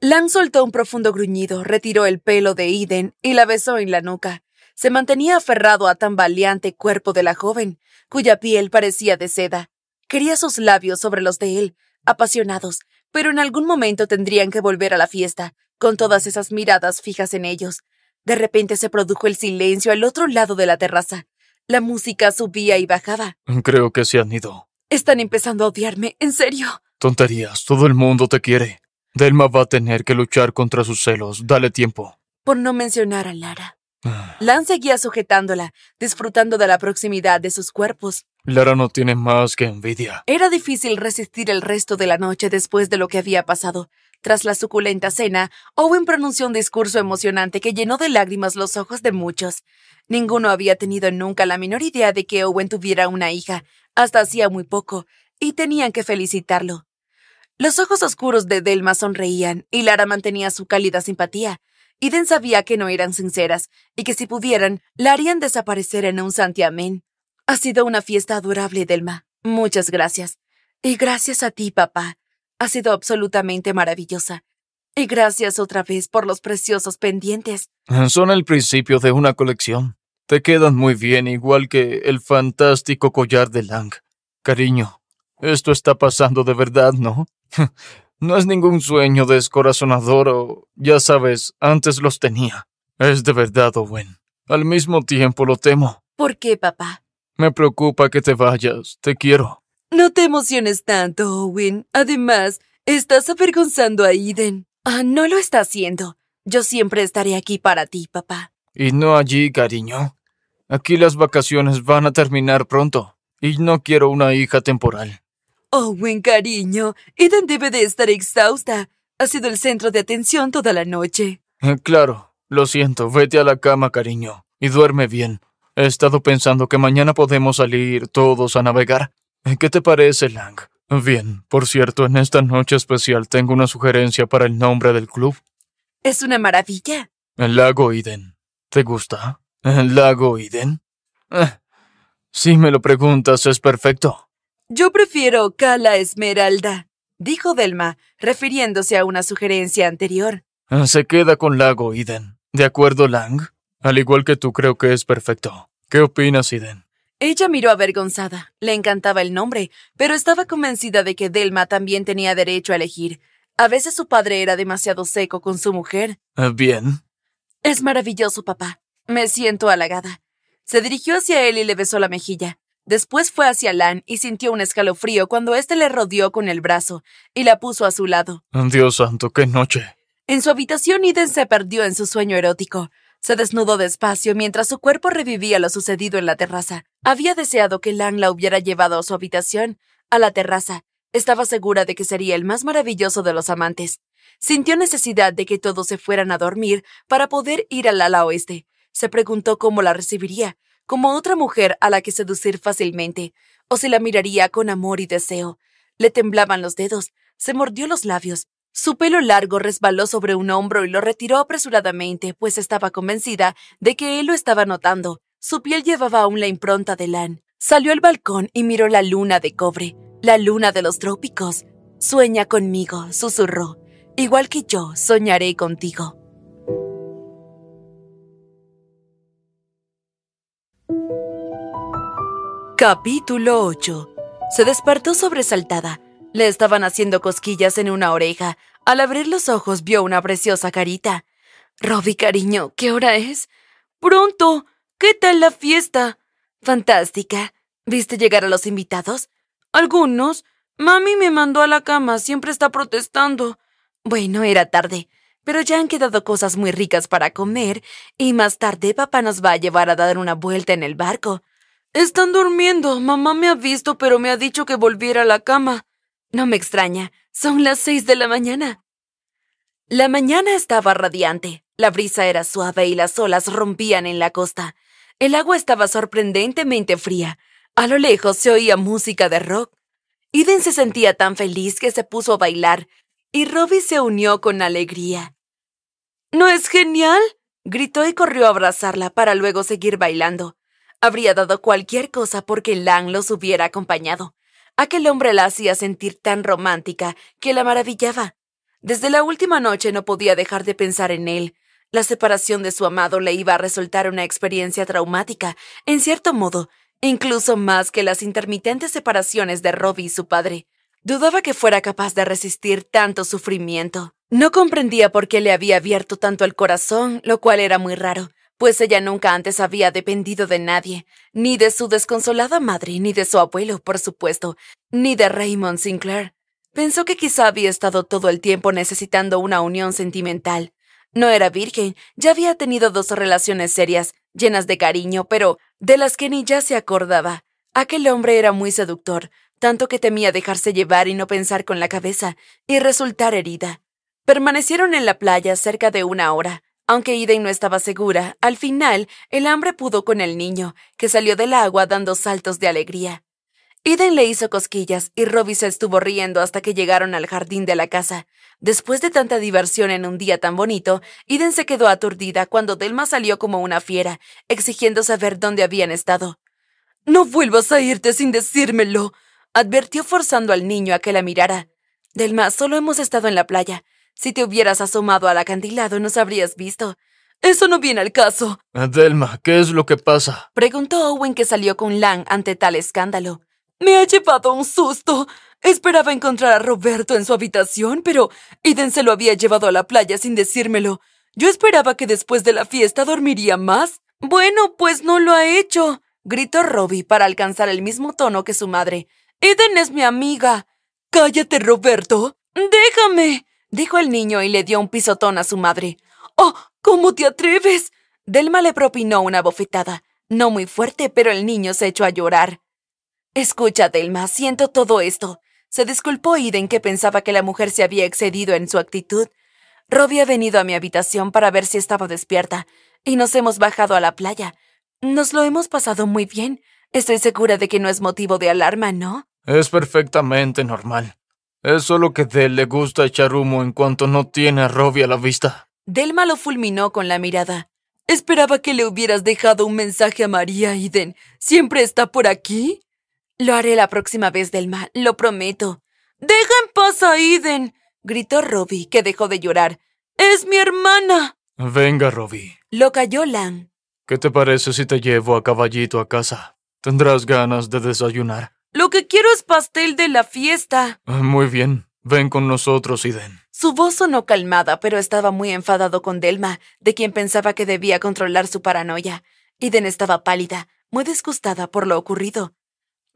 Lang soltó un profundo gruñido, retiró el pelo de Iden y la besó en la nuca. Se mantenía aferrado a tan valiante cuerpo de la joven, cuya piel parecía de seda. Quería sus labios sobre los de él, apasionados, pero en algún momento tendrían que volver a la fiesta, con todas esas miradas fijas en ellos. De repente se produjo el silencio al otro lado de la terraza. La música subía y bajaba. Creo que se han ido. Están empezando a odiarme, en serio. Tonterías, todo el mundo te quiere. Delma va a tener que luchar contra sus celos. Dale tiempo. Por no mencionar a Lara. Ah. Lan seguía sujetándola, disfrutando de la proximidad de sus cuerpos. Lara no tiene más que envidia. Era difícil resistir el resto de la noche después de lo que había pasado. Tras la suculenta cena, Owen pronunció un discurso emocionante que llenó de lágrimas los ojos de muchos. Ninguno había tenido nunca la menor idea de que Owen tuviera una hija, hasta hacía muy poco, y tenían que felicitarlo. Los ojos oscuros de Delma sonreían y Lara mantenía su cálida simpatía. Iden sabía que no eran sinceras y que si pudieran, la harían desaparecer en un santiamén. Ha sido una fiesta adorable, Delma. Muchas gracias. Y gracias a ti, papá. Ha sido absolutamente maravillosa. Y gracias otra vez por los preciosos pendientes. Son el principio de una colección. Te quedan muy bien, igual que el fantástico collar de Lang. Cariño, esto está pasando de verdad, ¿no? No es ningún sueño descorazonador o, ya sabes, antes los tenía. Es de verdad, Owen. Al mismo tiempo lo temo. ¿Por qué, papá? Me preocupa que te vayas. Te quiero. No te emociones tanto, Owen. Además, estás avergonzando a Eden. Ah, no lo está haciendo. Yo siempre estaré aquí para ti, papá. Y no allí, cariño. Aquí las vacaciones van a terminar pronto. Y no quiero una hija temporal. Oh, buen cariño, Eden debe de estar exhausta. Ha sido el centro de atención toda la noche. Eh, claro, lo siento. Vete a la cama, cariño, y duerme bien. He estado pensando que mañana podemos salir todos a navegar. Eh, ¿Qué te parece, Lang? Bien, por cierto, en esta noche especial tengo una sugerencia para el nombre del club. Es una maravilla. El lago Eden. ¿Te gusta? ¿El lago Eden? Eh, si me lo preguntas, es perfecto. Yo prefiero Cala Esmeralda, dijo Delma, refiriéndose a una sugerencia anterior. Ah, se queda con Lago, Iden. ¿De acuerdo, Lang? Al igual que tú, creo que es perfecto. ¿Qué opinas, Iden? Ella miró avergonzada. Le encantaba el nombre, pero estaba convencida de que Delma también tenía derecho a elegir. A veces su padre era demasiado seco con su mujer. Ah, bien. Es maravilloso, papá. Me siento halagada. Se dirigió hacia él y le besó la mejilla. Después fue hacia Lan y sintió un escalofrío cuando éste le rodeó con el brazo y la puso a su lado. Dios santo, qué noche. En su habitación, iden se perdió en su sueño erótico. Se desnudó despacio mientras su cuerpo revivía lo sucedido en la terraza. Había deseado que Lan la hubiera llevado a su habitación, a la terraza. Estaba segura de que sería el más maravilloso de los amantes. Sintió necesidad de que todos se fueran a dormir para poder ir al ala oeste. Se preguntó cómo la recibiría, como otra mujer a la que seducir fácilmente, o se la miraría con amor y deseo. Le temblaban los dedos, se mordió los labios. Su pelo largo resbaló sobre un hombro y lo retiró apresuradamente, pues estaba convencida de que él lo estaba notando. Su piel llevaba aún la impronta de Lan. Salió al balcón y miró la luna de cobre, la luna de los trópicos. Sueña conmigo, susurró. Igual que yo, soñaré contigo. Capítulo 8. Se despertó sobresaltada. Le estaban haciendo cosquillas en una oreja. Al abrir los ojos vio una preciosa carita. Robbie, cariño, ¿qué hora es? Pronto. ¿Qué tal la fiesta? Fantástica. ¿Viste llegar a los invitados? Algunos. Mami me mandó a la cama, siempre está protestando. Bueno, era tarde, pero ya han quedado cosas muy ricas para comer, y más tarde papá nos va a llevar a dar una vuelta en el barco. Están durmiendo. Mamá me ha visto, pero me ha dicho que volviera a la cama. No me extraña. Son las seis de la mañana. La mañana estaba radiante. La brisa era suave y las olas rompían en la costa. El agua estaba sorprendentemente fría. A lo lejos se oía música de rock. Eden se sentía tan feliz que se puso a bailar, y Robbie se unió con alegría. ¿No es genial? gritó y corrió a abrazarla para luego seguir bailando. Habría dado cualquier cosa porque Lang los hubiera acompañado. Aquel hombre la hacía sentir tan romántica que la maravillaba. Desde la última noche no podía dejar de pensar en él. La separación de su amado le iba a resultar una experiencia traumática, en cierto modo, incluso más que las intermitentes separaciones de Robbie y su padre. Dudaba que fuera capaz de resistir tanto sufrimiento. No comprendía por qué le había abierto tanto el corazón, lo cual era muy raro pues ella nunca antes había dependido de nadie, ni de su desconsolada madre, ni de su abuelo, por supuesto, ni de Raymond Sinclair. Pensó que quizá había estado todo el tiempo necesitando una unión sentimental. No era virgen, ya había tenido dos relaciones serias, llenas de cariño, pero de las que ni ya se acordaba. Aquel hombre era muy seductor, tanto que temía dejarse llevar y no pensar con la cabeza, y resultar herida. Permanecieron en la playa cerca de una hora, aunque Eden no estaba segura, al final el hambre pudo con el niño, que salió del agua dando saltos de alegría. Eden le hizo cosquillas y Robbie se estuvo riendo hasta que llegaron al jardín de la casa. Después de tanta diversión en un día tan bonito, Eden se quedó aturdida cuando Delma salió como una fiera, exigiendo saber dónde habían estado. No vuelvas a irte sin decírmelo, advirtió forzando al niño a que la mirara. Delma, solo hemos estado en la playa. Si te hubieras asomado al acantilado, nos habrías visto. Eso no viene al caso. Adelma, ¿qué es lo que pasa? Preguntó Owen que salió con Lang ante tal escándalo. Me ha llevado un susto. Esperaba encontrar a Roberto en su habitación, pero Eden se lo había llevado a la playa sin decírmelo. Yo esperaba que después de la fiesta dormiría más. Bueno, pues no lo ha hecho, gritó Robbie para alcanzar el mismo tono que su madre. Eden es mi amiga. Cállate, Roberto. Déjame dijo el niño y le dio un pisotón a su madre. ¡Oh! ¿Cómo te atreves? Delma le propinó una bofetada, no muy fuerte, pero el niño se echó a llorar. Escucha, Delma, siento todo esto. Se disculpó Iden que pensaba que la mujer se había excedido en su actitud. Robbie ha venido a mi habitación para ver si estaba despierta, y nos hemos bajado a la playa. Nos lo hemos pasado muy bien. Estoy segura de que no es motivo de alarma, ¿no? Es perfectamente normal. Es solo que Del le gusta echar humo en cuanto no tiene a Robbie a la vista. Delma lo fulminó con la mirada. Esperaba que le hubieras dejado un mensaje a María, Eden. ¿Siempre está por aquí? Lo haré la próxima vez, Delma, lo prometo. ¡Deja en paz a Eden! gritó Robbie, que dejó de llorar. ¡Es mi hermana! Venga, Robbie. Lo cayó Lan. ¿Qué te parece si te llevo a caballito a casa? Tendrás ganas de desayunar. Lo que quiero es pastel de la fiesta. Ah, muy bien. Ven con nosotros, Iden. Su voz sonó calmada, pero estaba muy enfadado con Delma, de quien pensaba que debía controlar su paranoia. Iden estaba pálida, muy disgustada por lo ocurrido.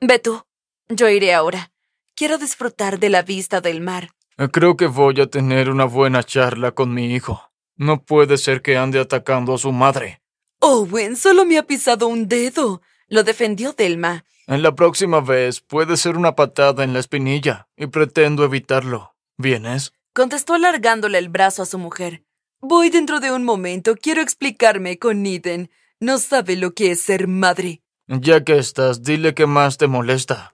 Ve tú. Yo iré ahora. Quiero disfrutar de la vista del mar. Ah, creo que voy a tener una buena charla con mi hijo. No puede ser que ande atacando a su madre. «Oh, Owen solo me ha pisado un dedo. Lo defendió Delma. En la próxima vez puede ser una patada en la espinilla, y pretendo evitarlo. ¿Vienes? Contestó alargándole el brazo a su mujer. Voy dentro de un momento, quiero explicarme con Eden. No sabe lo que es ser madre. Ya que estás, dile qué más te molesta.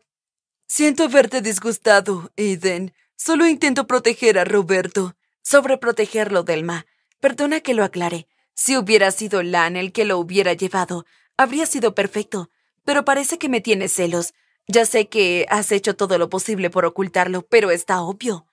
Siento verte disgustado, Eden. Solo intento proteger a Roberto. Sobreprotegerlo, Delma. Perdona que lo aclare. Si hubiera sido Lan el que lo hubiera llevado, habría sido perfecto pero parece que me tienes celos. Ya sé que has hecho todo lo posible por ocultarlo, pero está obvio.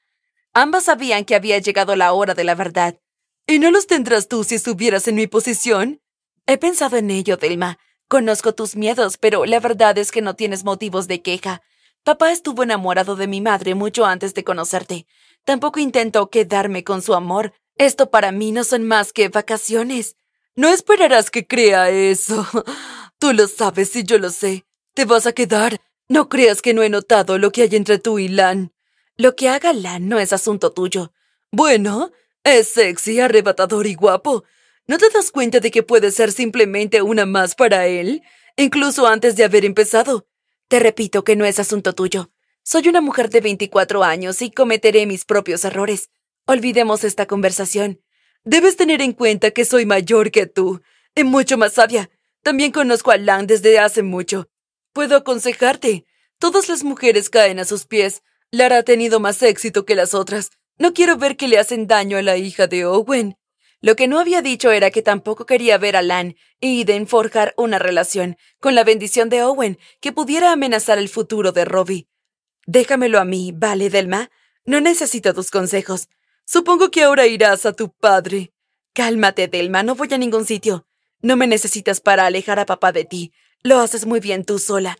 Ambas sabían que había llegado la hora de la verdad. ¿Y no los tendrás tú si estuvieras en mi posición? He pensado en ello, Delma. Conozco tus miedos, pero la verdad es que no tienes motivos de queja. Papá estuvo enamorado de mi madre mucho antes de conocerte. Tampoco intentó quedarme con su amor. Esto para mí no son más que vacaciones. No esperarás que crea eso. Tú lo sabes y yo lo sé. Te vas a quedar. No creas que no he notado lo que hay entre tú y Lan. Lo que haga Lan no es asunto tuyo. Bueno, es sexy, arrebatador y guapo. ¿No te das cuenta de que puede ser simplemente una más para él? Incluso antes de haber empezado. Te repito que no es asunto tuyo. Soy una mujer de 24 años y cometeré mis propios errores. Olvidemos esta conversación. Debes tener en cuenta que soy mayor que tú, y mucho más sabia. También conozco a Lan desde hace mucho. Puedo aconsejarte. Todas las mujeres caen a sus pies. Lara ha tenido más éxito que las otras. No quiero ver que le hacen daño a la hija de Owen. Lo que no había dicho era que tampoco quería ver a Lan y a forjar una relación, con la bendición de Owen, que pudiera amenazar el futuro de Robbie. Déjamelo a mí, ¿vale, Delma? No necesito tus consejos. Supongo que ahora irás a tu padre. Cálmate, Delma, no voy a ningún sitio. No me necesitas para alejar a papá de ti. Lo haces muy bien tú sola.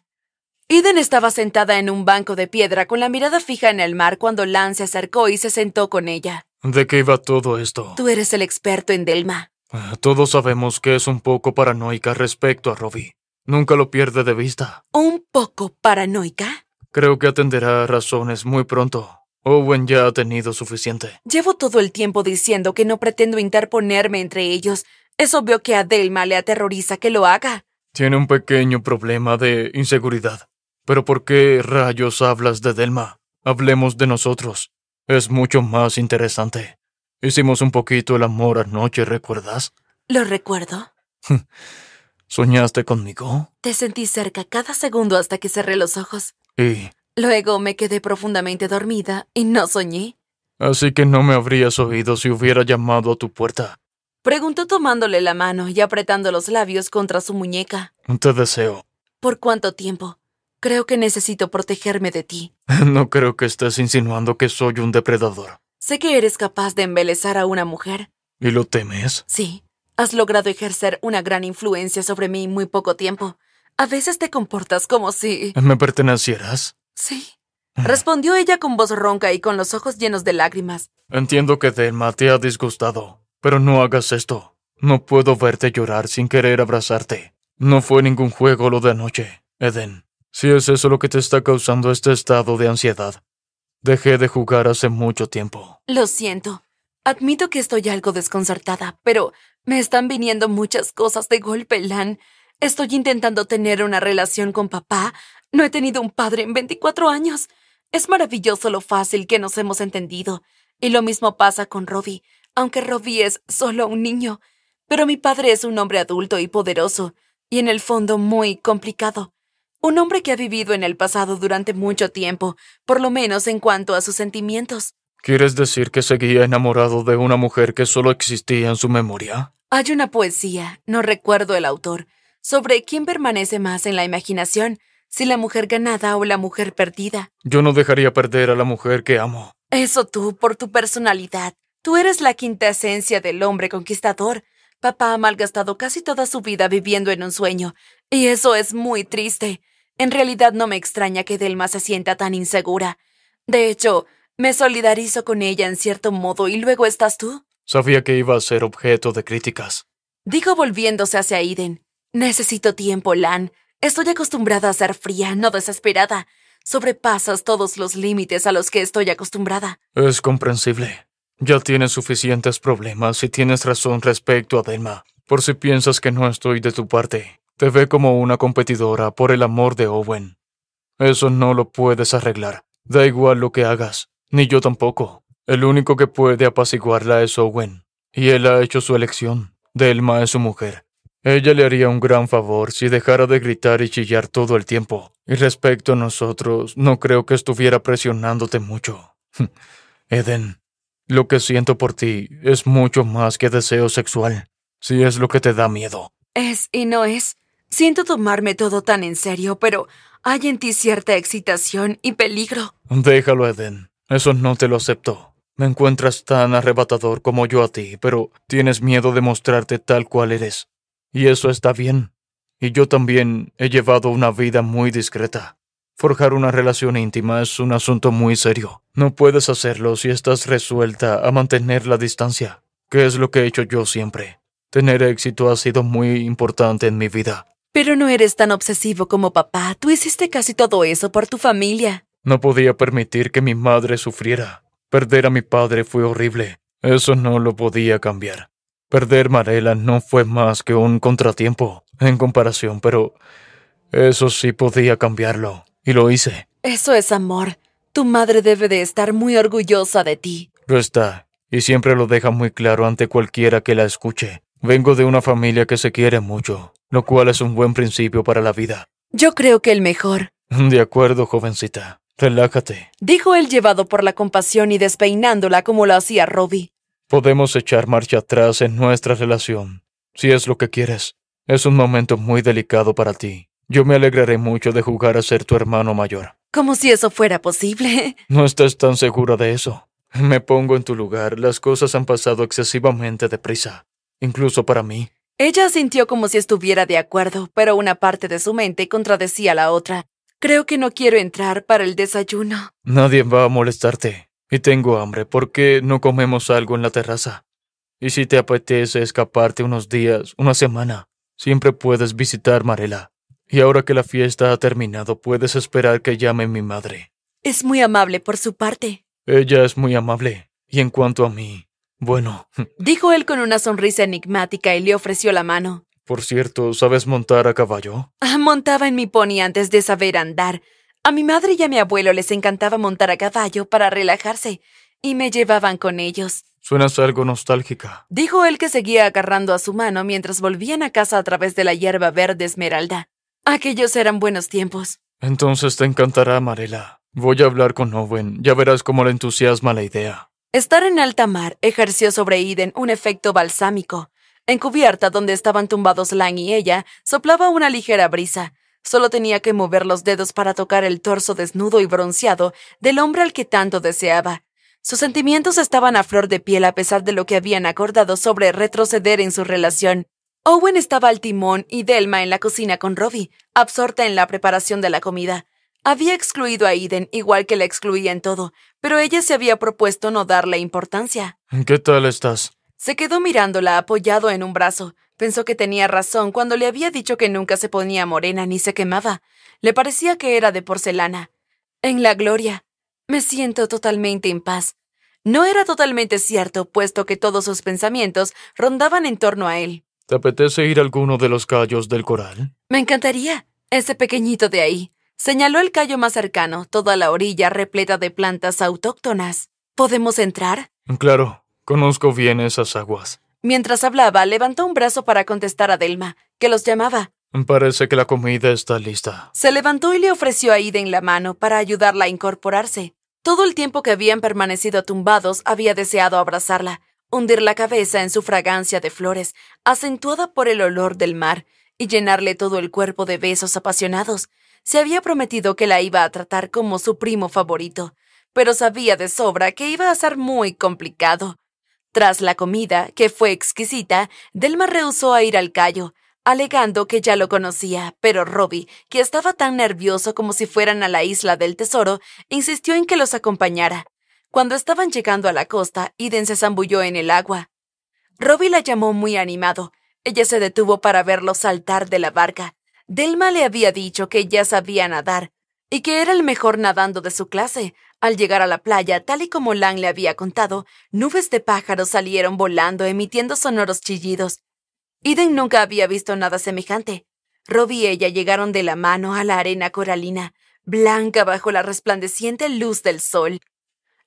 Eden estaba sentada en un banco de piedra con la mirada fija en el mar cuando Lan se acercó y se sentó con ella. ¿De qué iba todo esto? Tú eres el experto en Delma. Ah, todos sabemos que es un poco paranoica respecto a Robbie. Nunca lo pierde de vista. ¿Un poco paranoica? Creo que atenderá razones muy pronto. Owen ya ha tenido suficiente. Llevo todo el tiempo diciendo que no pretendo interponerme entre ellos, es obvio que a Delma le aterroriza que lo haga. Tiene un pequeño problema de inseguridad. Pero ¿por qué rayos hablas de Delma? Hablemos de nosotros. Es mucho más interesante. Hicimos un poquito el amor anoche, ¿recuerdas? Lo recuerdo. Hm. ¿Soñaste conmigo? Te sentí cerca cada segundo hasta que cerré los ojos. ¿Y? Luego me quedé profundamente dormida y no soñé. Así que no me habrías oído si hubiera llamado a tu puerta. Preguntó tomándole la mano y apretando los labios contra su muñeca. Te deseo. ¿Por cuánto tiempo? Creo que necesito protegerme de ti. No creo que estés insinuando que soy un depredador. Sé que eres capaz de embelezar a una mujer. ¿Y lo temes? Sí. Has logrado ejercer una gran influencia sobre mí en muy poco tiempo. A veces te comportas como si... ¿Me pertenecieras? Sí. Mm. Respondió ella con voz ronca y con los ojos llenos de lágrimas. Entiendo que Delma te ha disgustado. Pero no hagas esto. No puedo verte llorar sin querer abrazarte. No fue ningún juego lo de anoche, Eden. Si es eso lo que te está causando este estado de ansiedad. Dejé de jugar hace mucho tiempo. Lo siento. Admito que estoy algo desconcertada, pero me están viniendo muchas cosas de golpe, Lan. Estoy intentando tener una relación con papá. No he tenido un padre en 24 años. Es maravilloso lo fácil que nos hemos entendido. Y lo mismo pasa con Robbie aunque Robbie es solo un niño, pero mi padre es un hombre adulto y poderoso, y en el fondo muy complicado. Un hombre que ha vivido en el pasado durante mucho tiempo, por lo menos en cuanto a sus sentimientos. ¿Quieres decir que seguía enamorado de una mujer que solo existía en su memoria? Hay una poesía, no recuerdo el autor, sobre quién permanece más en la imaginación, si la mujer ganada o la mujer perdida. Yo no dejaría perder a la mujer que amo. Eso tú, por tu personalidad, Tú eres la quinta esencia del hombre conquistador. Papá ha malgastado casi toda su vida viviendo en un sueño, y eso es muy triste. En realidad no me extraña que Delma se sienta tan insegura. De hecho, me solidarizo con ella en cierto modo y luego estás tú. Sabía que iba a ser objeto de críticas. Dijo volviéndose hacia Aiden. Necesito tiempo, Lan. Estoy acostumbrada a ser fría, no desesperada. Sobrepasas todos los límites a los que estoy acostumbrada. Es comprensible. Ya tienes suficientes problemas y tienes razón respecto a Delma, por si piensas que no estoy de tu parte. Te ve como una competidora por el amor de Owen. Eso no lo puedes arreglar. Da igual lo que hagas, ni yo tampoco. El único que puede apaciguarla es Owen, y él ha hecho su elección. Delma es su mujer. Ella le haría un gran favor si dejara de gritar y chillar todo el tiempo. Y respecto a nosotros, no creo que estuviera presionándote mucho. Eden, lo que siento por ti es mucho más que deseo sexual, si es lo que te da miedo. Es y no es. Siento tomarme todo tan en serio, pero hay en ti cierta excitación y peligro. Déjalo, Eden. Eso no te lo acepto. Me encuentras tan arrebatador como yo a ti, pero tienes miedo de mostrarte tal cual eres. Y eso está bien. Y yo también he llevado una vida muy discreta. Forjar una relación íntima es un asunto muy serio. No puedes hacerlo si estás resuelta a mantener la distancia, que es lo que he hecho yo siempre. Tener éxito ha sido muy importante en mi vida. Pero no eres tan obsesivo como papá. Tú hiciste casi todo eso por tu familia. No podía permitir que mi madre sufriera. Perder a mi padre fue horrible. Eso no lo podía cambiar. Perder Marela no fue más que un contratiempo en comparación, pero eso sí podía cambiarlo. Y lo hice. Eso es amor. Tu madre debe de estar muy orgullosa de ti. Lo está, y siempre lo deja muy claro ante cualquiera que la escuche. Vengo de una familia que se quiere mucho, lo cual es un buen principio para la vida. Yo creo que el mejor. De acuerdo, jovencita. Relájate. Dijo él llevado por la compasión y despeinándola como lo hacía Robbie. Podemos echar marcha atrás en nuestra relación, si es lo que quieres. Es un momento muy delicado para ti. Yo me alegraré mucho de jugar a ser tu hermano mayor. Como si eso fuera posible. No estás tan segura de eso. Me pongo en tu lugar. Las cosas han pasado excesivamente deprisa, incluso para mí. Ella sintió como si estuviera de acuerdo, pero una parte de su mente contradecía a la otra. Creo que no quiero entrar para el desayuno. Nadie va a molestarte. Y tengo hambre. ¿Por qué no comemos algo en la terraza? Y si te apetece escaparte unos días, una semana, siempre puedes visitar Marela. Y ahora que la fiesta ha terminado, puedes esperar que llame mi madre. Es muy amable por su parte. Ella es muy amable. Y en cuanto a mí, bueno. Dijo él con una sonrisa enigmática y le ofreció la mano. Por cierto, ¿sabes montar a caballo? Ah, montaba en mi pony antes de saber andar. A mi madre y a mi abuelo les encantaba montar a caballo para relajarse, y me llevaban con ellos. Suenas algo nostálgica. Dijo él que seguía agarrando a su mano mientras volvían a casa a través de la hierba verde esmeralda. Aquellos eran buenos tiempos. Entonces te encantará, Marela. Voy a hablar con Owen. Ya verás cómo le entusiasma la idea. Estar en alta mar ejerció sobre Eden un efecto balsámico. En cubierta donde estaban tumbados Lang y ella, soplaba una ligera brisa. Solo tenía que mover los dedos para tocar el torso desnudo y bronceado del hombre al que tanto deseaba. Sus sentimientos estaban a flor de piel a pesar de lo que habían acordado sobre retroceder en su relación. Owen estaba al timón y Delma en la cocina con Robbie, absorta en la preparación de la comida. Había excluido a Eden igual que la excluía en todo, pero ella se había propuesto no darle importancia. ¿Qué tal estás? Se quedó mirándola apoyado en un brazo. Pensó que tenía razón cuando le había dicho que nunca se ponía morena ni se quemaba. Le parecía que era de porcelana. En la gloria. Me siento totalmente en paz. No era totalmente cierto, puesto que todos sus pensamientos rondaban en torno a él. ¿Te apetece ir a alguno de los callos del coral? Me encantaría. Ese pequeñito de ahí. Señaló el callo más cercano, toda la orilla repleta de plantas autóctonas. ¿Podemos entrar? Claro, conozco bien esas aguas. Mientras hablaba, levantó un brazo para contestar a Delma, que los llamaba. Parece que la comida está lista. Se levantó y le ofreció a Ida en la mano para ayudarla a incorporarse. Todo el tiempo que habían permanecido tumbados había deseado abrazarla, hundir la cabeza en su fragancia de flores, acentuada por el olor del mar, y llenarle todo el cuerpo de besos apasionados. Se había prometido que la iba a tratar como su primo favorito, pero sabía de sobra que iba a ser muy complicado. Tras la comida, que fue exquisita, Delma rehusó a ir al callo, alegando que ya lo conocía, pero Robbie, que estaba tan nervioso como si fueran a la isla del tesoro, insistió en que los acompañara. Cuando estaban llegando a la costa, Iden se zambulló en el agua. Robbie la llamó muy animado. Ella se detuvo para verlo saltar de la barca. Delma le había dicho que ya sabía nadar y que era el mejor nadando de su clase. Al llegar a la playa, tal y como Lang le había contado, nubes de pájaros salieron volando emitiendo sonoros chillidos. Iden nunca había visto nada semejante. Robbie y ella llegaron de la mano a la arena coralina, blanca bajo la resplandeciente luz del sol.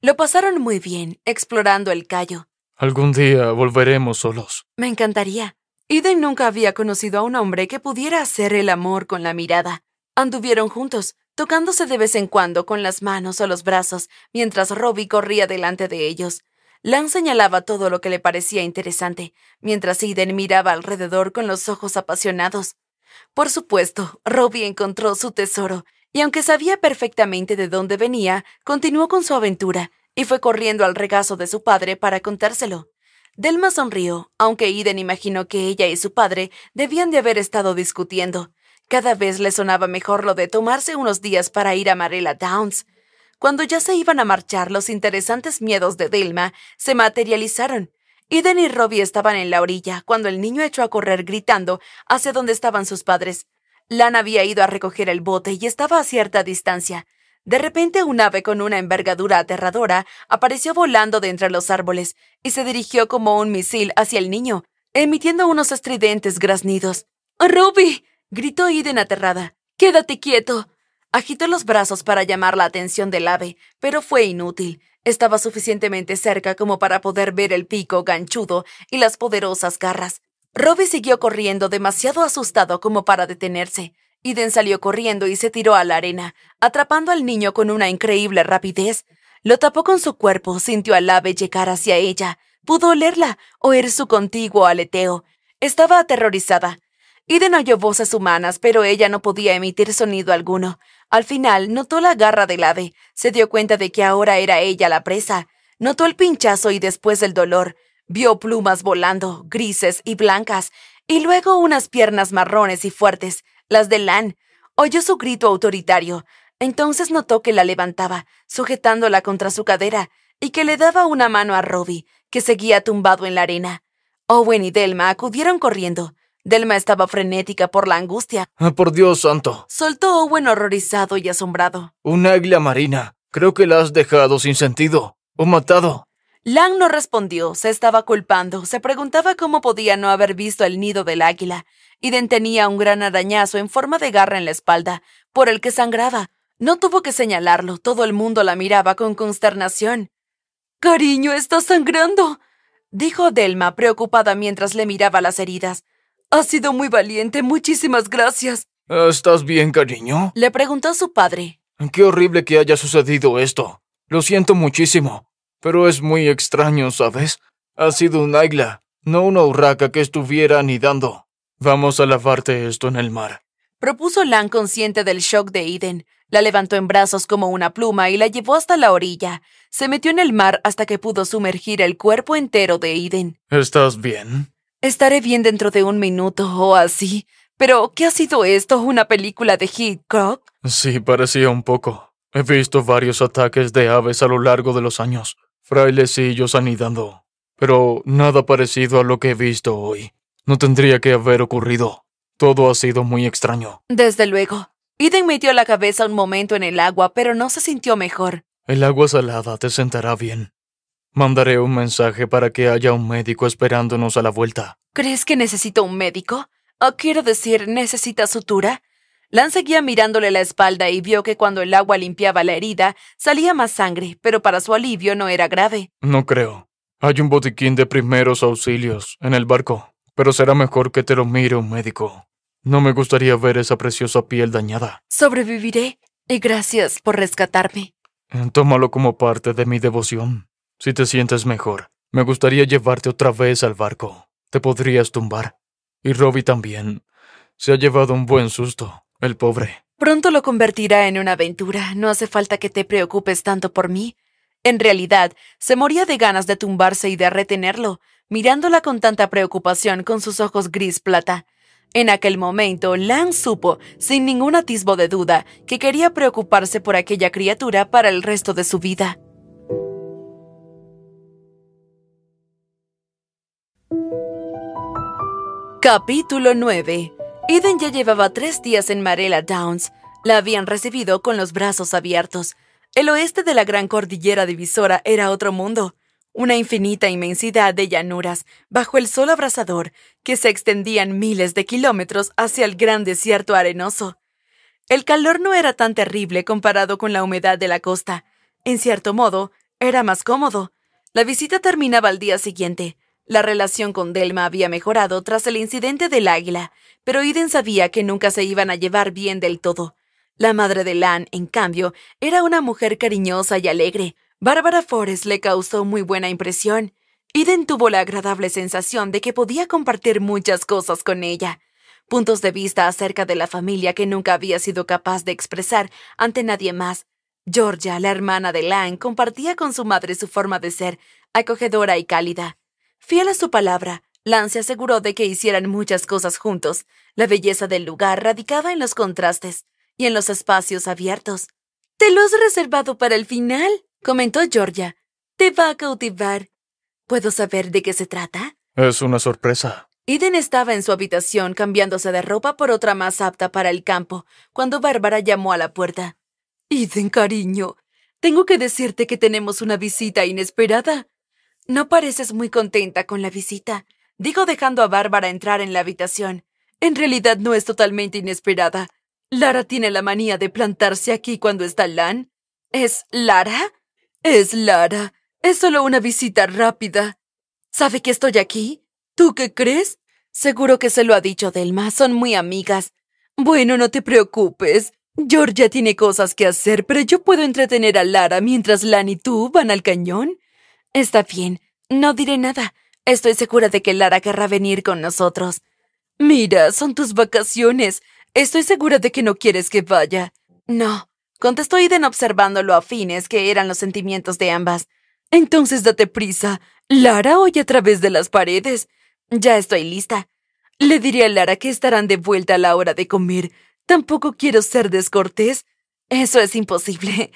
Lo pasaron muy bien explorando el callo. Algún día volveremos solos. Me encantaría. Eden nunca había conocido a un hombre que pudiera hacer el amor con la mirada. Anduvieron juntos, tocándose de vez en cuando con las manos o los brazos, mientras Robbie corría delante de ellos. Lan señalaba todo lo que le parecía interesante, mientras Eden miraba alrededor con los ojos apasionados. Por supuesto, Robbie encontró su tesoro y aunque sabía perfectamente de dónde venía, continuó con su aventura y fue corriendo al regazo de su padre para contárselo. Delma sonrió, aunque Eden imaginó que ella y su padre debían de haber estado discutiendo. Cada vez le sonaba mejor lo de tomarse unos días para ir a Marilla Downs. Cuando ya se iban a marchar, los interesantes miedos de Delma se materializaron. Eden y Robbie estaban en la orilla cuando el niño echó a correr gritando hacia donde estaban sus padres. Lan había ido a recoger el bote y estaba a cierta distancia. De repente un ave con una envergadura aterradora apareció volando de entre los árboles y se dirigió como un misil hacia el niño, emitiendo unos estridentes graznidos. ¡Ruby! gritó Iden aterrada. ¡Quédate quieto! Agitó los brazos para llamar la atención del ave, pero fue inútil. Estaba suficientemente cerca como para poder ver el pico ganchudo y las poderosas garras. Robbie siguió corriendo demasiado asustado como para detenerse. Iden salió corriendo y se tiró a la arena, atrapando al niño con una increíble rapidez. Lo tapó con su cuerpo, sintió al ave llegar hacia ella, pudo olerla, oír su contiguo aleteo. Estaba aterrorizada. Iden oyó voces humanas, pero ella no podía emitir sonido alguno. Al final, notó la garra del ave, se dio cuenta de que ahora era ella la presa. Notó el pinchazo y después el dolor. Vio plumas volando, grises y blancas, y luego unas piernas marrones y fuertes, las de Lan. Oyó su grito autoritario. Entonces notó que la levantaba, sujetándola contra su cadera, y que le daba una mano a Robbie, que seguía tumbado en la arena. Owen y Delma acudieron corriendo. Delma estaba frenética por la angustia. Ah, por Dios santo. Soltó Owen horrorizado y asombrado. Un águila marina. Creo que la has dejado sin sentido. O matado. Lang no respondió, se estaba culpando, se preguntaba cómo podía no haber visto el nido del águila. den tenía un gran arañazo en forma de garra en la espalda, por el que sangraba. No tuvo que señalarlo, todo el mundo la miraba con consternación. Cariño, estás sangrando, dijo Delma, preocupada mientras le miraba las heridas. Has sido muy valiente, muchísimas gracias. ¿Estás bien, cariño? Le preguntó su padre. Qué horrible que haya sucedido esto. Lo siento muchísimo. Pero es muy extraño, ¿sabes? Ha sido un águila, no una urraca que estuviera anidando. Vamos a lavarte esto en el mar. Propuso Lan consciente del shock de Eden. La levantó en brazos como una pluma y la llevó hasta la orilla. Se metió en el mar hasta que pudo sumergir el cuerpo entero de Eden. ¿Estás bien? Estaré bien dentro de un minuto o así. Pero, ¿qué ha sido esto? ¿Una película de Hitchcock? Sí, parecía un poco. He visto varios ataques de aves a lo largo de los años frailecillos anidando, pero nada parecido a lo que he visto hoy. No tendría que haber ocurrido. Todo ha sido muy extraño. Desde luego. Eden metió la cabeza un momento en el agua, pero no se sintió mejor. El agua salada te sentará bien. Mandaré un mensaje para que haya un médico esperándonos a la vuelta. ¿Crees que necesito un médico? O quiero decir, ¿necesita sutura? Lan seguía mirándole la espalda y vio que cuando el agua limpiaba la herida, salía más sangre, pero para su alivio no era grave. No creo. Hay un botiquín de primeros auxilios en el barco, pero será mejor que te lo mire un médico. No me gustaría ver esa preciosa piel dañada. Sobreviviré, y gracias por rescatarme. Tómalo como parte de mi devoción. Si te sientes mejor, me gustaría llevarte otra vez al barco. Te podrías tumbar. Y Robbie también. Se ha llevado un buen susto. El pobre. Pronto lo convertirá en una aventura. No hace falta que te preocupes tanto por mí. En realidad, se moría de ganas de tumbarse y de retenerlo, mirándola con tanta preocupación con sus ojos gris plata. En aquel momento, Lan supo, sin ningún atisbo de duda, que quería preocuparse por aquella criatura para el resto de su vida. Capítulo 9 Eden ya llevaba tres días en Marella Downs. La habían recibido con los brazos abiertos. El oeste de la gran cordillera divisora era otro mundo, una infinita inmensidad de llanuras bajo el sol abrasador que se extendían miles de kilómetros hacia el gran desierto arenoso. El calor no era tan terrible comparado con la humedad de la costa. En cierto modo, era más cómodo. La visita terminaba al día siguiente. La relación con Delma había mejorado tras el incidente del águila, pero Iden sabía que nunca se iban a llevar bien del todo. La madre de Lan, en cambio, era una mujer cariñosa y alegre. Bárbara Forrest le causó muy buena impresión. Iden tuvo la agradable sensación de que podía compartir muchas cosas con ella. Puntos de vista acerca de la familia que nunca había sido capaz de expresar ante nadie más. Georgia, la hermana de Lan, compartía con su madre su forma de ser, acogedora y cálida. Fiel a su palabra, Lance aseguró de que hicieran muchas cosas juntos. La belleza del lugar radicaba en los contrastes y en los espacios abiertos. Te lo has reservado para el final, comentó Georgia. Te va a cautivar. ¿Puedo saber de qué se trata? Es una sorpresa. Eden estaba en su habitación cambiándose de ropa por otra más apta para el campo, cuando Bárbara llamó a la puerta. Eden, cariño, tengo que decirte que tenemos una visita inesperada. No pareces muy contenta con la visita, digo dejando a Bárbara entrar en la habitación. En realidad no es totalmente inesperada. Lara tiene la manía de plantarse aquí cuando está Lan. ¿Es Lara? Es Lara. Es solo una visita rápida. ¿Sabe que estoy aquí? ¿Tú qué crees? Seguro que se lo ha dicho Delma. Son muy amigas. Bueno, no te preocupes. Georgia tiene cosas que hacer, pero yo puedo entretener a Lara mientras Lan y tú van al cañón. Está bien, no diré nada. Estoy segura de que Lara querrá venir con nosotros. Mira, son tus vacaciones. Estoy segura de que no quieres que vaya. No, contestó Iden observando lo afines que eran los sentimientos de ambas. Entonces date prisa. Lara oye a través de las paredes. Ya estoy lista. Le diré a Lara que estarán de vuelta a la hora de comer. Tampoco quiero ser descortés. Eso es imposible.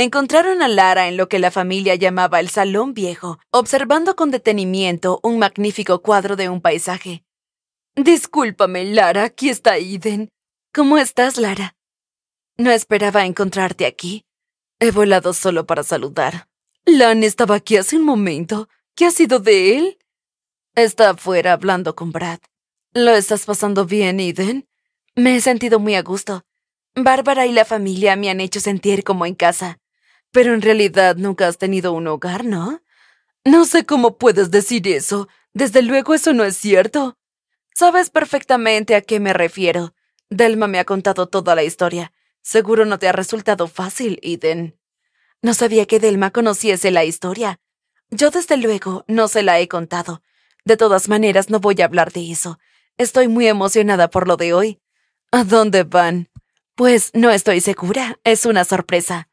Encontraron a Lara en lo que la familia llamaba el Salón Viejo, observando con detenimiento un magnífico cuadro de un paisaje. Discúlpame, Lara, aquí está Iden. ¿Cómo estás, Lara? No esperaba encontrarte aquí. He volado solo para saludar. Lan estaba aquí hace un momento. ¿Qué ha sido de él? Está afuera hablando con Brad. ¿Lo estás pasando bien, Iden? Me he sentido muy a gusto. Bárbara y la familia me han hecho sentir como en casa. Pero en realidad nunca has tenido un hogar, ¿no? No sé cómo puedes decir eso. Desde luego eso no es cierto. Sabes perfectamente a qué me refiero. Delma me ha contado toda la historia. Seguro no te ha resultado fácil, Eden. No sabía que Delma conociese la historia. Yo desde luego no se la he contado. De todas maneras, no voy a hablar de eso. Estoy muy emocionada por lo de hoy. ¿A dónde van? Pues no estoy segura. Es una sorpresa.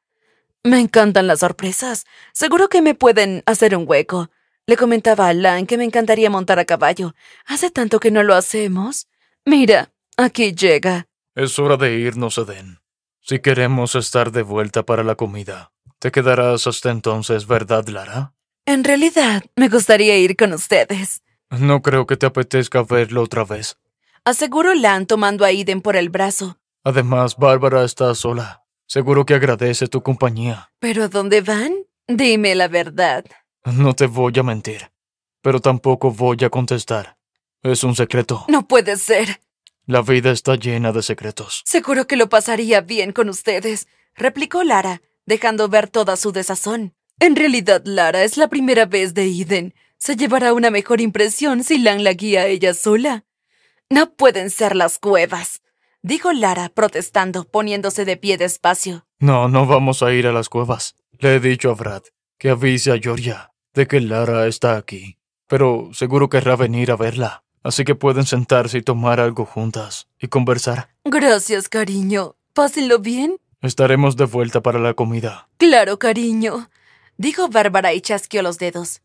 Me encantan las sorpresas. Seguro que me pueden hacer un hueco. Le comentaba a Lan que me encantaría montar a caballo. Hace tanto que no lo hacemos. Mira, aquí llega. Es hora de irnos, Eden. Si queremos estar de vuelta para la comida, te quedarás hasta entonces, ¿verdad, Lara? En realidad, me gustaría ir con ustedes. No creo que te apetezca verlo otra vez. Aseguró Lan tomando a Eden por el brazo. Además, Bárbara está sola. Seguro que agradece tu compañía. ¿Pero a dónde van? Dime la verdad. No te voy a mentir, pero tampoco voy a contestar. Es un secreto. No puede ser. La vida está llena de secretos. Seguro que lo pasaría bien con ustedes, replicó Lara, dejando ver toda su desazón. En realidad, Lara es la primera vez de Eden. Se llevará una mejor impresión si Lan la guía a ella sola. No pueden ser las cuevas dijo Lara, protestando, poniéndose de pie despacio. No, no vamos a ir a las cuevas. Le he dicho a Brad que avise a Georgia de que Lara está aquí, pero seguro querrá venir a verla. Así que pueden sentarse y tomar algo juntas y conversar. Gracias, cariño. Pásenlo bien. Estaremos de vuelta para la comida. Claro, cariño, dijo Bárbara y chasqueó los dedos.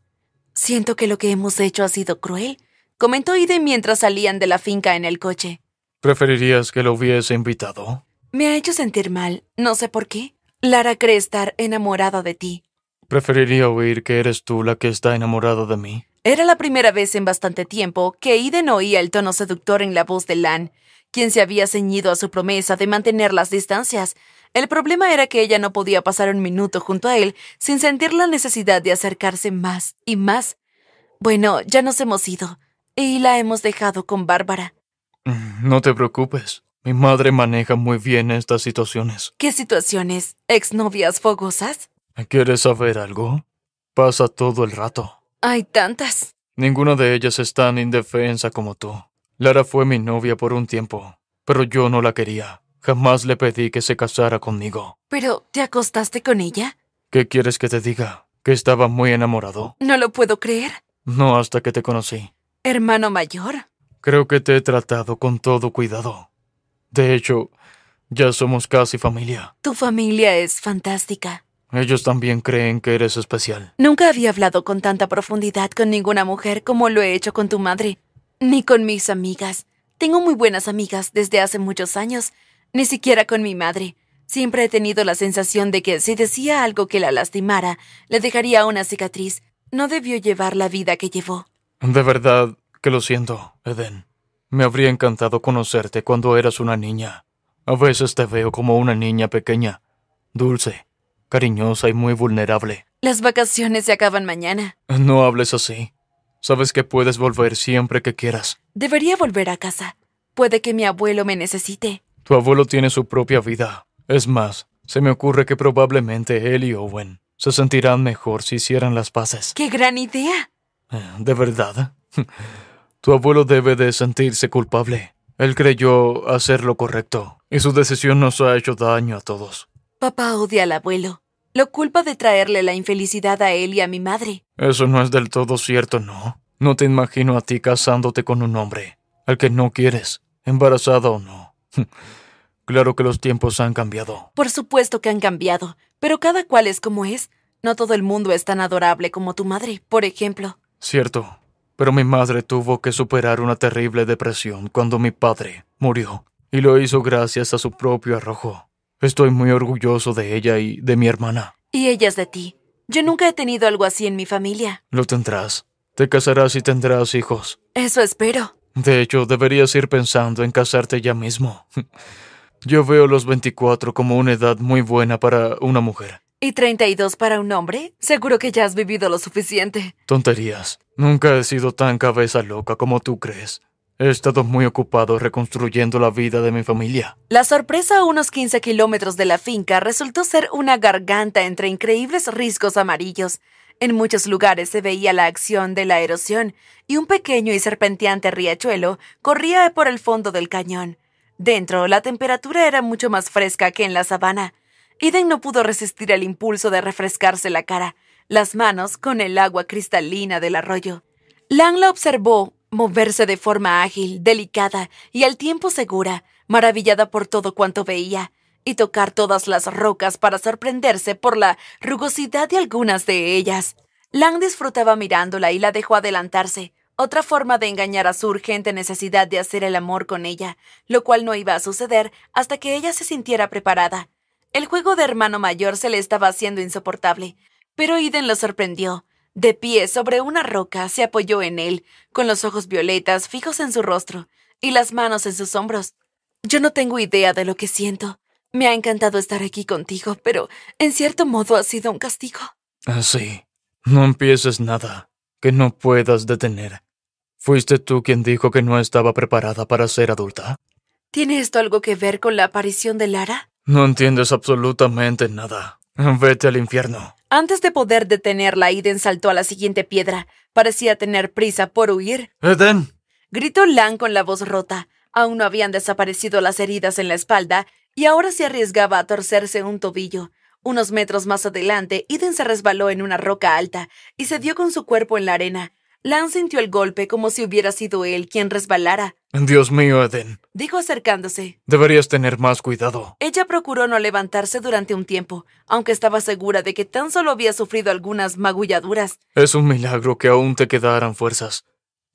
Siento que lo que hemos hecho ha sido cruel, comentó Ide mientras salían de la finca en el coche. ¿Preferirías que lo hubiese invitado? Me ha hecho sentir mal, no sé por qué. Lara cree estar enamorada de ti. Preferiría oír que eres tú la que está enamorada de mí. Era la primera vez en bastante tiempo que Iden oía el tono seductor en la voz de Lan, quien se había ceñido a su promesa de mantener las distancias. El problema era que ella no podía pasar un minuto junto a él sin sentir la necesidad de acercarse más y más. Bueno, ya nos hemos ido, y la hemos dejado con Bárbara. No te preocupes. Mi madre maneja muy bien estas situaciones. ¿Qué situaciones? ¿Exnovias fogosas? ¿Quieres saber algo? Pasa todo el rato. Hay tantas. Ninguna de ellas es tan indefensa como tú. Lara fue mi novia por un tiempo, pero yo no la quería. Jamás le pedí que se casara conmigo. ¿Pero te acostaste con ella? ¿Qué quieres que te diga? ¿Que estaba muy enamorado? No lo puedo creer. No hasta que te conocí. ¿Hermano mayor? Creo que te he tratado con todo cuidado. De hecho, ya somos casi familia. Tu familia es fantástica. Ellos también creen que eres especial. Nunca había hablado con tanta profundidad con ninguna mujer como lo he hecho con tu madre, ni con mis amigas. Tengo muy buenas amigas desde hace muchos años, ni siquiera con mi madre. Siempre he tenido la sensación de que si decía algo que la lastimara, le dejaría una cicatriz. No debió llevar la vida que llevó. De verdad, que lo siento, Eden. Me habría encantado conocerte cuando eras una niña. A veces te veo como una niña pequeña, dulce, cariñosa y muy vulnerable. Las vacaciones se acaban mañana. No hables así. Sabes que puedes volver siempre que quieras. Debería volver a casa. Puede que mi abuelo me necesite. Tu abuelo tiene su propia vida. Es más, se me ocurre que probablemente él y Owen se sentirán mejor si hicieran las paces. ¡Qué gran idea! Eh, ¿De verdad? Tu abuelo debe de sentirse culpable. Él creyó hacer lo correcto y su decisión nos ha hecho daño a todos. Papá odia al abuelo. Lo culpa de traerle la infelicidad a él y a mi madre. Eso no es del todo cierto, ¿no? No te imagino a ti casándote con un hombre, al que no quieres, embarazada o no. claro que los tiempos han cambiado. Por supuesto que han cambiado, pero cada cual es como es. No todo el mundo es tan adorable como tu madre, por ejemplo. Cierto pero mi madre tuvo que superar una terrible depresión cuando mi padre murió, y lo hizo gracias a su propio arrojo. Estoy muy orgulloso de ella y de mi hermana. Y ellas de ti. Yo nunca he tenido algo así en mi familia. Lo tendrás. Te casarás y tendrás hijos. Eso espero. De hecho, deberías ir pensando en casarte ya mismo. Yo veo los 24 como una edad muy buena para una mujer. ¿Y 32 para un hombre? Seguro que ya has vivido lo suficiente. Tonterías. Nunca he sido tan cabeza loca como tú crees. He estado muy ocupado reconstruyendo la vida de mi familia. La sorpresa a unos 15 kilómetros de la finca resultó ser una garganta entre increíbles riscos amarillos. En muchos lugares se veía la acción de la erosión y un pequeño y serpenteante riachuelo corría por el fondo del cañón. Dentro, la temperatura era mucho más fresca que en la sabana, Eden no pudo resistir el impulso de refrescarse la cara, las manos con el agua cristalina del arroyo. Lang la observó moverse de forma ágil, delicada y al tiempo segura, maravillada por todo cuanto veía, y tocar todas las rocas para sorprenderse por la rugosidad de algunas de ellas. Lang disfrutaba mirándola y la dejó adelantarse, otra forma de engañar a su urgente necesidad de hacer el amor con ella, lo cual no iba a suceder hasta que ella se sintiera preparada. El juego de hermano mayor se le estaba haciendo insoportable, pero Iden lo sorprendió. De pie sobre una roca, se apoyó en él, con los ojos violetas fijos en su rostro y las manos en sus hombros. Yo no tengo idea de lo que siento. Me ha encantado estar aquí contigo, pero en cierto modo ha sido un castigo. Así. Ah, no empieces nada que no puedas detener. ¿Fuiste tú quien dijo que no estaba preparada para ser adulta? ¿Tiene esto algo que ver con la aparición de Lara? No entiendes absolutamente nada. Vete al infierno. Antes de poder detenerla, Eden saltó a la siguiente piedra. Parecía tener prisa por huir. ¡Eden! Gritó Lan con la voz rota. Aún no habían desaparecido las heridas en la espalda y ahora se arriesgaba a torcerse un tobillo. Unos metros más adelante, Eden se resbaló en una roca alta y se dio con su cuerpo en la arena. Lan sintió el golpe como si hubiera sido él quien resbalara. Dios mío, Eden. Dijo acercándose. Deberías tener más cuidado. Ella procuró no levantarse durante un tiempo, aunque estaba segura de que tan solo había sufrido algunas magulladuras. Es un milagro que aún te quedaran fuerzas.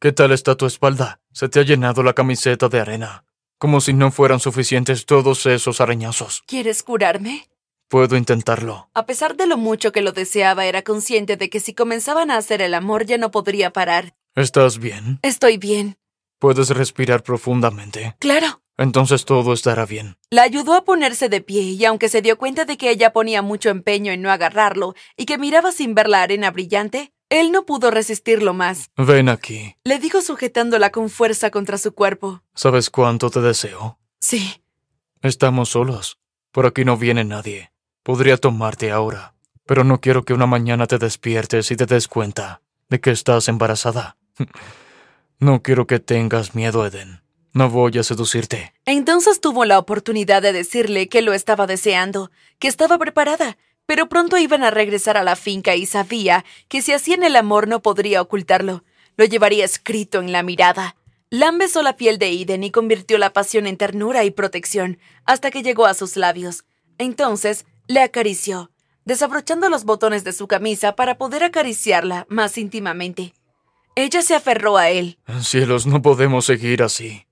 ¿Qué tal está tu espalda? Se te ha llenado la camiseta de arena. Como si no fueran suficientes todos esos arañazos. ¿Quieres curarme? Puedo intentarlo. A pesar de lo mucho que lo deseaba, era consciente de que si comenzaban a hacer el amor ya no podría parar. ¿Estás bien? Estoy bien. ¿Puedes respirar profundamente? Claro. Entonces todo estará bien. La ayudó a ponerse de pie y aunque se dio cuenta de que ella ponía mucho empeño en no agarrarlo y que miraba sin ver la arena brillante, él no pudo resistirlo más. Ven aquí. Le dijo sujetándola con fuerza contra su cuerpo. ¿Sabes cuánto te deseo? Sí. Estamos solos. Por aquí no viene nadie. Podría tomarte ahora, pero no quiero que una mañana te despiertes y te des cuenta de que estás embarazada. No quiero que tengas miedo, Eden. No voy a seducirte. Entonces tuvo la oportunidad de decirle que lo estaba deseando, que estaba preparada, pero pronto iban a regresar a la finca y sabía que si hacían el amor no podría ocultarlo. Lo llevaría escrito en la mirada. Lam besó la piel de Eden y convirtió la pasión en ternura y protección hasta que llegó a sus labios. Entonces, le acarició, desabrochando los botones de su camisa para poder acariciarla más íntimamente. Ella se aferró a él. Cielos, no podemos seguir así.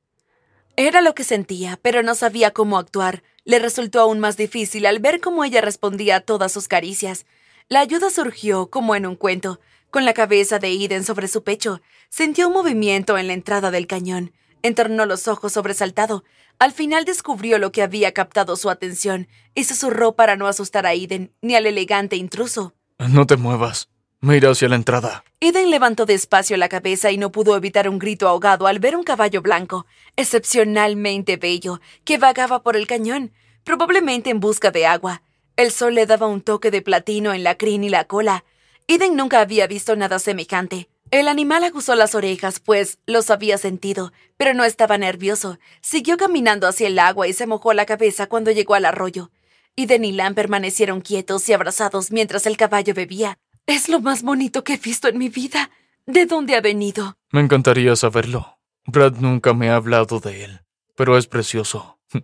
Era lo que sentía, pero no sabía cómo actuar. Le resultó aún más difícil al ver cómo ella respondía a todas sus caricias. La ayuda surgió como en un cuento, con la cabeza de Iden sobre su pecho. Sintió un movimiento en la entrada del cañón. Entornó los ojos sobresaltado. Al final descubrió lo que había captado su atención y susurró para no asustar a Eden ni al elegante intruso. No te muevas. Mira hacia la entrada. Eden levantó despacio la cabeza y no pudo evitar un grito ahogado al ver un caballo blanco, excepcionalmente bello, que vagaba por el cañón, probablemente en busca de agua. El sol le daba un toque de platino en la crin y la cola. Eden nunca había visto nada semejante. El animal aguzó las orejas, pues los había sentido, pero no estaba nervioso. Siguió caminando hacia el agua y se mojó la cabeza cuando llegó al arroyo. Y Denilán permanecieron quietos y abrazados mientras el caballo bebía. Es lo más bonito que he visto en mi vida. ¿De dónde ha venido? Me encantaría saberlo. Brad nunca me ha hablado de él, pero es precioso.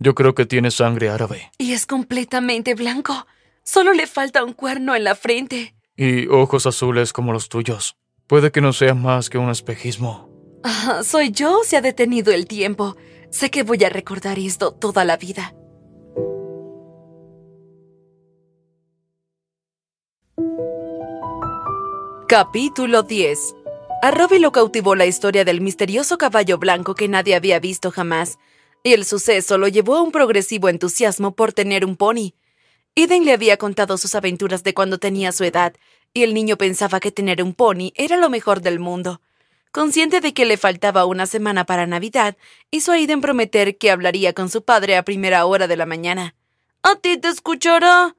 Yo creo que tiene sangre árabe. Y es completamente blanco. Solo le falta un cuerno en la frente. Y ojos azules como los tuyos. Puede que no sea más que un espejismo. Ah, soy yo, se ha detenido el tiempo. Sé que voy a recordar esto toda la vida. Capítulo 10 A Robbie lo cautivó la historia del misterioso caballo blanco que nadie había visto jamás, y el suceso lo llevó a un progresivo entusiasmo por tener un pony. Eden le había contado sus aventuras de cuando tenía su edad, y el niño pensaba que tener un pony era lo mejor del mundo. Consciente de que le faltaba una semana para Navidad, hizo a Iden prometer que hablaría con su padre a primera hora de la mañana. A ti te escuchará.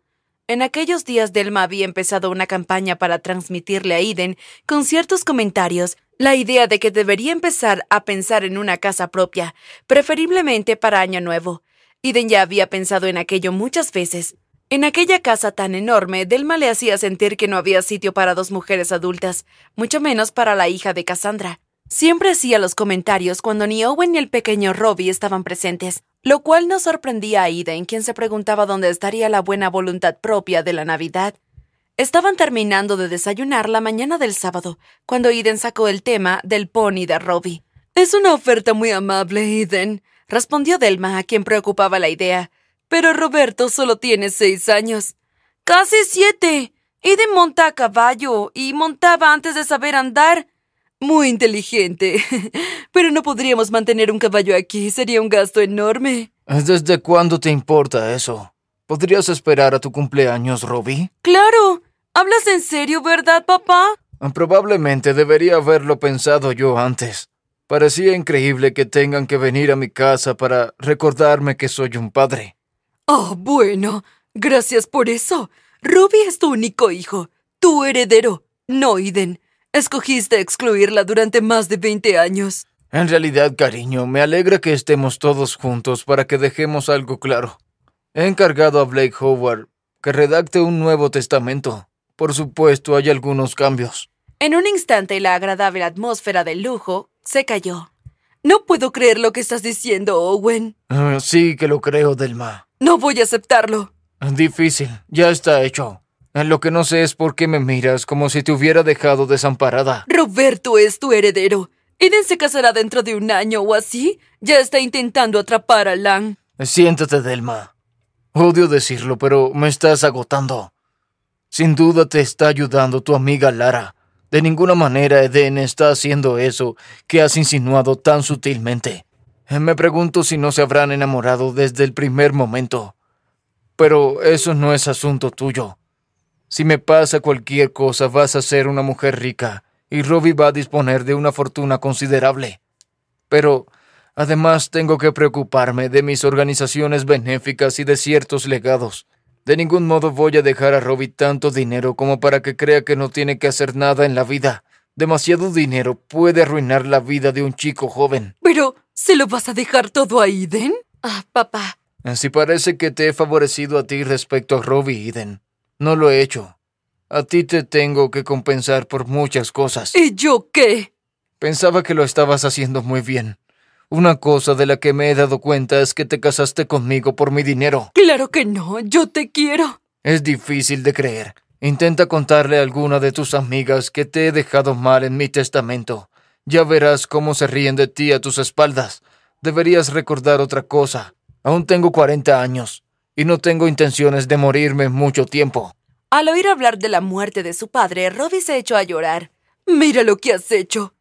En aquellos días Delma había empezado una campaña para transmitirle a Iden, con ciertos comentarios, la idea de que debería empezar a pensar en una casa propia, preferiblemente para Año Nuevo. Iden ya había pensado en aquello muchas veces, en aquella casa tan enorme, Delma le hacía sentir que no había sitio para dos mujeres adultas, mucho menos para la hija de Cassandra. Siempre hacía los comentarios cuando ni Owen ni el pequeño Robbie estaban presentes, lo cual no sorprendía a Ida, quien se preguntaba dónde estaría la buena voluntad propia de la Navidad. Estaban terminando de desayunar la mañana del sábado, cuando Eden sacó el tema del pony de Robbie. Es una oferta muy amable, Eden, respondió Delma, a quien preocupaba la idea. Pero Roberto solo tiene seis años. Casi siete. Y de monta a caballo y montaba antes de saber andar. Muy inteligente. Pero no podríamos mantener un caballo aquí. Sería un gasto enorme. ¿Desde cuándo te importa eso? ¿Podrías esperar a tu cumpleaños, Robbie? Claro. ¿Hablas en serio, verdad, papá? Probablemente debería haberlo pensado yo antes. Parecía increíble que tengan que venir a mi casa para recordarme que soy un padre oh, bueno. Gracias por eso. Ruby es tu único hijo, tu heredero, no Iden. Escogiste excluirla durante más de 20 años. En realidad, cariño, me alegra que estemos todos juntos para que dejemos algo claro. He encargado a Blake Howard que redacte un nuevo testamento. Por supuesto, hay algunos cambios. En un instante, la agradable atmósfera del lujo se cayó. No puedo creer lo que estás diciendo, Owen. Ah, sí que lo creo, Delma. No voy a aceptarlo. Difícil, ya está hecho. Lo que no sé es por qué me miras como si te hubiera dejado desamparada. Roberto es tu heredero. Eden se casará dentro de un año o así. Ya está intentando atrapar a Lan. Siéntate, Delma. Odio decirlo, pero me estás agotando. Sin duda te está ayudando tu amiga Lara. De ninguna manera Eden está haciendo eso que has insinuado tan sutilmente. Me pregunto si no se habrán enamorado desde el primer momento. Pero eso no es asunto tuyo. Si me pasa cualquier cosa, vas a ser una mujer rica y Robbie va a disponer de una fortuna considerable. Pero además tengo que preocuparme de mis organizaciones benéficas y de ciertos legados. De ningún modo voy a dejar a Robbie tanto dinero como para que crea que no tiene que hacer nada en la vida. Demasiado dinero puede arruinar la vida de un chico joven. Pero, ¿se lo vas a dejar todo a Eden? Ah, papá. Así parece que te he favorecido a ti respecto a Robbie, Eden. No lo he hecho. A ti te tengo que compensar por muchas cosas. ¿Y yo qué? Pensaba que lo estabas haciendo muy bien. Una cosa de la que me he dado cuenta es que te casaste conmigo por mi dinero. Claro que no, yo te quiero. Es difícil de creer, Intenta contarle a alguna de tus amigas que te he dejado mal en mi testamento. Ya verás cómo se ríen de ti a tus espaldas. Deberías recordar otra cosa. Aún tengo 40 años y no tengo intenciones de morirme mucho tiempo. Al oír hablar de la muerte de su padre, Robbie se echó a llorar. Mira lo que has hecho.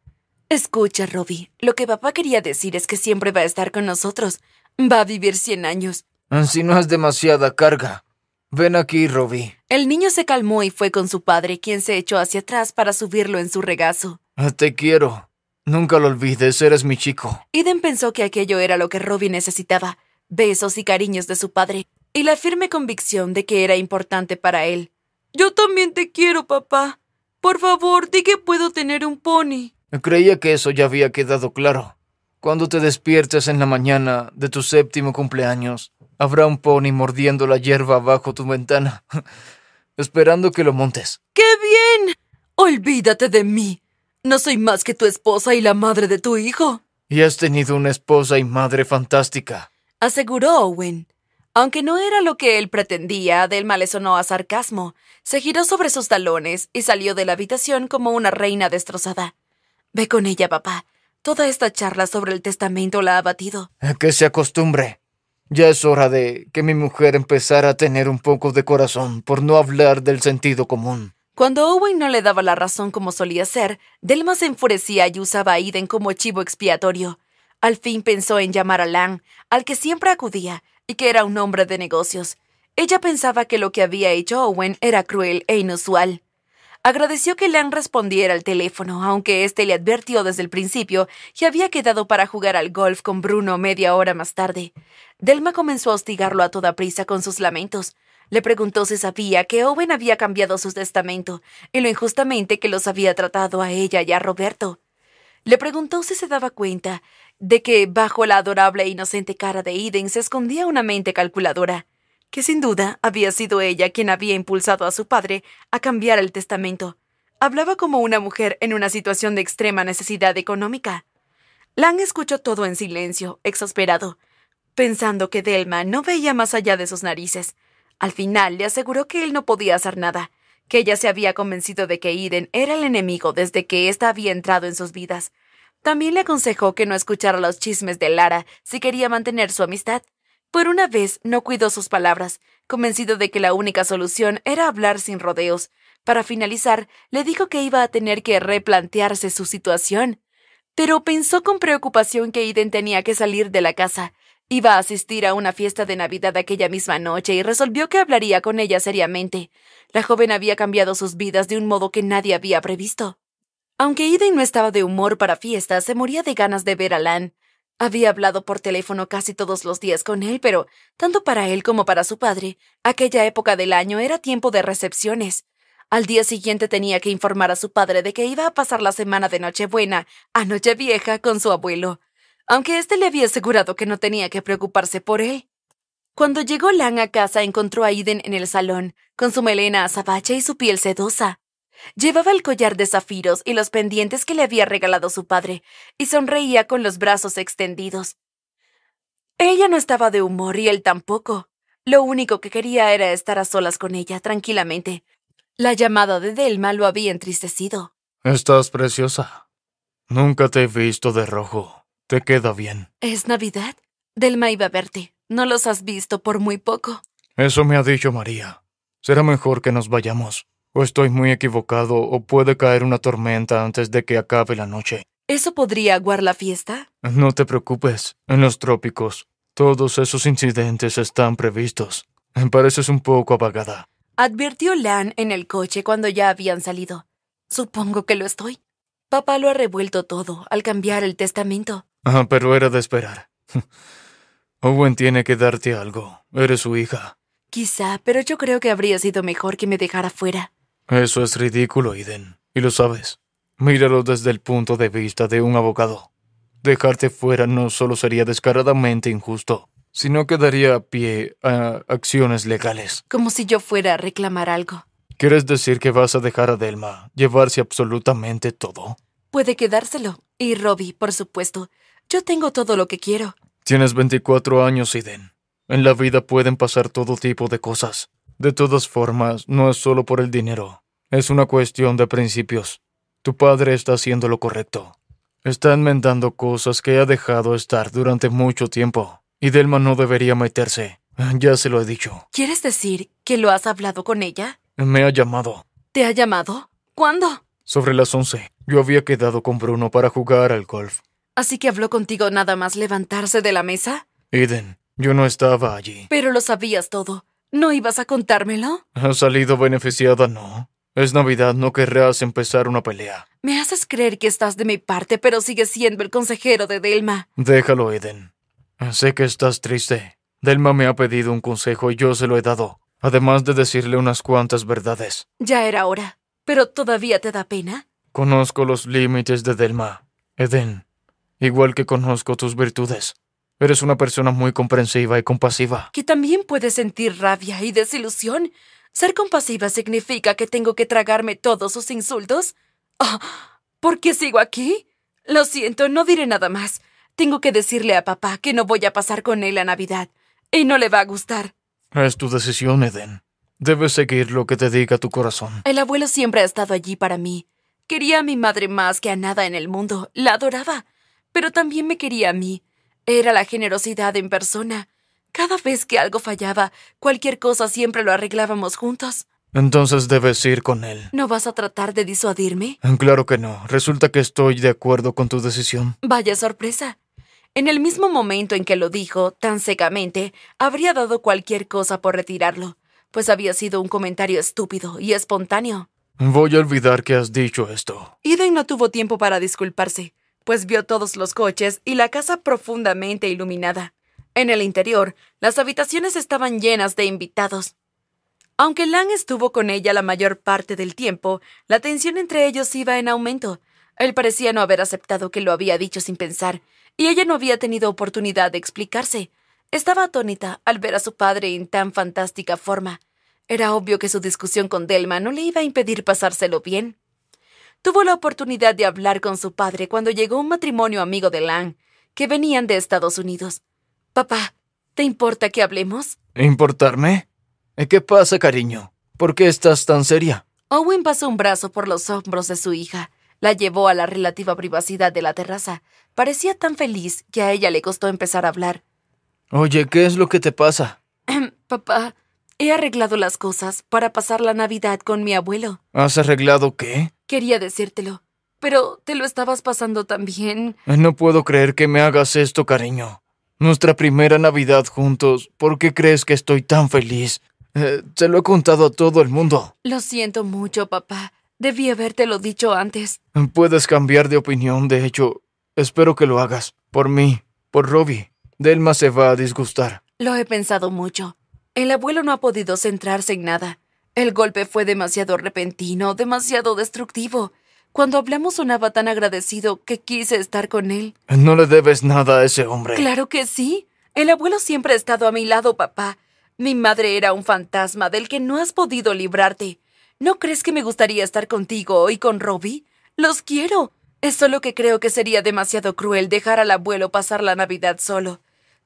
Escucha, Robbie, lo que papá quería decir es que siempre va a estar con nosotros. Va a vivir 100 años. Si no es demasiada carga. Ven aquí, Robbie. El niño se calmó y fue con su padre, quien se echó hacia atrás para subirlo en su regazo. Ah, te quiero. Nunca lo olvides, eres mi chico. Eden pensó que aquello era lo que Robbie necesitaba, besos y cariños de su padre, y la firme convicción de que era importante para él. Yo también te quiero, papá. Por favor, di que puedo tener un pony. Creía que eso ya había quedado claro. Cuando te despiertes en la mañana de tu séptimo cumpleaños, habrá un pony mordiendo la hierba bajo tu ventana. esperando que lo montes. ¡Qué bien! Olvídate de mí. No soy más que tu esposa y la madre de tu hijo. Y has tenido una esposa y madre fantástica. Aseguró Owen. Aunque no era lo que él pretendía, del le sonó a sarcasmo. Se giró sobre sus talones y salió de la habitación como una reina destrozada. Ve con ella, papá. Toda esta charla sobre el testamento la ha abatido. A que se acostumbre. Ya es hora de que mi mujer empezara a tener un poco de corazón, por no hablar del sentido común. Cuando Owen no le daba la razón como solía ser, Delma se enfurecía y usaba a Iden como chivo expiatorio. Al fin pensó en llamar a Lang, al que siempre acudía, y que era un hombre de negocios. Ella pensaba que lo que había hecho Owen era cruel e inusual. Agradeció que Lan respondiera al teléfono, aunque éste le advirtió desde el principio que había quedado para jugar al golf con Bruno media hora más tarde. Delma comenzó a hostigarlo a toda prisa con sus lamentos. Le preguntó si sabía que Owen había cambiado su testamento y lo injustamente que los había tratado a ella y a Roberto. Le preguntó si se daba cuenta de que bajo la adorable e inocente cara de Eden se escondía una mente calculadora que sin duda había sido ella quien había impulsado a su padre a cambiar el testamento. Hablaba como una mujer en una situación de extrema necesidad económica. Lang escuchó todo en silencio, exasperado, pensando que Delma no veía más allá de sus narices. Al final le aseguró que él no podía hacer nada, que ella se había convencido de que Iden era el enemigo desde que ésta había entrado en sus vidas. También le aconsejó que no escuchara los chismes de Lara si quería mantener su amistad. Por una vez no cuidó sus palabras, convencido de que la única solución era hablar sin rodeos. Para finalizar, le dijo que iba a tener que replantearse su situación. Pero pensó con preocupación que Eden tenía que salir de la casa. Iba a asistir a una fiesta de Navidad aquella misma noche y resolvió que hablaría con ella seriamente. La joven había cambiado sus vidas de un modo que nadie había previsto. Aunque Eden no estaba de humor para fiestas, se moría de ganas de ver a Lan. Había hablado por teléfono casi todos los días con él, pero tanto para él como para su padre, aquella época del año era tiempo de recepciones. Al día siguiente tenía que informar a su padre de que iba a pasar la semana de Nochebuena a Nochevieja con su abuelo, aunque éste le había asegurado que no tenía que preocuparse por él. Cuando llegó Lang a casa encontró a Iden en el salón, con su melena azabache y su piel sedosa. Llevaba el collar de zafiros y los pendientes que le había regalado su padre, y sonreía con los brazos extendidos. Ella no estaba de humor y él tampoco. Lo único que quería era estar a solas con ella, tranquilamente. La llamada de Delma lo había entristecido. Estás preciosa. Nunca te he visto de rojo. Te queda bien. ¿Es Navidad? Delma iba a verte. No los has visto por muy poco. Eso me ha dicho María. Será mejor que nos vayamos. O estoy muy equivocado, o puede caer una tormenta antes de que acabe la noche. ¿Eso podría aguar la fiesta? No te preocupes. En los trópicos, todos esos incidentes están previstos. Pareces un poco apagada. Advirtió Lan en el coche cuando ya habían salido. Supongo que lo estoy. Papá lo ha revuelto todo al cambiar el testamento. Ah, pero era de esperar. Owen tiene que darte algo. Eres su hija. Quizá, pero yo creo que habría sido mejor que me dejara fuera. Eso es ridículo, Iden, y lo sabes. Míralo desde el punto de vista de un abogado. Dejarte fuera no solo sería descaradamente injusto, sino que daría pie a acciones legales. Como si yo fuera a reclamar algo. ¿Quieres decir que vas a dejar a Delma llevarse absolutamente todo? Puede quedárselo. Y Robbie, por supuesto. Yo tengo todo lo que quiero. Tienes 24 años, Iden. En la vida pueden pasar todo tipo de cosas. De todas formas, no es solo por el dinero, es una cuestión de principios. Tu padre está haciendo lo correcto. Está enmendando cosas que ha dejado estar durante mucho tiempo, y Delma no debería meterse. Ya se lo he dicho. ¿Quieres decir que lo has hablado con ella? Me ha llamado. ¿Te ha llamado? ¿Cuándo? Sobre las once. Yo había quedado con Bruno para jugar al golf. ¿Así que habló contigo nada más levantarse de la mesa? Eden, yo no estaba allí. Pero lo sabías todo. ¿No ibas a contármelo? ¿Ha salido beneficiada? No. Es Navidad, no querrás empezar una pelea. Me haces creer que estás de mi parte, pero sigues siendo el consejero de Delma. Déjalo, Eden. Sé que estás triste. Delma me ha pedido un consejo y yo se lo he dado, además de decirle unas cuantas verdades. Ya era hora, pero todavía te da pena. Conozco los límites de Delma, Eden, igual que conozco tus virtudes. Eres una persona muy comprensiva y compasiva. Que también puede sentir rabia y desilusión. ¿Ser compasiva significa que tengo que tragarme todos sus insultos? Ah, ¿Por qué sigo aquí? Lo siento, no diré nada más. Tengo que decirle a papá que no voy a pasar con él a Navidad. Y no le va a gustar. Es tu decisión, Eden. Debes seguir lo que te diga tu corazón. El abuelo siempre ha estado allí para mí. Quería a mi madre más que a nada en el mundo. La adoraba. Pero también me quería a mí. Era la generosidad en persona. Cada vez que algo fallaba, cualquier cosa siempre lo arreglábamos juntos. Entonces debes ir con él. ¿No vas a tratar de disuadirme? Mm, claro que no. Resulta que estoy de acuerdo con tu decisión. Vaya sorpresa. En el mismo momento en que lo dijo, tan secamente, habría dado cualquier cosa por retirarlo, pues había sido un comentario estúpido y espontáneo. Voy a olvidar que has dicho esto. Eden no tuvo tiempo para disculparse pues vio todos los coches y la casa profundamente iluminada. En el interior, las habitaciones estaban llenas de invitados. Aunque Lan estuvo con ella la mayor parte del tiempo, la tensión entre ellos iba en aumento. Él parecía no haber aceptado que lo había dicho sin pensar, y ella no había tenido oportunidad de explicarse. Estaba atónita al ver a su padre en tan fantástica forma. Era obvio que su discusión con Delma no le iba a impedir pasárselo bien tuvo la oportunidad de hablar con su padre cuando llegó un matrimonio amigo de Lang, que venían de Estados Unidos. Papá, ¿te importa que hablemos? ¿Importarme? Eh, ¿Qué pasa, cariño? ¿Por qué estás tan seria? Owen pasó un brazo por los hombros de su hija. La llevó a la relativa privacidad de la terraza. Parecía tan feliz que a ella le costó empezar a hablar. Oye, ¿qué es lo que te pasa? Papá, He arreglado las cosas para pasar la Navidad con mi abuelo. ¿Has arreglado qué? Quería decírtelo, pero te lo estabas pasando tan bien. No puedo creer que me hagas esto, cariño. Nuestra primera Navidad juntos. ¿Por qué crees que estoy tan feliz? te eh, lo he contado a todo el mundo. Lo siento mucho, papá. Debí habértelo dicho antes. Puedes cambiar de opinión, de hecho. Espero que lo hagas. Por mí, por Robbie. Delma se va a disgustar. Lo he pensado mucho. El abuelo no ha podido centrarse en nada. El golpe fue demasiado repentino, demasiado destructivo. Cuando hablamos sonaba tan agradecido que quise estar con él. No le debes nada a ese hombre. Claro que sí. El abuelo siempre ha estado a mi lado, papá. Mi madre era un fantasma del que no has podido librarte. ¿No crees que me gustaría estar contigo hoy con Robbie? Los quiero. Es solo que creo que sería demasiado cruel dejar al abuelo pasar la Navidad solo.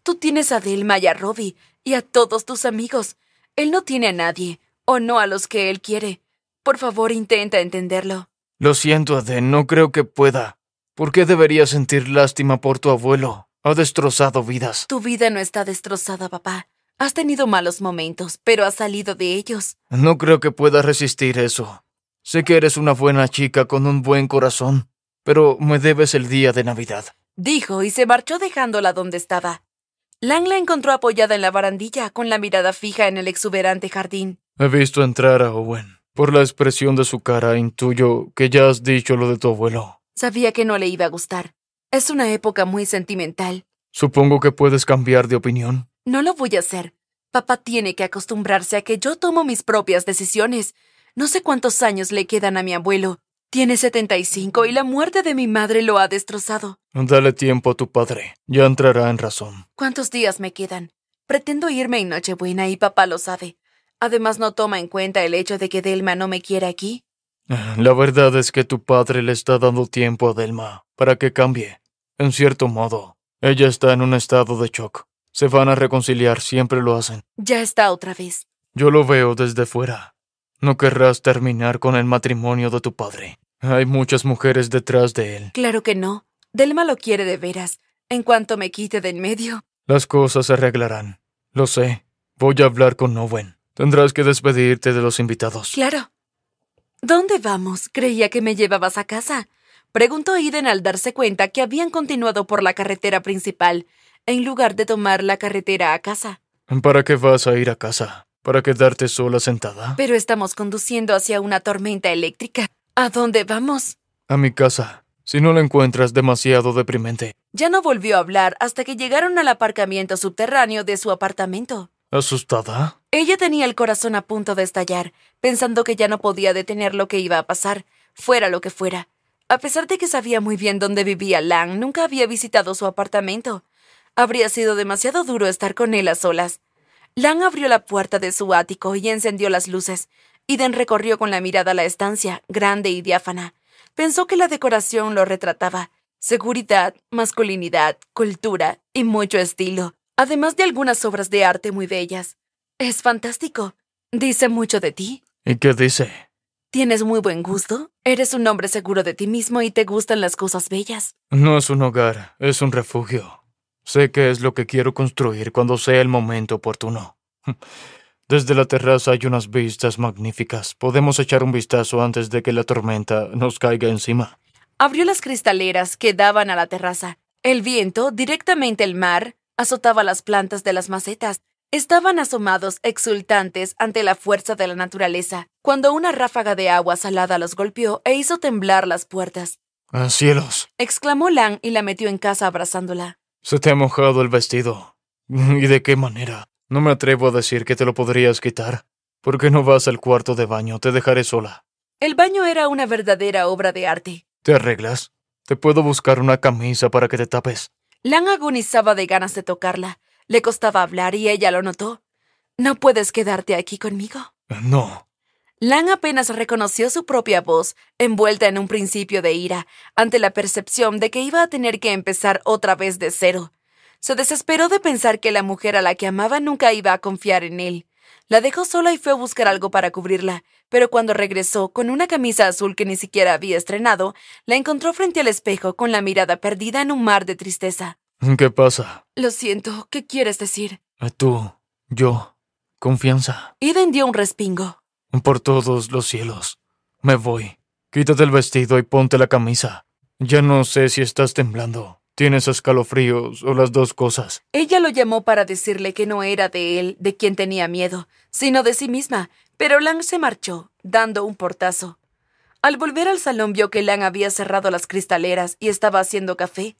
Tú tienes a Delma y a Robbie y a todos tus amigos. Él no tiene a nadie, o no a los que él quiere. Por favor, intenta entenderlo. Lo siento, Aden, no creo que pueda. ¿Por qué debería sentir lástima por tu abuelo? Ha destrozado vidas. Tu vida no está destrozada, papá. Has tenido malos momentos, pero has salido de ellos. No creo que pueda resistir eso. Sé que eres una buena chica con un buen corazón, pero me debes el día de Navidad. Dijo y se marchó dejándola donde estaba. Lang la encontró apoyada en la barandilla, con la mirada fija en el exuberante jardín. He visto entrar a Owen. Por la expresión de su cara, intuyo que ya has dicho lo de tu abuelo. Sabía que no le iba a gustar. Es una época muy sentimental. Supongo que puedes cambiar de opinión. No lo voy a hacer. Papá tiene que acostumbrarse a que yo tomo mis propias decisiones. No sé cuántos años le quedan a mi abuelo, tiene 75 y la muerte de mi madre lo ha destrozado. Dale tiempo a tu padre. Ya entrará en razón. ¿Cuántos días me quedan? Pretendo irme en Nochebuena y papá lo sabe. Además, no toma en cuenta el hecho de que Delma no me quiera aquí. Ah, la verdad es que tu padre le está dando tiempo a Delma para que cambie. En cierto modo, ella está en un estado de shock. Se van a reconciliar, siempre lo hacen. Ya está otra vez. Yo lo veo desde fuera. No querrás terminar con el matrimonio de tu padre. Hay muchas mujeres detrás de él. Claro que no. Delma lo quiere de veras. En cuanto me quite de en medio. Las cosas se arreglarán. Lo sé. Voy a hablar con Owen. Tendrás que despedirte de los invitados. Claro. ¿Dónde vamos? Creía que me llevabas a casa. Preguntó Eden al darse cuenta que habían continuado por la carretera principal, en lugar de tomar la carretera a casa. ¿Para qué vas a ir a casa? para quedarte sola sentada? Pero estamos conduciendo hacia una tormenta eléctrica. ¿A dónde vamos? A mi casa. Si no la encuentras demasiado deprimente. Ya no volvió a hablar hasta que llegaron al aparcamiento subterráneo de su apartamento. ¿Asustada? Ella tenía el corazón a punto de estallar, pensando que ya no podía detener lo que iba a pasar, fuera lo que fuera. A pesar de que sabía muy bien dónde vivía Lang, nunca había visitado su apartamento. Habría sido demasiado duro estar con él a solas. Lan abrió la puerta de su ático y encendió las luces. Iden recorrió con la mirada la estancia, grande y diáfana. Pensó que la decoración lo retrataba. Seguridad, masculinidad, cultura y mucho estilo, además de algunas obras de arte muy bellas. Es fantástico. Dice mucho de ti. ¿Y qué dice? Tienes muy buen gusto, eres un hombre seguro de ti mismo y te gustan las cosas bellas. No es un hogar, es un refugio. Sé que es lo que quiero construir cuando sea el momento oportuno. Desde la terraza hay unas vistas magníficas. Podemos echar un vistazo antes de que la tormenta nos caiga encima. Abrió las cristaleras que daban a la terraza. El viento, directamente el mar, azotaba las plantas de las macetas. Estaban asomados, exultantes, ante la fuerza de la naturaleza, cuando una ráfaga de agua salada los golpeó e hizo temblar las puertas. ¡Ah, cielos! exclamó Lan y la metió en casa abrazándola. Se te ha mojado el vestido. ¿Y de qué manera? No me atrevo a decir que te lo podrías quitar. ¿Por qué no vas al cuarto de baño? Te dejaré sola. El baño era una verdadera obra de arte. ¿Te arreglas? Te puedo buscar una camisa para que te tapes. Lan agonizaba de ganas de tocarla. Le costaba hablar y ella lo notó. No puedes quedarte aquí conmigo. No, Lan apenas reconoció su propia voz, envuelta en un principio de ira, ante la percepción de que iba a tener que empezar otra vez de cero. Se desesperó de pensar que la mujer a la que amaba nunca iba a confiar en él. La dejó sola y fue a buscar algo para cubrirla, pero cuando regresó con una camisa azul que ni siquiera había estrenado, la encontró frente al espejo con la mirada perdida en un mar de tristeza. ¿Qué pasa? Lo siento, ¿qué quieres decir? A tú, yo, confianza. Eden dio un respingo. Por todos los cielos. Me voy. Quítate el vestido y ponte la camisa. Ya no sé si estás temblando. Tienes escalofríos o las dos cosas. Ella lo llamó para decirle que no era de él de quien tenía miedo, sino de sí misma, pero Lang se marchó, dando un portazo. Al volver al salón vio que Lang había cerrado las cristaleras y estaba haciendo café.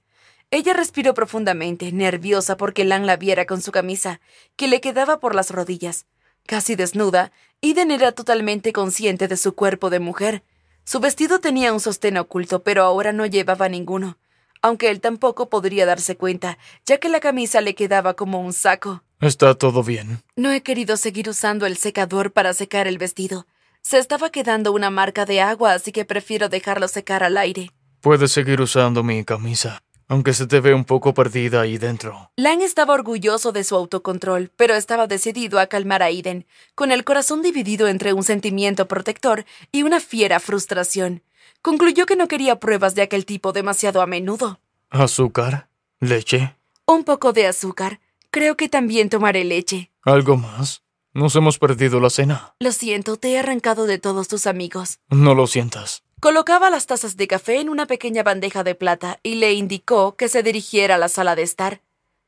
Ella respiró profundamente, nerviosa porque Lang la viera con su camisa, que le quedaba por las rodillas. Casi desnuda, Eden era totalmente consciente de su cuerpo de mujer. Su vestido tenía un sostén oculto, pero ahora no llevaba ninguno, aunque él tampoco podría darse cuenta, ya que la camisa le quedaba como un saco. Está todo bien. No he querido seguir usando el secador para secar el vestido. Se estaba quedando una marca de agua, así que prefiero dejarlo secar al aire. Puedes seguir usando mi camisa aunque se te ve un poco perdida ahí dentro. Lang estaba orgulloso de su autocontrol, pero estaba decidido a calmar a Aiden, con el corazón dividido entre un sentimiento protector y una fiera frustración. Concluyó que no quería pruebas de aquel tipo demasiado a menudo. ¿Azúcar? ¿Leche? Un poco de azúcar. Creo que también tomaré leche. ¿Algo más? Nos hemos perdido la cena. Lo siento, te he arrancado de todos tus amigos. No lo sientas. Colocaba las tazas de café en una pequeña bandeja de plata y le indicó que se dirigiera a la sala de estar.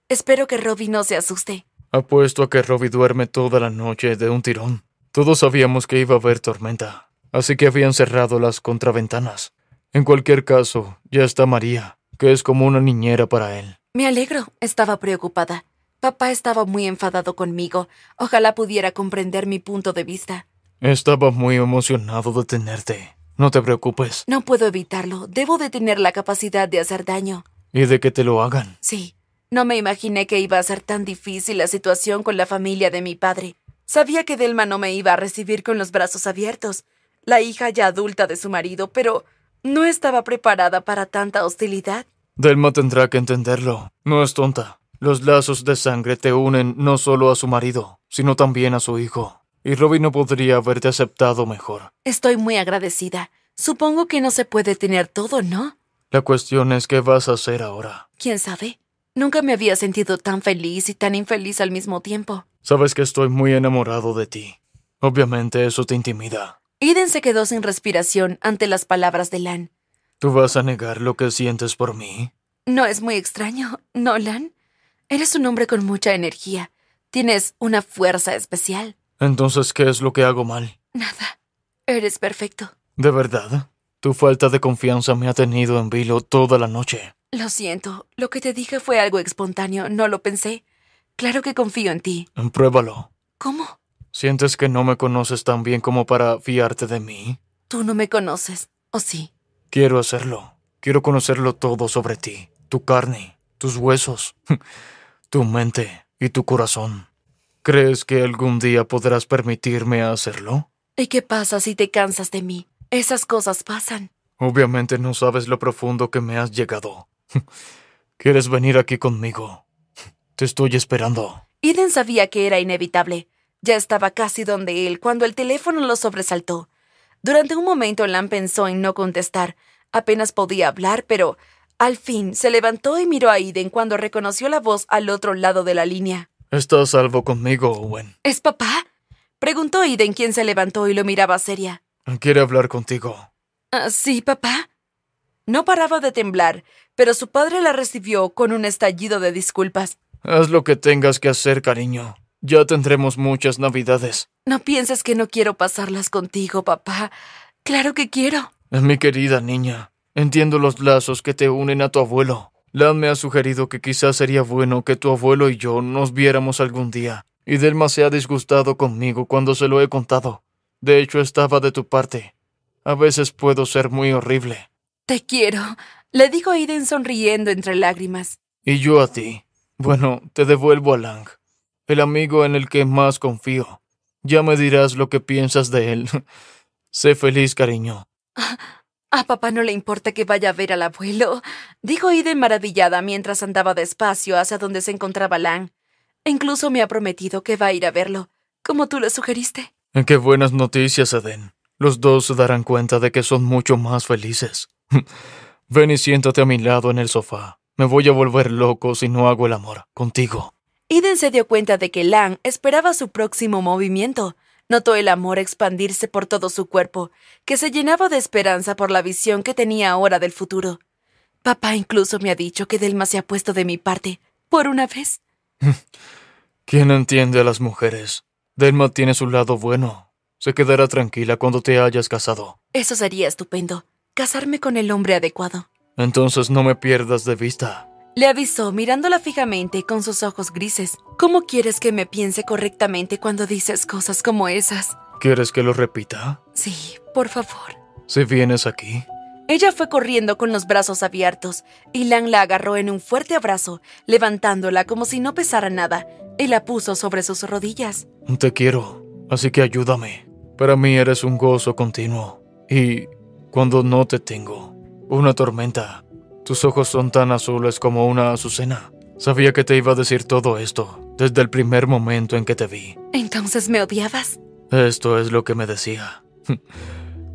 Espero que Robbie no se asuste. Apuesto a que Robbie duerme toda la noche de un tirón. Todos sabíamos que iba a haber tormenta, así que habían cerrado las contraventanas. En cualquier caso, ya está María, que es como una niñera para él. Me alegro, estaba preocupada. Papá estaba muy enfadado conmigo. Ojalá pudiera comprender mi punto de vista. Estaba muy emocionado de tenerte. No te preocupes. No puedo evitarlo. Debo de tener la capacidad de hacer daño. ¿Y de que te lo hagan? Sí. No me imaginé que iba a ser tan difícil la situación con la familia de mi padre. Sabía que Delma no me iba a recibir con los brazos abiertos, la hija ya adulta de su marido, pero no estaba preparada para tanta hostilidad. Delma tendrá que entenderlo. No es tonta. Los lazos de sangre te unen no solo a su marido, sino también a su hijo. Y Robin no podría haberte aceptado mejor. Estoy muy agradecida. Supongo que no se puede tener todo, ¿no? La cuestión es qué vas a hacer ahora. ¿Quién sabe? Nunca me había sentido tan feliz y tan infeliz al mismo tiempo. Sabes que estoy muy enamorado de ti. Obviamente eso te intimida. Eden se quedó sin respiración ante las palabras de Lan. ¿Tú vas a negar lo que sientes por mí? No es muy extraño, ¿no, Lan? Eres un hombre con mucha energía. Tienes una fuerza especial. Entonces, ¿qué es lo que hago mal? Nada. Eres perfecto. ¿De verdad? Tu falta de confianza me ha tenido en vilo toda la noche. Lo siento. Lo que te dije fue algo espontáneo. No lo pensé. Claro que confío en ti. Pruébalo. ¿Cómo? ¿Sientes que no me conoces tan bien como para fiarte de mí? Tú no me conoces, ¿o sí? Quiero hacerlo. Quiero conocerlo todo sobre ti. Tu carne, tus huesos, tu mente y tu corazón. ¿Crees que algún día podrás permitirme hacerlo? ¿Y qué pasa si te cansas de mí? Esas cosas pasan. Obviamente no sabes lo profundo que me has llegado. ¿Quieres venir aquí conmigo? Te estoy esperando. Eden sabía que era inevitable. Ya estaba casi donde él cuando el teléfono lo sobresaltó. Durante un momento Lan pensó en no contestar. Apenas podía hablar, pero al fin se levantó y miró a Eden cuando reconoció la voz al otro lado de la línea. Está a salvo conmigo, Owen. ¿Es papá? Preguntó Iden quien se levantó y lo miraba seria. Quiere hablar contigo. Ah, sí, papá? No paraba de temblar, pero su padre la recibió con un estallido de disculpas. Haz lo que tengas que hacer, cariño. Ya tendremos muchas navidades. No pienses que no quiero pasarlas contigo, papá. Claro que quiero. Mi querida niña, entiendo los lazos que te unen a tu abuelo. Lang me ha sugerido que quizás sería bueno que tu abuelo y yo nos viéramos algún día, y Delma se ha disgustado conmigo cuando se lo he contado. De hecho, estaba de tu parte. A veces puedo ser muy horrible. Te quiero, le dijo Aiden sonriendo entre lágrimas. Y yo a ti. Bueno, te devuelvo a Lang, el amigo en el que más confío. Ya me dirás lo que piensas de él. sé feliz, cariño. A papá no le importa que vaya a ver al abuelo, dijo Iden maravillada mientras andaba despacio hacia donde se encontraba Lang. incluso me ha prometido que va a ir a verlo, como tú le sugeriste. Qué buenas noticias, Eden. Los dos se darán cuenta de que son mucho más felices. Ven y siéntate a mi lado en el sofá. Me voy a volver loco si no hago el amor contigo. Eden se dio cuenta de que Lang esperaba su próximo movimiento, Notó el amor expandirse por todo su cuerpo, que se llenaba de esperanza por la visión que tenía ahora del futuro. Papá incluso me ha dicho que Delma se ha puesto de mi parte, por una vez. ¿Quién entiende a las mujeres? Delma tiene su lado bueno. Se quedará tranquila cuando te hayas casado. Eso sería estupendo, casarme con el hombre adecuado. Entonces no me pierdas de vista. Le avisó mirándola fijamente con sus ojos grises. ¿Cómo quieres que me piense correctamente cuando dices cosas como esas? ¿Quieres que lo repita? Sí, por favor. Si vienes aquí. Ella fue corriendo con los brazos abiertos y Lan la agarró en un fuerte abrazo, levantándola como si no pesara nada, y la puso sobre sus rodillas. Te quiero, así que ayúdame. Para mí eres un gozo continuo y, cuando no te tengo, una tormenta. Tus ojos son tan azules como una azucena. Sabía que te iba a decir todo esto desde el primer momento en que te vi. ¿Entonces me odiabas? Esto es lo que me decía.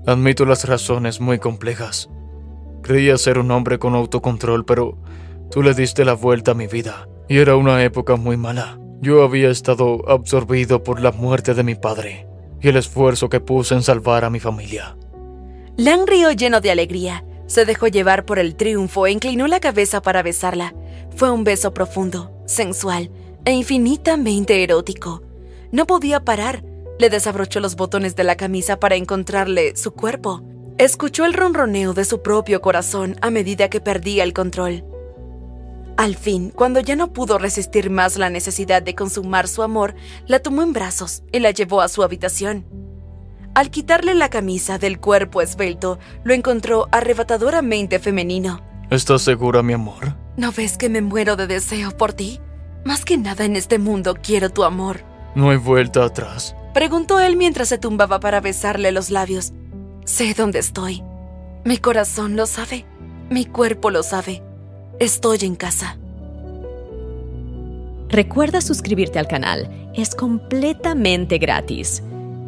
Admito las razones muy complejas. Creía ser un hombre con autocontrol, pero tú le diste la vuelta a mi vida. Y era una época muy mala. Yo había estado absorbido por la muerte de mi padre y el esfuerzo que puse en salvar a mi familia. Lang rió lleno de alegría. Se dejó llevar por el triunfo e inclinó la cabeza para besarla. Fue un beso profundo, sensual e infinitamente erótico. No podía parar. Le desabrochó los botones de la camisa para encontrarle su cuerpo. Escuchó el ronroneo de su propio corazón a medida que perdía el control. Al fin, cuando ya no pudo resistir más la necesidad de consumar su amor, la tomó en brazos y la llevó a su habitación. Al quitarle la camisa del cuerpo esbelto, lo encontró arrebatadoramente femenino. ¿Estás segura, mi amor? ¿No ves que me muero de deseo por ti? Más que nada en este mundo quiero tu amor. No hay vuelta atrás. Preguntó él mientras se tumbaba para besarle los labios. Sé dónde estoy. Mi corazón lo sabe. Mi cuerpo lo sabe. Estoy en casa. Recuerda suscribirte al canal. Es completamente gratis.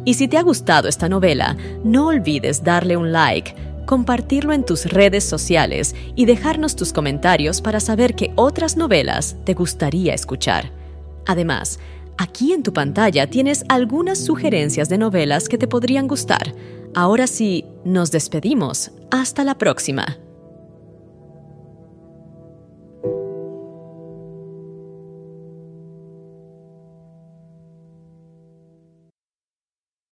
Y si te ha gustado esta novela, no olvides darle un like, compartirlo en tus redes sociales y dejarnos tus comentarios para saber qué otras novelas te gustaría escuchar. Además, aquí en tu pantalla tienes algunas sugerencias de novelas que te podrían gustar. Ahora sí, nos despedimos. Hasta la próxima.